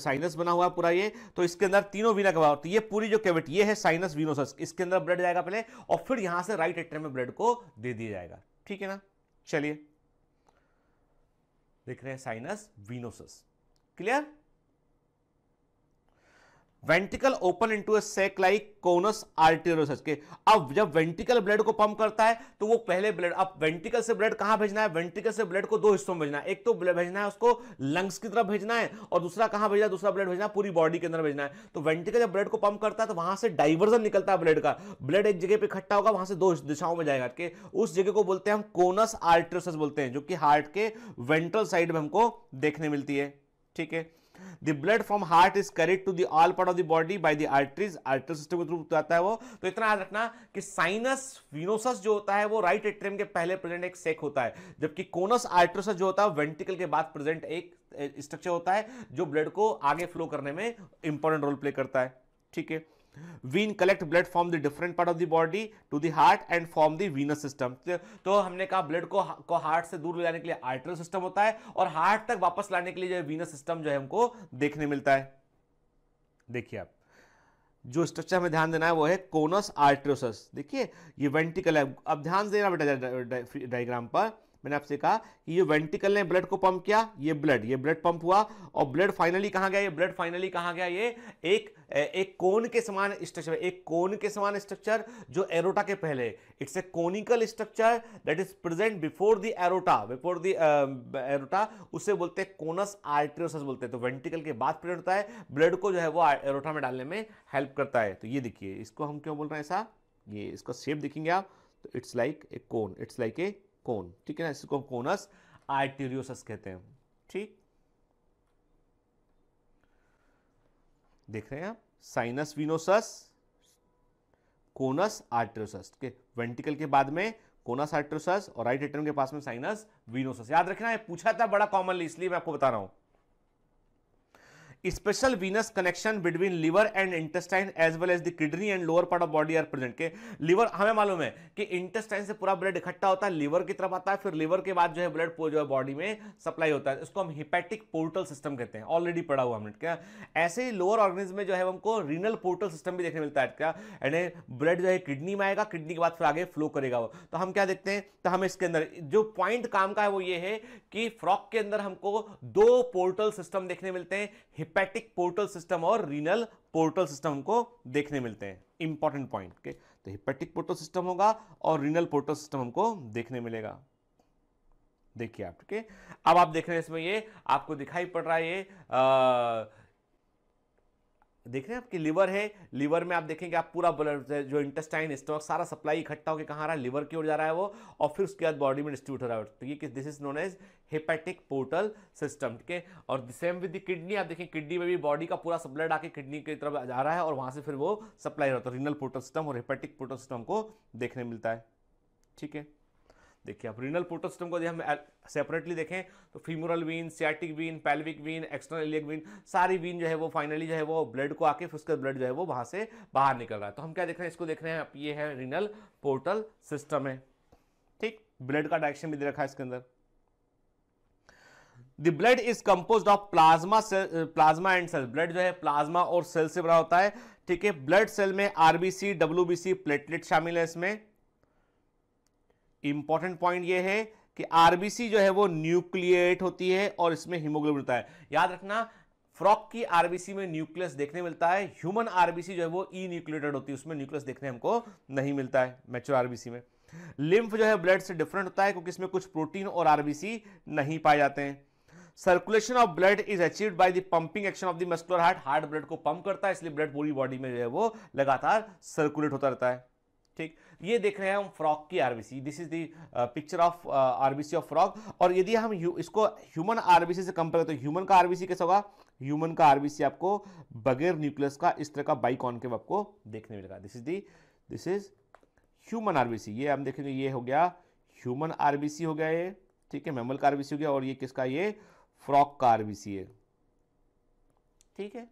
साइनस बना हुआ पूरा ये तो इसके अंदर तीनों वीना कवा होती है पूरी जो कैविटी ये है साइनस वीनोसस इसके अंदर ब्लड जाएगा पहले और फिर यहां से राइट एट्रम में ब्लड को दे दिया जाएगा ठीक है ना चलिए देख रहे हैं sinus venosus clear ventricle open into a sac like conus arteriosus के अब जब वेंटिकल ब्लड को पंप करता है तो वो पहले ब्लड अब वेंटिकल से ब्लड कहां भेजना है वेंटिकल से ब्लड को दो हिस्सों में भेजना है एक तो ब्लड भेजना है उसको लंग्स की तरफ भेजना है और दूसरा कहां भेजना है दूसरा ब्लड भेजना है पूरी बॉडी के अंदर भेजना है तो वेंटिकल जब ब्लड को पंप करता है तो वहां से डाइवर्जन निकलता है ब्लड का ब्लड एक जगह पर इकट्ठा होगा वहां से दो दिशाओं में जाएगा उस जगह को बोलते हैं हम कोनस आर्टेरोसस बोलते हैं जो कि हार्ट के वेंट्रल साइड में हमको देखने मिलती है ठीक है the blood from heart is carried to the all part of the body by the arteries arterial system के थ्रू जाता है वो तो इतना याद रखना कि साइनस विनोसस जो होता है वो राइट एट्रियम के पहले प्रेजेंट एक सेक होता है जबकि कोनस आर्ट्रोसस जो होता है वेंटिकल के बाद प्रेजेंट एक स्ट्रक्चर होता है जो ब्लड को आगे फ्लो करने में इंपॉर्टेंट रोल प्ले करता है ठीक है vein collect blood from the different part of the body to the heart and form the venous system तो हमने कहा ब्लड को को हार्ट से दूर ले जाने के लिए आर्टरल सिस्टम होता है और हार्ट तक वापस लाने के लिए जो वीनस सिस्टम जो है हमको देखने मिलता है देखिए आप जो स्ट्रक्चर हमें ध्यान देना है वो है कोनस आर्ट्रोसस देखिए ये वेंटिकल है अब ध्यान देना बेटा डायग्राम पर मैंने आपसे कहा कि ये वेंटिकल ने ब्लड को पंप किया ये ब्लड ये ब्लड पंप हुआ और ब्लड फाइनली कहाँ गया ये ब्लड फाइनली कहाँ गया ये एक एक कोन के समान स्ट्रक्चर एक कोन के समान स्ट्रक्चर जो एरोटा के पहले it's a conical structure that is present before the aorta before the aorta उसे बोलते हैं कोनस आर्ट्रियोसस बोलते हैं तो वेंटिकल के बाद प्रेजेंट होता है ब्लड को जो है वो एरोटा में डालने में हेल्प करता है तो ये देखिए इसको हम क्यों बोल रहे हैं ऐसा ये इसका शेप देखेंगे आप तो it's like a cone it's like a cone ठीक है ना इसको हम कोनस आर्टेरियोसस कहते हैं ठीक देख रहे हैं आप साइनस विनोसस कोनस आर्टेरियोसस के वेंटिकल के बाद में कोनस आर्टेरियोसस और राइट एट्रियम के पास में साइनस विनोसस याद रखना है पूछा था बड़ा कॉमनली इसलिए मैं आपको बता रहा हूं special venous connection between liver and intestine as well as the kidney and lower part of body are present के लिवर हमें मालूम है कि इंटेस्टाइन से पूरा ब्लड इकट्ठा होता है लिवर की तरफ आता है फिर लिवर के बाद जो है ब्लड जो है बॉडी में सप्लाई होता है इसको हम हिपैटिक पोर्टल सिस्टम कहते हैं ऑलरेडी पढ़ा हुआ हमने क्या ऐसे ही लोअर ऑर्गेनिज्म में जो है हमको रीनल पोर्टल सिस्टम भी देखने मिलता है क्या एंड ब्लड जो है किडनी में आएगा किडनी के बाद फिर आगे फ्लो करेगा वो तो हम क्या देखते हैं तो हम इसके अंदर जो पॉइंट काम का है वो ये है कि फ्रॉक के अंदर हमको दो पोर्टल सिस्टम देखने मिलते हैं हिपैटिक पोर्टल सिस्टम और रीनल पोर्टल सिस्टम को देखने मिलते हैं इंपॉर्टेंट पॉइंट के तो हिपैटिक पोर्टल सिस्टम होगा और रीनल पोर्टल सिस्टम हमको देखने मिलेगा देखिए आप ठीक है अब आप देख रहे हैं इसमें ये आपको दिखाई पड़ रहा है ये आ, देख रहे हैं आपकी लीवर है लीवर में आप देखेंगे आप पूरा ब्लड जो इंटेस्टाइन स्टॉक सारा सप्लाई इकट्ठा होकर कहाँ आ रहा है लीवर की ओर जा रहा है वो और फिर उसके बाद बॉडी में डिस्ट्रीब्यूट हो रहा है तो ये this is known as hepatic portal system ठीक है और सेम विद द किडनी आप देखें किडनी में भी बॉडी का पूरा ब्लड आके किडनी की तरफ जा रहा है और वहाँ से फिर वो सप्लाई होता है रिनल पोर्टल सिस्टम और हेपेटिक पोर्टल सिस्टम को देखने मिलता है ठीक है देखिए आप रीनल पोर्टल सिस्टम को यदि हम सेपरेटली देखें तो femoral vein sciatic vein pelvic vein external iliac vein सारी वीन जो है वो फाइनली जो है वो ब्लड को आके फिर उसका ब्लड जो है वो वहाँ से बाहर निकल रहा है तो हम क्या देख रहे हैं इसको देख रहे हैं आप ये है रीनल पोर्टल सिस्टम है ठीक ब्लड का डायरेक्शन भी दे रखा है इसके अंदर the blood is compose of plasma plasma and cell blood जो है प्लाज्मा और सेल से बना होता है ठीक है ब्लड सेल में आरबीसी डब्ल्यूबीसी प्लेटलेट शामिल है इसमें इंपॉर्टेंट पॉइंट ये है कि आरबीसी जो है वो न्यूक्लिएट होती है और इसमें हीमोग्लोबिन होता है याद रखना फ्रॉक की आरबीसी में न्यूक्लियस देखने मिलता है ह्यूमन आरबीसी जो है वो ई न्यूक्लिएटेड होती है उसमें न्यूक्लियस देखने हमको नहीं मिलता है मेच्योर आरबीसी में लिम्फ जो है ब्लड से डिफरेंट होता है क्योंकि इसमें कुछ प्रोटीन और आरबीसी नहीं पाए जाते हैं circulation of blood is achieve by the pumping action of the muscular heart heart blood को पंप करता है इसलिए ब्लड पूरी बॉडी में जो है वो लगातार सर्कुलेट होता रहता है ठीक ये देख रहे हैं हम फ्रॉक की RBC this is the picture of RBC of frog और यदि हम इसको ह्यूमन आरबीसी से कंपेयर करें तो ह्यूमन का आरबीसी कैसा होगा ह्यूमन का आरबीसी आपको बगैर न्यूक्लियस का इस तरह का बाइकॉन के आपको देखने मिलेगा this is the this is human RBC ये हम देखेंगे ये हो गया ह्यूमन आरबीसी हो गया ये ठीक है मेमल का आरबीसी हो गया और ये किसका ये फ्रॉक का आरबीसी है ठीक है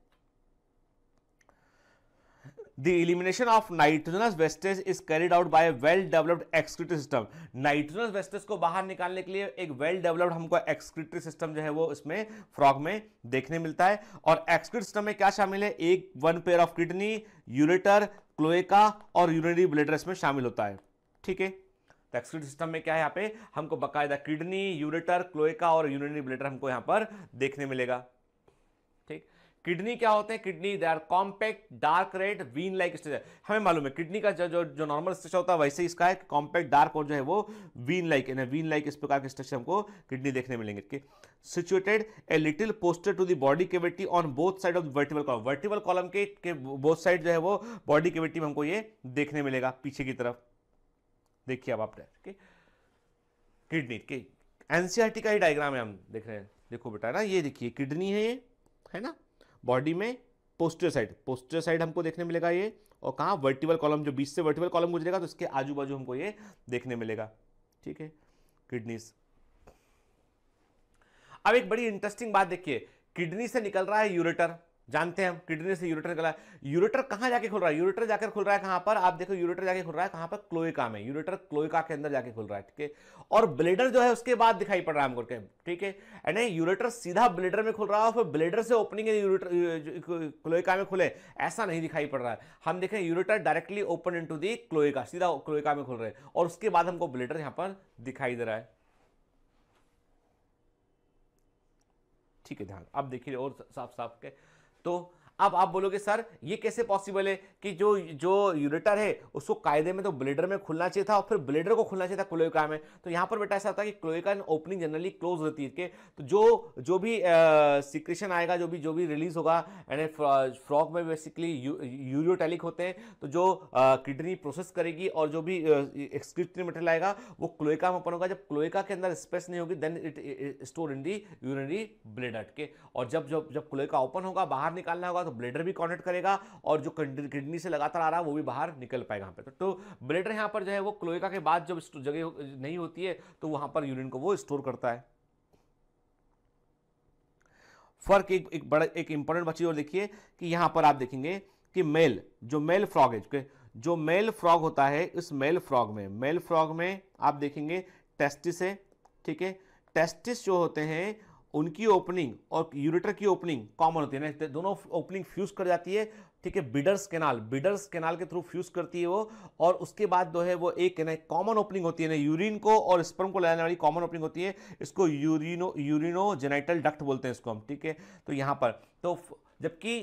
the elimination of nitrogenous wastage is carried out by well developed excretory system nitrogenous wastage को बाहर निकालने के लिए एक वेल डेवलप्ड हमको एक्सक्रिटरी सिस्टम जो है वो इसमें फ्रॉग में देखने मिलता है और एक्सक्रिट सिस्टम में क्या शामिल है एक one pair of kidney ureter cloaca और यूरिनरी ब्लेडर इसमें शामिल होता है ठीक है एक्सक्रीट तो सिस्टम में क्या है यहाँ पे हमको बकायदा किडनी यूरेटर क्लोएका और यूरिनरी ब्लेडर हमको यहाँ पर देखने मिलेगा किडनी क्या होते हैं kidney they are compact dark red bean like structure हमें मालूम है किडनी का जो जो, जो नॉर्मल स्ट्रक्चर होता है वैसे ही इसका है कॉम्पैक्ट डार्क और जो है वो वीन लाइक यानी वीन लाइक इस प्रकार के स्ट्रक्चर हमको किडनी देखने मिलेंगे situated a little posterior to the body cavity on both side of vertebral column vertebral column के, के बोथ साइड जो है वो बॉडी केविटी में हमको ये देखने मिलेगा पीछे की तरफ देखिए अब आप किडनी के एनसीआरटी का ही डायग्राम है हम देख रहे हैं देखो बेटा ना ये देखिए किडनी है ये है ना बॉडी में पोस्टर साइड पोस्टर साइड हमको देखने मिलेगा ये और कहाँ वर्टिकल कॉलम जो बीच से वर्टिकल कॉलम गुजरेगा तो इसके आजू बाजू हमको ये देखने मिलेगा ठीक है किडनी अब एक बड़ी इंटरेस्टिंग बात देखिए किडनी से निकल रहा है यूरेटर जानते हैं हम किडनी से यूरेटर गला यूरेटर कहाँ जाके खुल रहा है यूरेटर जाकर खुल रहा है कहाँ पर आप देखो यूरेटर जाके खुल रहा है कहाँ पर क्लोइका में यूरेटर क्लोइका के अंदर जाके खुल रहा है ठीक है और ब्लेडर जो है उसके बाद दिखाई पड़ रहा है हमको ठीक है यानी यूरेटर सीधा ब्लेडर में खुल रहा है फिर ब्लेडर से ओपनिंग यूरेटर क्लोइका में खुले ऐसा नहीं दिखाई पड़ रहा है हम देखें ureter directly open into the cloaca सीधा क्लोइका में खुल रहे हैं और उसके बाद हमको ब्लेडर यहाँ पर दिखाई दे रहा है ठीक है ध्यान अब देखिए और साफ साफ के esto अब आप बोलोगे सर ये कैसे पॉसिबल है कि जो जो यूरेटर है उसको कायदे में तो ब्लेडर में खुलना चाहिए था और फिर ब्लेडर को खुलना चाहिए था क्लोइका में तो यहाँ पर बेटा ऐसा होता है कि क्लोइका ओपनिंग जनरली क्लोज रहती है तो जो जो भी सिक्रेशन आएगा जो भी जो भी रिलीज होगा एंड फ्रॉक में बेसिकली यूरियोटैलिक होते हैं तो जो किडनी प्रोसेस करेगी और जो भी एक्सक्रिप्टरी मटेरियल आएगा वो क्लोइका में ओपन होगा जब क्लोइका के अंदर स्पेस नहीं होगी then it store in the urinary bladder के और जब जब जब क्लोइका ओपन होगा बाहर निकालना होगा होगा तो ब्लेडर भी कॉनेक्ट करेगा और जो किडनी से लगातार आ रहा है वो भी बाहर निकल पाएगा यहाँ पे तो, तो ब्लेडर यहाँ पर जो है वो क्लोएका के बाद जब जगह नहीं होती है तो वहाँ पर यूरिन को वो स्टोर करता है फर्क एक एक बड़ा एक इंपॉर्टेंट बची और देखिए कि यहां पर आप देखेंगे कि मेल जो मेल फ्रॉग है जो मेल फ्रॉग होता है इस मेल फ्रॉग में मेल फ्रॉग में आप देखेंगे टेस्टिस है ठीक है टेस्टिस जो होते हैं उनकी ओपनिंग और यूरेटर की ओपनिंग कॉमन होती है ना दोनों ओपनिंग फ्यूज कर जाती है ठीक है बिडर्स केनाल बिडर्स केनाल के थ्रू फ्यूज करती है वो और उसके बाद जो है वो एक ना कॉमन ओपनिंग होती है ना यूरिन को और स्पर्म को लाने वाली कॉमन ओपनिंग होती है इसको यूरिनो यूरिनो जेनाइटल डक्ट बोलते हैं इसको हम ठीक है तो यहाँ पर तो जबकि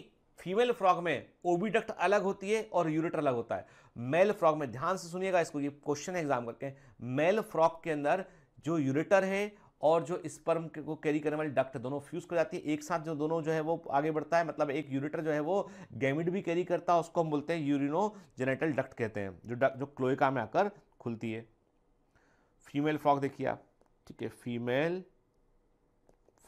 फीमेल फ्रॉग में ओबीडक्ट अलग होती है और यूरेटर अलग होता है मेल फ्रॉग में ध्यान से सुनिएगा इसको ये क्वेश्चन है एग्जाम करके मेल फ्रॉग के अंदर जो यूरेटर है और जो स्पर्म को कैरी करने वाली डक्ट दोनों फ्यूज कर जाती है एक साथ जो दोनों जो है वो आगे बढ़ता है मतलब एक यूरिटर जो है वो गैमिट भी कैरी करता है उसको हम बोलते हैं यूरिनो जेनेटल डक्ट कहते हैं जो डक जो क्लोएका में आकर खुलती है फीमेल फ्रॉक देखिए आप ठीक है फीमेल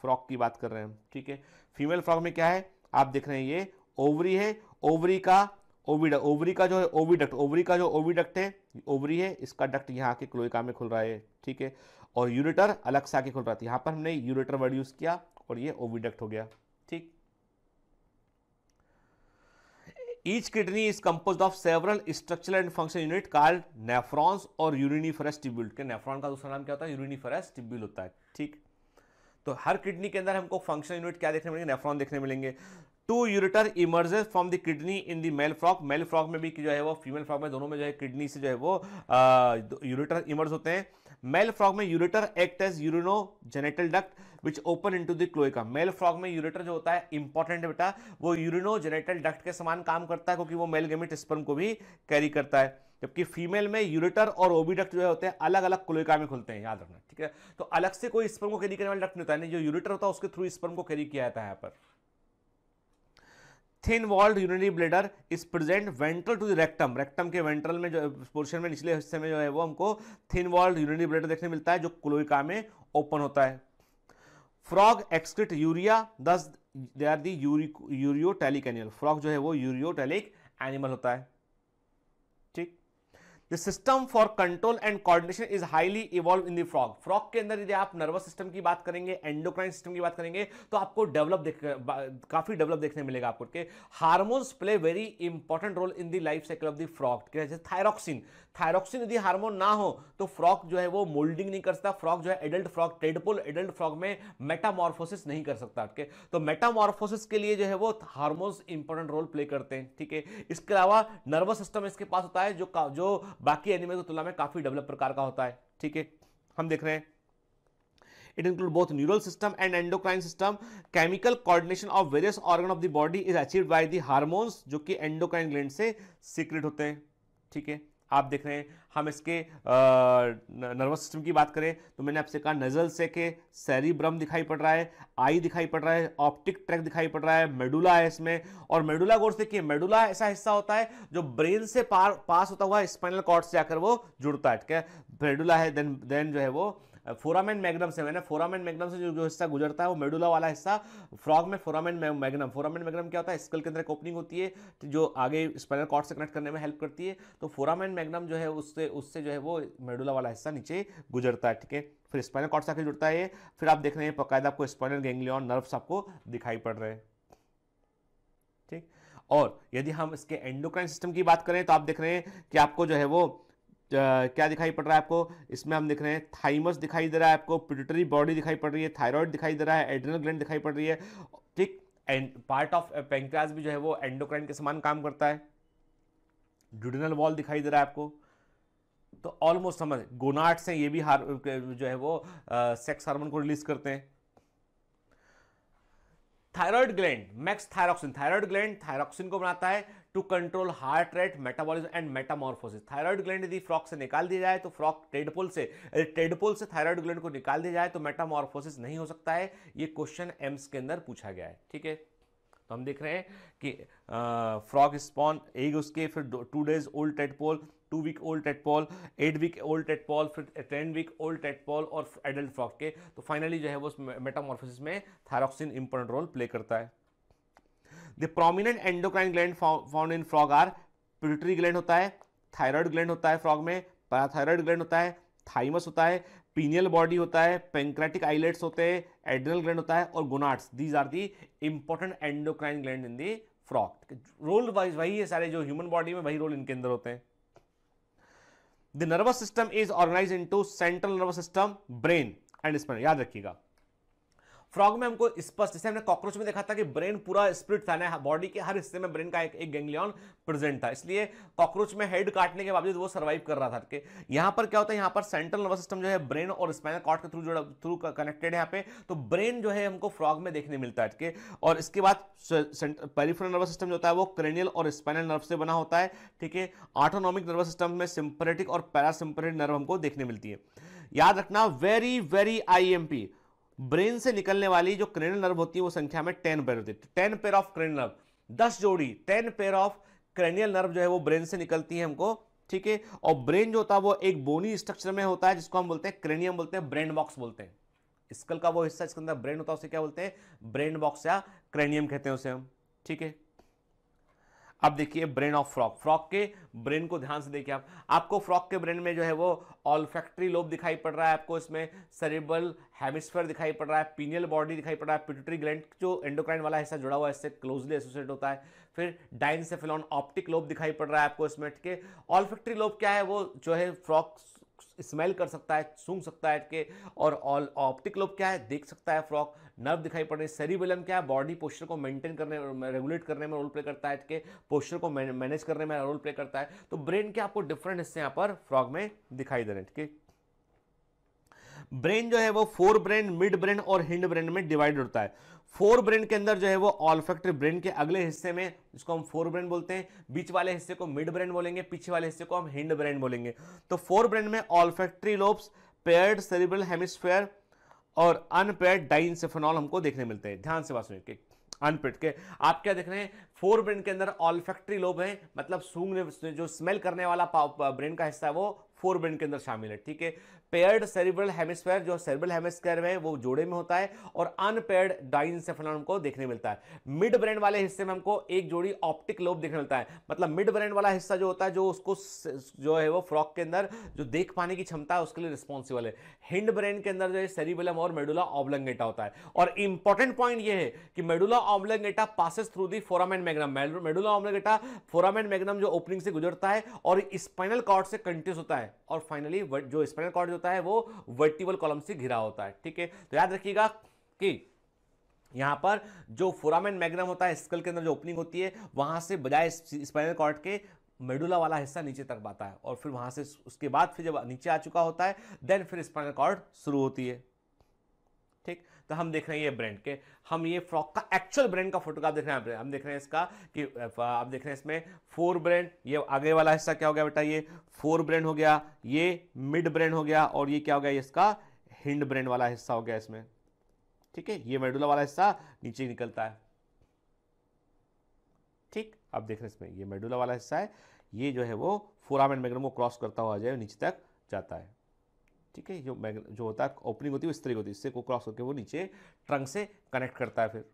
फ्रॉक की बात कर रहे हैं ठीक है फीमेल फ्रॉक में क्या है आप देख रहे हैं ये ओवरी है ओवरी का ओविड ओवरी का जो है ओविडक्ट ओवरी का जो ओविडक्ट है ओवरी है इसका डक्ट यहाँ के क्लोइका में खुल रहा है ठीक है और यूरेटर अलग से आके खुल रहा था यहां पर हमने यूरेटर वर्ड यूज किया और ये ओविडक्ट हो गया ठीक each kidney is compose of several structural and function unit called nephrons और यूरिनीफरस टिब्यूल के नेफ्रॉन का दूसरा नाम क्या होता है यूरिनीफरस टिब्यूल होता है ठीक तो हर किडनी के अंदर हमको फंक्शन यूनिट क्या देखने मिलेंगे नेफ्रॉन देखने मिलेंगे two ureter emerges from the kidney in the male frog male frog में भी जो है वो फीमेल फ्रॉक में दोनों में जो है किडनी से जो है वो यूरिटर इमर्ज होते हैं मेल फ्रॉग में ureter act as urinogenital duct which open into cloaca male frog में यूरेटर जो होता है इंपॉर्टेंट बेटा वो यूरिनो जेनेटल डक्ट के समान काम करता है क्योंकि वो मेल गेमिट स्पर्म को भी कैरी करता है जबकि फीमेल में यूरेटर और ओबीडक्ट जो है होते हैं अलग अलग क्लोइका में खुलते हैं याद रखना ठीक है तो अलग से कोई स्पर्म को कैरी करने वाला डक्ट नहीं होता है जो यूरेटर होता है उसके थ्रू स्पर्म को कैरी किया जाता है यहाँ पर thin walled urinary bladder is present ventral to the rectum rectum के वेंट्रल में जो पोर्शन में निचले हिस्से में जो है वो हमको थिन वॉल्ड यूरिनरी ब्लेडर देखने मिलता है जो क्लोइका में ओपन होता है frog excrete urea thus they are ureotelic animal frog जो है वो यूरियो टेलिक एनिमल होता है system for control and coordination is highly evolve in the frog frog के अंदर यदि आप नर्वस सिस्टम की बात करेंगे एंडोक्राइन सिस्टम की बात करेंगे तो आपको डेवलप काफी डेवलप देखने मिलेगा आपको hormones play very important role in the life cycle of the frog जैसे थायरोक्सिन थायरोक्सिन यदि हार्मोन ना हो तो फ्रॉक जो है वो मोल्डिंग नहीं कर सकता फ्रॉक जो है adult frog tadpole adult frog में मेटामॉर्फोसिस नहीं कर सकता है तो मेटामॉर्फोसिस के लिए जो है वो हार्मोन्स इंपॉर्टेंट रोल प्ले करते हैं ठीक है इसके अलावा नर्वस सिस्टम इसके पास होता है जो जो बाकी एनिमल की तुलना में काफी डेवलप प्रकार का होता है ठीक है हम देख रहे हैं it include both neural system and endocrine system chemical coordination of various organ of the body is achieve by the hormones जो कि एंडोक्राइन ग्लैंड से सीक्रेट होते हैं ठीक है आप देख रहे हैं हम इसके नर्वस सिस्टम की बात करें तो मैंने आपसे कहा नजल से के सेरिब्रम दिखाई पड़ रहा है आई दिखाई पड़ रहा है ऑप्टिक ट्रैक दिखाई पड़ रहा है मेडुला है इसमें और मेडुला गौर से देखिए मेडुला ऐसा हिस्सा होता है जो ब्रेन से पार पास होता हुआ स्पाइनल कॉर्ड से आकर वो जुड़ता है ठीक है मेडुला है देन देन जो है वो फोरामेन मैग्नम से मैंने फोरामेन मैग्नम से जो जो हिस्सा गुजरता है वो मेडुला वाला हिस्सा फ्रॉग में फोरामेन मैग्नम फोरामेन मैग्नम क्या होता है स्कल के अंदर एक ओपनिंग होती है जो आगे स्पाइनल कॉर्ड से कनेक्ट करने में हेल्प करती है तो फोरामेन मैग्नम जो है उससे उससे जो है वो मेडुला वाला हिस्सा नीचे गुजरता है ठीक है फिर स्पाइनल कॉर्ड से आके जुड़ता है फिर आप देख रहे हैं बाकायदा आपको स्पाइनल गैंग्लियन नर्व्स आपको दिखाई पड़ रहे हैं ठीक और यदि हम इसके एंडोक्राइन सिस्टम की बात करें तो आप देख रहे हैं कि आपको जो है वो क्या दिखाई पड़ रहा है आपको इसमें हम देख रहे हैं थाइमस दिखाई दे रहा है आपको पिटरी बॉडी दिखाई पड़ रही है थायराइड दिखाई दे रहा है एड्रेनल ग्लैंड दिखाई पड़ रही है ठीक एंड पार्ट ऑफ पेंक्रास भी जो है वो एंडोक्राइन के समान काम करता है ड्यूडिनल वॉल दिखाई दे रहा है आपको तो ऑलमोस्ट समझ गोनाट्स हैं ये भी हार जो है वो आ, सेक्स हार्मोन को रिलीज करते हैं thyroid gland makes thyroxine thyroid gland thyroxine को बनाता है to control heart rate metabolism and metamorphosis thyroid gland यदि फ्रॉक से निकाल दिया जाए तो फ्रॉक टेडपोल से टेडपोल से थायराइड ग्लैंड को निकाल दिया जाए तो मेटामॉर्फोसिस नहीं हो सकता है ये क्वेश्चन एम्स के अंदर पूछा गया है ठीक है तो हम देख रहे हैं कि फ्रॉक स्पॉन एग उसके फिर two days old tadpole two week old tadpole eight week old tadpole फिर टेन वीक ओल्ड टेटपोल और एडल्ट फ्रॉक के तो फाइनली जो है वो मेटामॉर्फोसिस में थायरॉक्सिन इंपॉर्टेंट रोल प्ले करता है the prominent endocrine gland found in frog are pituitary gland होता है थायराइड ग्लैंड होता है फ्रॉग में पैराथायराइड ग्लैंड होता है थाइमस होता है पीनियल बॉडी होता है पेंक्रेटिक आइलेट्स होते हैं एड्रनल ग्लैंड होता है और gonads these are the important endocrine gland in the frog role wise वही है सारे जो ह्यूमन बॉडी में वही रोल इनके अंदर होते हैं the nervous system is organize into central nervous system brain and spine याद रखिएगा फ्रॉग में हमको स्पष्ट जैसे हमने कॉकरोच में देखा था कि ब्रेन पूरा स्प्रिट था ना बॉडी के हर हिस्से में ब्रेन का एक, एक गैंगलियन प्रेजेंट था इसलिए कॉकरोच में हेड काटने के बावजूद वो सर्वाइव कर रहा था यहाँ पर क्या होता है यहाँ पर सेंट्रल नर्वस सिस्टम जो है ब्रेन और स्पाइनल कॉर्ड के थ्रू जुड़ा थ्रू कनेक्टेड है यहाँ पे तो ब्रेन जो है हमको फ्रॉग में देखने मिलता है के और इसके बाद पेरिफेरल नर्वस सिस्टम जो होता है वो क्रेनियल और स्पाइनल नर्व से बना होता है ठीक है ऑटोनॉमिक नर्वस सिस्टम में सिम्परेटिक और पैरासिम्परेटिक नर्व हमको देखने मिलती है याद रखना वेरी वेरी आई एम पी ब्रेन से निकलने वाली जो क्रेनल नर्व होती है वो संख्या में टेन पेयर होती है ten pair of cranial nerve दस जोड़ी ten pair of cranial nerve जो है वो ब्रेन से निकलती है हमको ठीक है और ब्रेन जो होता है वो एक बोनी स्ट्रक्चर में होता है जिसको हम बोलते हैं क्रेनियम बोलते हैं ब्रेन बॉक्स बोलते हैं स्कल का वो हिस्सा जिसके अंदर ब्रेन होता है उसे क्या बोलते हैं ब्रेन बॉक्स या क्रेनियम कहते हैं उसे हम ठीक है अब देखिए ब्रेन ऑफ फ्रॉक फ्रॉक के ब्रेन को ध्यान से देखिए आप आपको फ्रॉक के ब्रेन में जो है वो ऑलफैक्ट्री लोब दिखाई पड़ रहा है आपको इसमें सेरेबल हेमिस्फेयर दिखाई पड़ रहा है पीनियल बॉडी दिखाई पड़ रहा है पिटरी ग्लैंड जो एंडोक्राइन वाला हिस्सा जुड़ा हुआ है इससे क्लोजली एसोसिएट होता है फिर डाइन ऑप्टिक लोब दिखाई पड़ रहा है आपको इसमें ठीक है ऑलफैक्ट्री लोब क्या है वो जो है फ्रॉक स्मेल कर सकता है सूंघ सकता है के और ऑल ऑप्टिक लोब क्या है देख सकता है फ्रॉक नर्व दिखाई पड़ रही है सेरिबेलम क्या है बॉडी पोस्चर को मेंटेन करने रेगुलेट करने में रोल प्ले करता है के पोस्चर को मैनेज करने में रोल प्ले करता है तो ब्रेन के आपको डिफरेंट हिस्से यहाँ पर फ्रॉग में दिखाई दे रहे हैं ठीक है ब्रेन जो है वो फोर ब्रेन मिड ब्रेन और हिंड ब्रेन में डिवाइड होता है फोर ब्रेन के अंदर जो है वो ऑलफेक्ट्री ब्रेन के अगले हिस्से में जिसको हम फोर ब्रेन बोलते हैं बीच वाले हिस्से को मिड ब्रेन बोलेंगे पीछे वाले हिस्से को हम हिंड ब्रेन बोलेंगे तो फोर ब्रेन में olfactory lobes paired cerebral hemisphere और अनपेड डाइनसेफेनॉल हमको देखने मिलते हैं ध्यान से बात सुनिए अनपेड के आप क्या देख रहे हैं फोर ब्रेन के अंदर ऑलफेक्ट्री लोब है मतलब सूंघने जो स्मेल करने वाला ब्रेन का हिस्सा है वो फोर ब्रेन के अंदर शामिल है ठीक है पेयर्ड सेरिब्रल हेमिस्फेयर जो सेरिब्रल हेमिस्फेयर में वो जोड़े में होता है और अनपेयर्ड डाइन को देखने मिलता है मिड ब्रेन वाले हिस्से में हमको एक जोड़ी ऑप्टिक लोब देखने मिलता है मतलब मिड ब्रेन वाला हिस्सा जो होता है जो उसको जो है वो फ्रॉक के अंदर जो देख पाने की क्षमता है उसके लिए रिस्पॉन्सिबल है हिंड ब्रेन के अंदर जो है सेरिबलम और मेडुला ऑबलंगेटा होता है और इंपॉर्टेंट पॉइंट यह है कि medulla oblongata passes through the foramen magnum medulla oblongata foramen magnum जो ओपनिंग से गुजरता है और स्पाइनल कॉर्ड से कंटिन्यूस होता है है और फाइनली जो स्पाइनल कॉर्ड होता है वो वर्टिबल कॉलम से घिरा होता है ठीक है तो याद रखिएगा कि यहाँ पर जो फोरामेंट मैग्नम होता है स्कल के अंदर जो ओपनिंग होती है वहाँ से बजाय स्पाइनल कॉर्ड के मेडुला वाला हिस्सा नीचे तक आता है और फिर वहाँ से उसके बाद फिर जब नीचे आ चुका होता है देन फिर स्पाइनल कॉर्ड शुरू होती है तो हम देख रहे हैं ये ब्रांड के हम ये फ्रॉक का एक्चुअल ब्रांड का फोटोग्राफ देख रहे हैं हम देख रहे हैं इसका कि आप देख रहे हैं इसमें फोर ब्रांड ये आगे वाला हिस्सा क्या हो गया बेटा ये फोर ब्रांड हो गया ये मिड ब्रांड हो गया और ये क्या हो गया इसका हिंड ब्रांड वाला हिस्सा हो गया इसमें ठीक है ये मेडुला वाला हिस्सा नीचे निकलता है ठीक आप देख रहे हैं इसमें ये मेडुला वाला हिस्सा है ये जो है वो फोराम एंड मैग्नम को क्रॉस करता हुआ जाए नीचे तक जाता है ठीक है जो मैग जो होता है ओपनिंग होती है वो स्त्री होती है इससे को क्रॉस होकर वो नीचे ट्रंक से कनेक्ट करता है फिर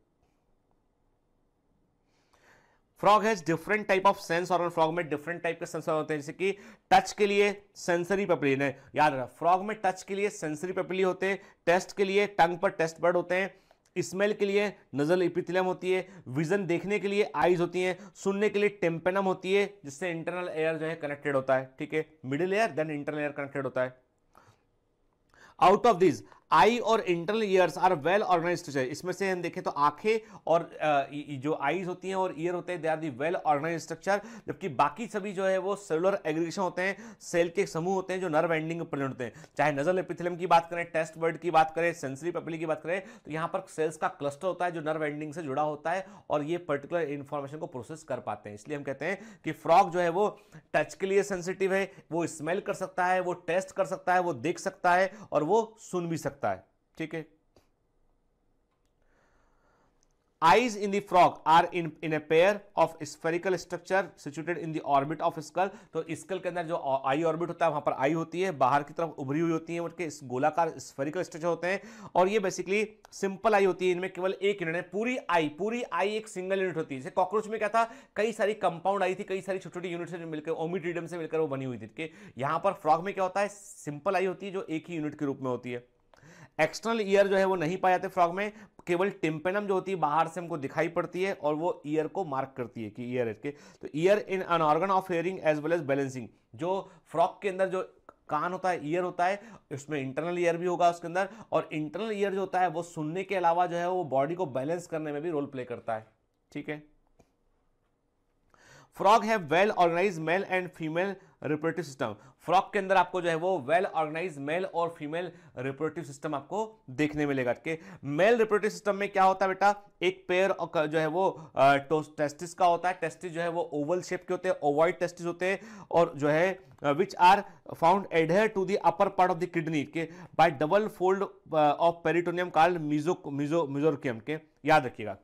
frog has different type of sense और फ्रॉग में डिफरेंट टाइप के सेंसर होते हैं जैसे कि टच के लिए सेंसरी पेपलिन है याद रखना फ्रॉग में टच के लिए सेंसरी पेपली होते हैं टेस्ट के लिए टंग पर टेस्ट बर्ड होते हैं स्मेल के लिए नजल इपिथिलियम होती है विजन देखने के लिए आईज होती हैं सुनने के लिए टेम्पेनम होती है जिससे इंटरनल एयर जो है कनेक्टेड होता है ठीक है middle ear then internal ear connected होता है Out of these, आई और internal ears are well organize structure इसमें से हम देखें तो आंखें और जो आईज होती हैं और ईयर होते हैं they are the well organize structure जबकि बाकी सभी जो है वो सेलुलर एग्रीगेशन होते हैं सेल के समूह होते हैं जो नर्व एंडिंग प्रेजेंट होते हैं चाहे नजर एपिथिलम की बात करें टेस्ट वर्ड की बात करें सेंसरी पपिली की बात करें तो यहाँ पर सेल्स का क्लस्टर होता है जो नर्व एंडिंग से जुड़ा होता है और ये पर्टिकुलर इन्फॉर्मेशन को प्रोसेस कर पाते हैं इसलिए हम कहते हैं कि फ्रॉग जो है वो टच के लिए सेंसिटिव है वो स्मेल कर सकता है वो टेस्ट कर सकता है वो देख सकता है और वो सुन भी सकता है सकता है ठीक है eyes in the frog are in in a pair of spherical structure situated in the orbit of skull तो स्कल के अंदर जो आई ऑर्बिट होता है वहां पर आई होती है बाहर की तरफ उभरी हुई होती है उनके इस गोलाकार स्फेरिकल स्ट्रक्चर होते हैं और ये बेसिकली सिंपल आई होती है इनमें केवल एक यूनिट है पूरी आई पूरी आई एक सिंगल यूनिट होती है जैसे कॉकरोच में क्या था कई सारी कंपाउंड आई थी कई सारी छोटी छोटी यूनिट से मिलकर ओमिट्रीडम से मिलकर वो बनी हुई थी यहाँ पर फ्रॉग में क्या होता है सिंपल आई होती है जो एक ही यूनिट के रूप में होती है एक्सटर्नल ईयर जो है वो नहीं पाए जाते फ्रॉग में केवल टिम्पेनम जो होती है बाहर से हमको दिखाई पड़ती है और वो ईयर को मार्क करती है कि ईयर इसके तो ear in an organ of hearing as well as balancing जो फ्रॉक के अंदर जो कान होता है ईयर होता है उसमें इंटरनल ईयर भी होगा उसके अंदर और इंटरनल ईयर जो होता है वो सुनने के अलावा जो है वो बॉडी को बैलेंस करने में भी रोल प्ले करता है ठीक है फ्रॉग है well organize male and female reproductive system frog के अंदर आपको जो है वो वेल ऑर्गेनाइज मेल और फीमेल रिप्रोडक्टिव सिस्टम आपको देखने मिलेगा ठीक है मेल रिप्रोडक्टिव सिस्टम में क्या होता है बेटा एक पेयर जो है वो टेस्टिस का होता है टेस्टिस जो है वो ओवल शेप के होते हैं ओवाइड टेस्टिस होते हैं और जो है which are found adhere to the upper part of the kidney के by double fold of peritoneum called मिजो मिजो मिजोरकियम के याद रखिएगा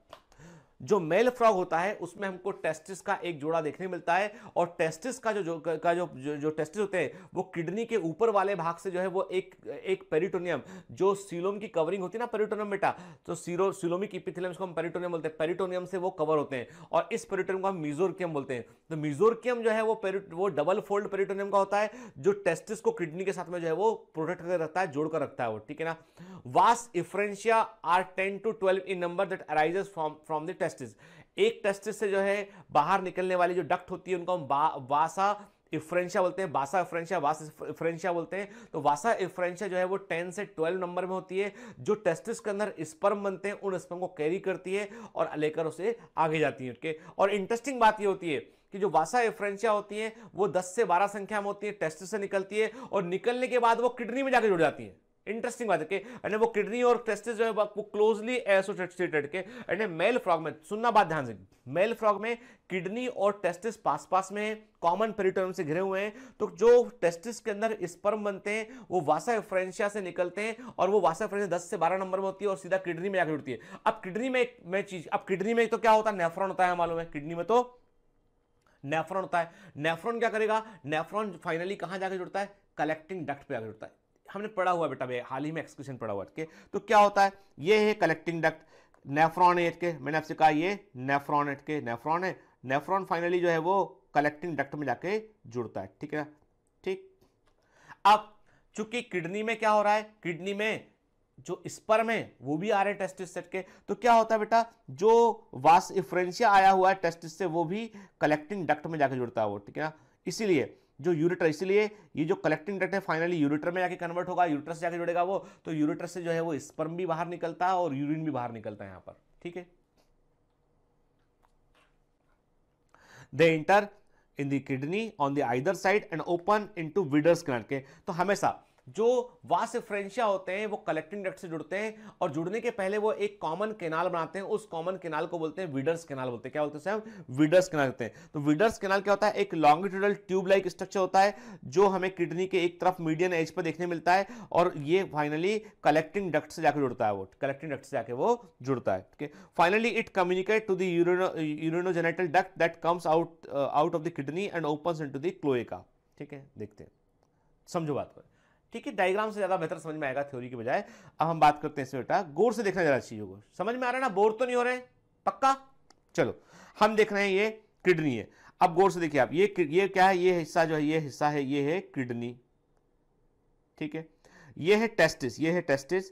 जो मेल फ्रॉग होता है उसमें हमको टेस्टिस का एक जोड़ा देखने मिलता है और टेस्टिस का जो, जो का जो जो, जो टेस्टिस होते हैं वो किडनी के ऊपर वाले भाग से जो है वो एक एक पेरिटोनियम जो सीलोम की कवरिंग होती है ना पेरिटोनियम बेटा तो सीरो सीलोमिक इपिथिलियम को हम पेरिटोनियम बोलते हैं पेरिटोनियम से वो कवर होते हैं और इस पेरिटोनियम को हम मिजोरकियम बोलते हैं तो मिजोरकियम जो है वो वो डबल फोल्ड पेरिटोनियम का होता है जो टेस्टिस को किडनी के साथ में जो है वो प्रोटेक्ट कर रखता है जोड़कर रखता है वो ठीक है ना vasa efferentia are ten to twelve in number that arises from from the testis एक टेस्टिस से जो है बाहर निकलने वाली जो डक्ट होती है उनको हम वासा इफ्रेंशिया बोलते हैं वासा इफ्रेंशिया वास इफ्रेंशिया बोलते हैं तो वासा इफ्रेंशिया जो है वो 10 से 12 नंबर में होती है जो टेस्टिस के अंदर स्पर्म बनते हैं उन स्पर्म को कैरी करती है और लेकर उसे आगे जाती है ओके और इंटरेस्टिंग बात ये होती है कि जो वासा एफ्रेंशिया होती है वो 10 से 12 संख्या में होती है टेस्टिस से निकलती है और निकलने के बाद वो किडनी में जाकर जुड़ जाती है इंटरेस्टिंग बात है कि यानी वो किडनी और टेस्टिस जो है वो क्लोजली एसोसिएटेड के यानी मेल फ्रॉग में सुनना बात ध्यान से मेल फ्रॉग में किडनी और टेस्टिस पास पास में कॉमन पेरिटोनियम से घिरे हुए हैं तो जो टेस्टिस के अंदर स्पर्म बनते हैं वो वासा फ्रेंशिया से निकलते हैं और वो वासा फ्रेंशिया दस से बारह नंबर में होती है और सीधा किडनी में जाकर जुड़ती है अब किडनी में मैं चीज अब किडनी में तो क्या होता है नेफ्रॉन होता है मालूम है किडनी में तो नेफ्रॉन होता है नेफ्रॉन क्या करेगा नेफ्रॉन फाइनली कहां जाकर जुड़ता है कलेक्टिंग डक्ट पे आकर जुड़ता है हमने पढ़ा हुआ बेटा भैया हाल ही में एक्सक्यूशन पढ़ा हुआ के तो क्या होता है ये है कलेक्टिंग डक्ट नेफ्रॉन एट के मैंने आपसे कहा ये नेफ्रॉन एट के नेफ्रॉन है नेफ्रॉन फाइनली जो है वो कलेक्टिंग डक्ट में जाके जुड़ता है ठीक है ठीक अब चूंकि किडनी में क्या हो रहा है किडनी में जो स्पर्म है वो भी आ रहे हैं टेस्टिस सेट के तो क्या होता है बेटा जो वास इफ्रेंशिया आया हुआ है टेस्टिस से वो भी कलेक्टिंग डक्ट में जाके जुड़ता है वो ठीक है ना इसीलिए जो यूरिटर इसलिए ये जो कलेक्टिंग डेट है फाइनली यूरिटर में जाके कन्वर्ट होगा यूरिटर से जाके जुड़ेगा वो तो यूरिटर से जो है वो स्पर्म भी बाहर निकलता है और यूरिन भी बाहर निकलता है यहां पर ठीक है they enter in the kidney on the either side and open into Bidder's के तो हमेशा जो फ्रेंशिया होते हैं वो कलेक्टिंग डक्ट से जुड़ते हैं और जुड़ने के पहले वो एक कॉमन केनाल बनाते हैं उस कॉमन केनाल को बोलते हैं विडर्स केनाल बोलते हैं क्या बोलते हैं विडर्स केनाल कहते हैं तो विडर्स केनाल क्या होता है एक लॉन्गिट्यूडल ट्यूब लाइक स्ट्रक्चर होता है जो हमें किडनी के एक तरफ मीडियम एज पर देखने मिलता है और ये फाइनली कलेक्टिंग डक्ट से जाकर जुड़ता है वो कलेक्टिंग डक्ट से जाकर वो जुड़ता है finally it communicate to the urinogenital duct that comes out out of the kidney and opens into the cloaca ठीक है देखते हैं समझो बात पर ठीक है डायग्राम से ज़्यादा बेहतर समझ में आएगा थ्योरी के बजाय अब हम बात करते हैं इसमें बेटा गौर से देखना ज़्यादा चीज़ों को समझ में आ रहा है ना बोर तो नहीं हो रहे पक्का चलो हम देख रहे हैं ये किडनी है अब गौर से देखिए आप ये ये क्या है ये हिस्सा जो है ये हिस्सा है ये है किडनी ठीक है ये है टेस्टिस ये है टेस्टिस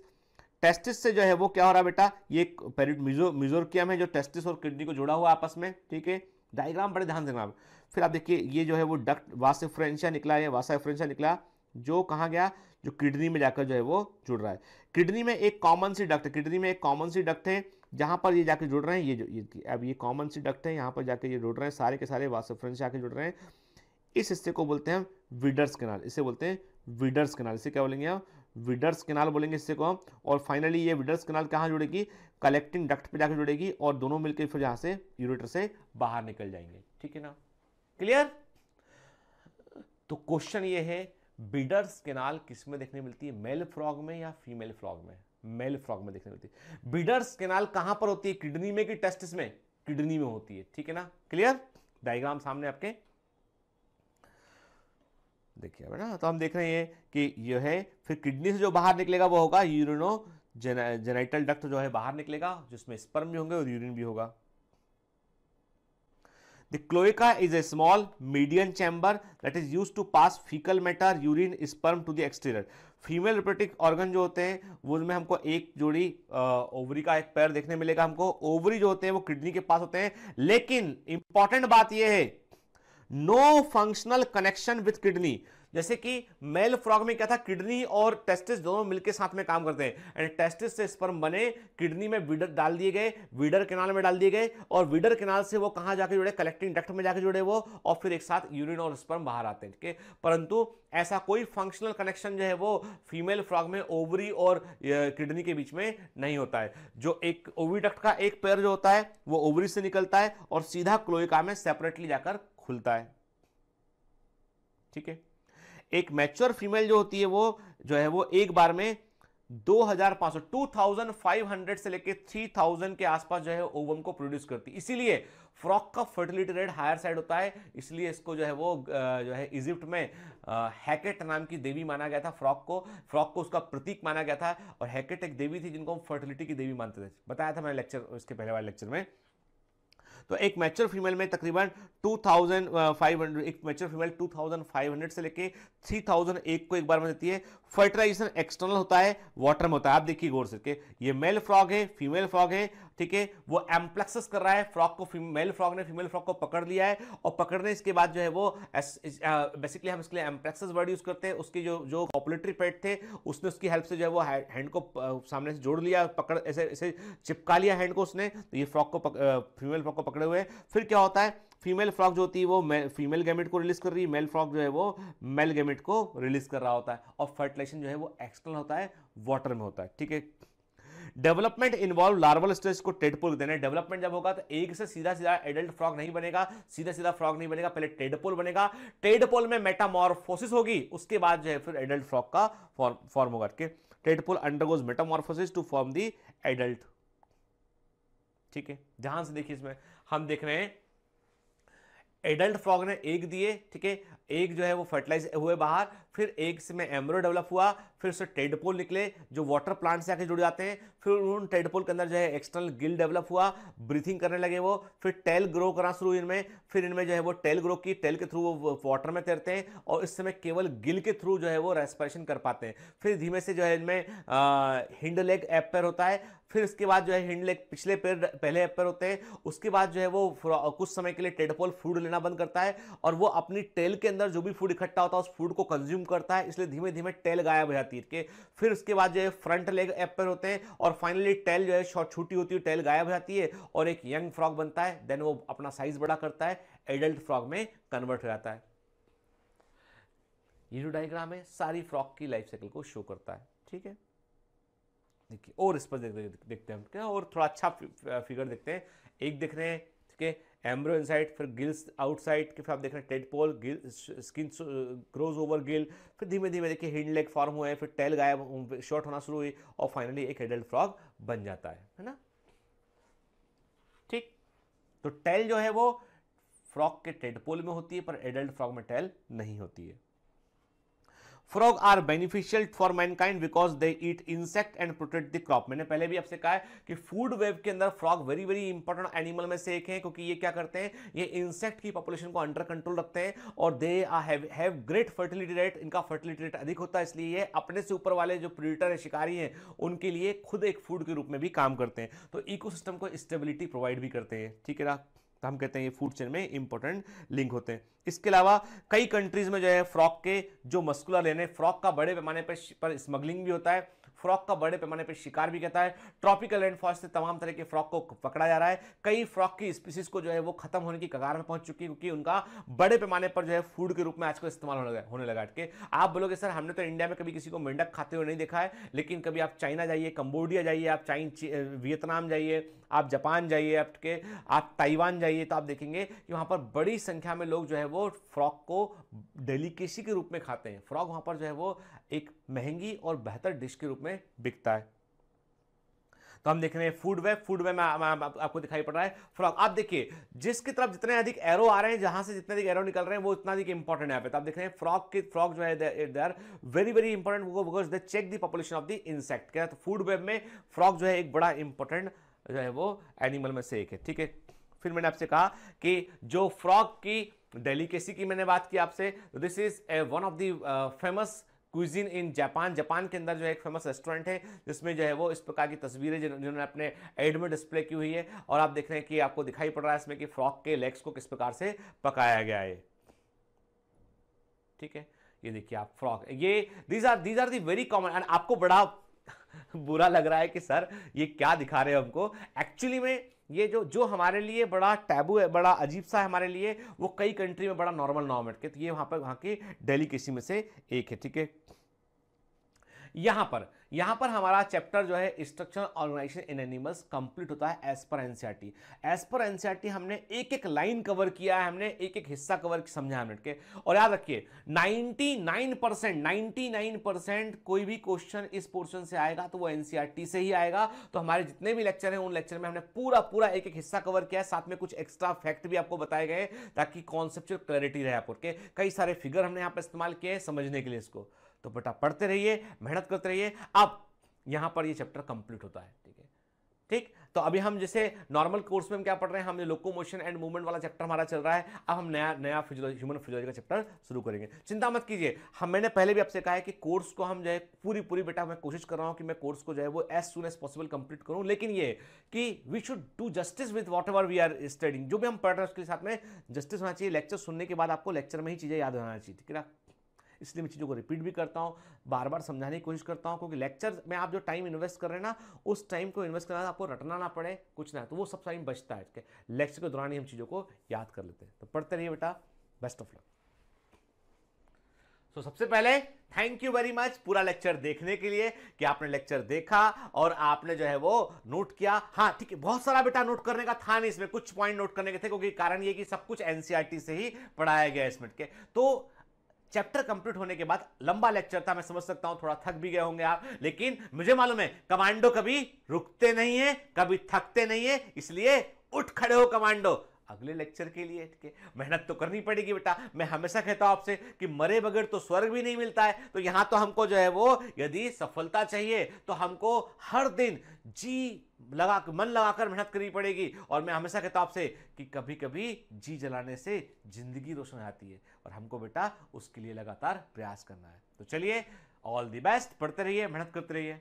टेस्टिस से जो है वो क्या हो रहा बेटा ये पेरिट मिजो मिजोरकियम है जो टेस्टिस और किडनी को जुड़ा हुआ आपस में ठीक है डायग्राम बड़े ध्यान देना आप फिर आप देखिए ये जो है वो डक्ट वासेफ्रेंशिया निकला है वासाफ्रेंशिया निकला है जो कहा गया जो किडनी में जाकर जो है वो जुड़ रहा है किडनी में एक कॉमन सी डक्ट किडनी में एक कॉमन सी डक्ट है जहाँ पर ये जाके जुड़ रहे हैं ये जो ये अब ये कॉमन सी डक्ट है यहाँ पर जाके ये जुड़ रहे हैं सारे के सारे वासोफ्रेंस जाके जुड़ रहे हैं इस हिस्से को बोलते हैं विडर्स केनाल इसे बोलते हैं विडर्स केनाल इसे क्या बोलेंगे हम विडर्स केनाल बोलेंगे इससे को हम और फाइनली ये विडर्स केनाल कहाँ जुड़ेगी कलेक्टिंग डक्ट पे जाकर जुड़ेगी और दोनों मिलकर फिर यहाँ से यूरेटर से बाहर निकल जाएंगे ठीक है ना क्लियर तो क्वेश्चन ये है बीडर्स केनाल किस में देखने मिलती है मेल फ्रॉग में या फीमेल फ्रॉग में मेल फ्रॉग में देखने मिलती है बीडर्स केनाल कहां पर होती है किडनी में कि टेस्टिस में किडनी में होती है ठीक है ना क्लियर डायग्राम सामने आपके देखिए बेटा तो हम देख रहे हैं कि यह है फिर किडनी से जो बाहर निकलेगा वो होगा यूरिनो जेनाइटल डक्ट जो है बाहर निकलेगा जिसमें स्पर्म भी होंगे और यूरिन भी होगा The cloaca is a small median chamber that is used to pass fecal matter, urine, sperm to the exterior. Female reproductive organ जो होते हैं वो उनमें हमको एक जोड़ी ओवरी का एक पैर देखने मिलेगा हमको ओवरी जो होते हैं वो किडनी के पास होते हैं लेकिन इंपॉर्टेंट बात यह है no functional connection with kidney जैसे कि मेल फ्रॉग में क्या था किडनी और टेस्टिस दोनों मिलकर साथ में काम करते हैं एंड टेस्टिस से स्पर्म बने किडनी में विडर डाल दिए गए विडर केनाल में डाल दिए गए और विडर केनाल से वो कहाँ जाकर जुड़े कलेक्टिंग डक्ट में जाकर जुड़े वो और फिर एक साथ यूरिन और स्पर्म बाहर आते हैं ठीक है परंतु ऐसा कोई फंक्शनल कनेक्शन जो है वो फीमेल फ्रॉग में ओवरी और किडनी के बीच में नहीं होता है जो एक ओविडक्ट का एक पेयर जो होता है वो ओवरी से निकलता है और सीधा क्लोइका में सेपरेटली जाकर खुलता है ठीक है एक मैच्योर फीमेल जो होती है वो जो है वो एक बार में 2500 2500 से लेके 3000 के आसपास जो है ओवम को प्रोड्यूस करती इसीलिए फ्रॉक का फर्टिलिटी रेट हायर साइड होता है इसलिए इसको जो है वो जो है इजिप्ट में हैकेट नाम की देवी माना गया था फ्रॉक को फ्रॉक को उसका प्रतीक माना गया था और हैकेट एक देवी थी जिनको हम फर्टिलिटी की देवी मानते थे बताया था मैंने लेक्चर इसके पहले वाले लेक्चर में तो एक मैचर फीमेल में तकरीबन 2500 एक मैचर फीमेल 2500 से लेके 3000 एक को एक बार में देती है फर्टिलाइजेशन एक्सटर्नल होता है वाटर में होता है आप देखिए गौर से ये मेल फ्रॉग है फीमेल फ्रॉग है ठीक है वो एम्प्लेक्सेस कर रहा है फ्रॉक को मेल फ्रॉक ने फीमेल फ्रॉक को पकड़ लिया है और पकड़ने इसके बाद जो है वो बेसिकली uh, हम इसके लिए एम्प्लेक्सेस वर्ड यूज करते हैं उसके जो जो कॉपुलेटरी पेट थे उसने उसकी हेल्प से जो है वो हैंड को uh, सामने से जोड़ लिया पकड़ ऐसे ऐसे चिपका लिया हैंड को उसने तो ये फ्रॉक को फीमेल फ्रॉक uh, को पकड़े हुए फिर क्या होता है फीमेल फ्रॉक जो होती है वो फीमेल गैमेट को रिलीज कर रही है मेल फ्रॉक जो है वो मेल गैमेट को रिलीज कर रहा होता है और फर्टिलाइजेशन जो है वो एक्सटर्नल होता है वाटर में होता है ठीक है डेवलपमेंट इन्वॉल्व लार्वल स्टेज को टेडपोल देना डेवलपमेंट जब होगा तो एक से सीधा सीधा एडल्ट फ्रॉग नहीं बनेगा सीधा सीधा फ्रॉग नहीं बनेगा पहले टेडपोल बनेगा टेडपोल में मेटामोरफोसिस होगी उसके बाद जो है फिर एडल्ट फ्रॉग का फॉर्म फौर, होगा के tadpole undergoes metamorphosis to form the adult ठीक है ध्यान से देखिए इसमें हम देख रहे हैं एडल्ट फ्रॉग ने एक दिए ठीक है एक जो है वो फर्टिलाइज हुए बाहर फिर एक में एमरो डेवलप हुआ फिर उससे टेडपोल निकले जो वाटर प्लांट से आके जुड़ जाते हैं फिर उन टेडपोल के अंदर जो है एक्सटर्नल गिल डेवलप हुआ ब्रीथिंग करने लगे वो फिर टेल ग्रो करना शुरू इनमें फिर इनमें जो है वो टेल ग्रो की टेल के थ्रू वो वाटर में तैरते हैं और इस समय केवल गिल के थ्रू जो है वो रेस्परेशन कर पाते हैं फिर धीमे से जो है इनमें हिंड लेग एप पर होता है फिर इसके बाद जो है हिंड लेग पिछले पैर पहले एप पर होते हैं उसके बाद जो है वो कुछ समय के लिए टेडपोल फूड लेना बंद करता है और वो अपनी टेल के अंदर जो भी फूड इकट्ठा होता है उस फूड को कंज्यूम मूव करता है इसलिए धीमे धीमे टेल गायब हो जाती है फिर उसके बाद जो है फ्रंट लेग एपर होते हैं और फाइनली टेल जो है शॉर्ट छूटी होती है टेल गायब हो जाती है और एक यंग फ्रॉग बनता है देन वो अपना साइज बड़ा करता है एडल्ट फ्रॉग में कन्वर्ट हो जाता है ये जो डायग्राम है सारी फ्रॉग की लाइफ साइकिल को शो करता है ठीक है देखिए और इस पर देखते हैं और थोड़ा अच्छा फिगर देखते हैं एक देख रहे हैं ठीक है हेम्ब्रो इनसाइड फिर गिल्स आउटसाइड के फिर आप देख रहे हैं pole gill skin grows over gill फिर धीमे धीमे देखिए हिंड लेग फॉर्म हुए फिर टेल गायब शॉर्ट होना शुरू हुई और फाइनली एक एडल्ट फ्रॉग बन जाता है है ना ठीक तो टेल जो है वो फ्रॉक के पोल में होती है पर एडल्ट फ्रॉग में टेल नहीं होती है frog are beneficial for mankind because they eat insect and protect the crop मैंने पहले भी आपसे कहा है कि फूड वेब के अंदर frog very very important animal में से एक है क्योंकि ये क्या करते हैं ये इंसेक्ट की पॉपुलेशन को अंडर कंट्रोल रखते हैं और they have great fertility rate इनका फर्टिलिटी रेट अधिक होता है इसलिए ये अपने से ऊपर वाले जो प्रीडेटर है शिकारी हैं उनके लिए खुद एक फूड के रूप में भी काम करते हैं तो इकोसिस्टम को स्टेबिलिटी प्रोवाइड भी करते हैं ठीक है ना तो हम कहते हैं ये फूड चेन में इंपॉर्टेंट लिंक होते हैं इसके अलावा कई कंट्रीज में जो है फ्रॉक के जो मस्कुलर लेने फ्रॉक का बड़े पैमाने पर, पर स्मगलिंग भी होता है फ्रॉक का बड़े पैमाने पर शिकार भी कहता है ट्रॉपिकल रेनफॉरेस्ट से तमाम तरह के फ्रॉक को पकड़ा जा रहा है कई फ्रॉक की स्पीसीज को जो है वो खत्म होने की कगार में पहुंच चुकी है क्योंकि उनका बड़े पैमाने पर जो है फूड के रूप में आजकल इस्तेमाल होने लगा होने लगा अटके आप बोलोगे सर हमने तो इंडिया में कभी किसी को मेंढक खाते हुए नहीं देखा है लेकिन कभी आप चाइना जाइए कंबोडिया जाइए आप चाइन वियतनाम जाइए आप जापान जाइए आपके आप ताइवान जाइए तो आप देखेंगे कि वहाँ पर बड़ी संख्या में लोग जो है वो फ्रॉक को डेलीकेसी के रूप में खाते हैं फ्रॉक वहाँ पर जो है वो एक महंगी और बेहतर डिश के रूप में बिकता है तो हम देख रहे हैं फूड वेब फूड वेब में आ, आ, आपको दिखाई पड़ रहा है फ्रॉक आप देखिए जिसकी तरफ जितने अधिक एरो आ रहे हैं जहां से जितने अधिक एरो निकल रहे हैं वो उतना अधिक इंपॉर्टेंट है तो आप देख रहे हैं फ्रॉक के फ्रॉक जो है they are very very important because they check the population of the insect क्या तो फूड वेब में फ्रॉक जो है एक बड़ा इंपॉर्टेंट जो है वो एनिमल में से एक है ठीक है फिर मैंने आपसे कहा कि जो फ्रॉक की डेलीकेसी की मैंने बात की आपसे this is one of the famous cuisine in Japan Japan के अंदर जो है एक फेमस रेस्टोरेंट है जिसमें जो है वो इस प्रकार की तस्वीरें जिन्होंने अपने एड में डिस्प्ले की हुई है और आप देख रहे हैं कि आपको दिखाई पड़ रहा है इसमें कि फ्रॉक के लेग्स को किस प्रकार से पकाया गया है ठीक है ये देखिए आप फ्रॉक ये these are these are the very common and आपको बड़ा बुरा लग रहा है कि सर ये क्या दिखा रहे हो हमको एक्चुअली में ये जो जो हमारे लिए बड़ा टैबू है बड़ा अजीब सा है हमारे लिए वो कई कंट्री में बड़ा नॉर्मल नॉर्म के तो ये वहाँ पर वहाँ की डेलीकेसी में से एक है ठीक है यहां पर यहां पर हमारा चैप्टर जो है structure organisation in animals complete होता है as per NCERT as per NCERT हमने एक एक लाइन कवर किया है हमने एक एक हिस्सा कवर समझा है के और याद रखिए 99 परसेंट 99 कोई भी क्वेश्चन इस पोर्शन से आएगा तो वो एनसीआरटी e से ही आएगा तो हमारे जितने भी लेक्चर हैं उन लेक्चर में हमने पूरा पूरा एक एक हिस्सा कवर किया है साथ में कुछ एक्स्ट्रा फैक्ट भी आपको बताए गए ताकि कॉन्सेप्चुअल क्लैरिटी रहे आपके कई सारे फिगर हमने यहाँ पर इस्तेमाल किए हैं समझने के लिए इसको तो बेटा पढ़ते रहिए मेहनत करते रहिए अब यहाँ पर ये चैप्टर कंप्लीट होता है ठीक है ठीक तो अभी हम जैसे नॉर्मल कोर्स में हम क्या पढ़ रहे हैं हम लोको मोशन एंड मूवमेंट वाला चैप्टर हमारा चल रहा है अब हम नया नया फिजियोलॉजी ह्यूमन फिजियोलॉजी का चैप्टर शुरू करेंगे चिंता मत कीजिए हम मैंने पहले भी आपसे कहा है कि कोर्स को हम जो है पूरी पूरी बेटा मैं कोशिश कर रहा हूँ कि मैं कोर्स को जो है वो as soon as possible complete करूँ लेकिन ये कि we should do justice with whatever we are studying जो भी हम पढ़ रहे हैं उसके साथ में जस्टिस होना चाहिए लेक्चर सुनने के बाद आपको लेक्चर में ही चीज़ें याद होना चाहिए ठीक है ना इसलिए मैं चीज़ों को रिपीट भी करता हूँ बार बार समझाने की कोशिश करता हूँ क्योंकि लेक्चर में आप जो टाइम इन्वेस्ट कर रहे हैं ना उस टाइम को इन्वेस्ट करना आपको रटना ना पड़े कुछ ना तो वो सब टाइम बचता है लेक्चर के दौरान ही हम चीज़ों को याद कर लेते हैं तो पढ़ते रहिए बेटा बेस्ट ऑफ लक तो so, सबसे पहले थैंक यू वेरी मच पूरा लेक्चर देखने के लिए कि आपने लेक्चर देखा और आपने जो है वो नोट किया हाँ ठीक है बहुत सारा बेटा नोट करने का था नहीं इसमें कुछ पॉइंट नोट करने के थे क्योंकि कारण ये कि सब कुछ एनसीईआरटी e से ही पढ़ाया गया इसमें के तो चैप्टर कंप्लीट होने के बाद लंबा लेक्चर था मैं समझ सकता हूं थोड़ा थक भी गए होंगे आप लेकिन मुझे मालूम है कमांडो कभी रुकते नहीं है कभी थकते नहीं है इसलिए उठ खड़े हो कमांडो अगले लेक्चर के लिए ठीक है मेहनत तो करनी पड़ेगी बेटा मैं हमेशा कहता हूँ आपसे कि मरे बगैर तो स्वर्ग भी नहीं मिलता है तो यहाँ तो हमको जो है वो यदि सफलता चाहिए तो हमको हर दिन जी लगा मन लगाकर मेहनत करनी पड़ेगी और मैं हमेशा कहता हूँ आपसे कि कभी कभी जी जलाने से जिंदगी रोशन आती है और हमको बेटा उसके लिए लगातार प्रयास करना है तो चलिए ऑल दी बेस्ट पढ़ते रहिए मेहनत करते रहिए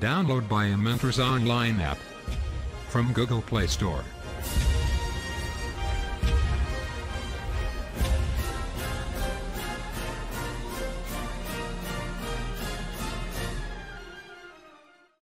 Download mentors online app from Google Play Store.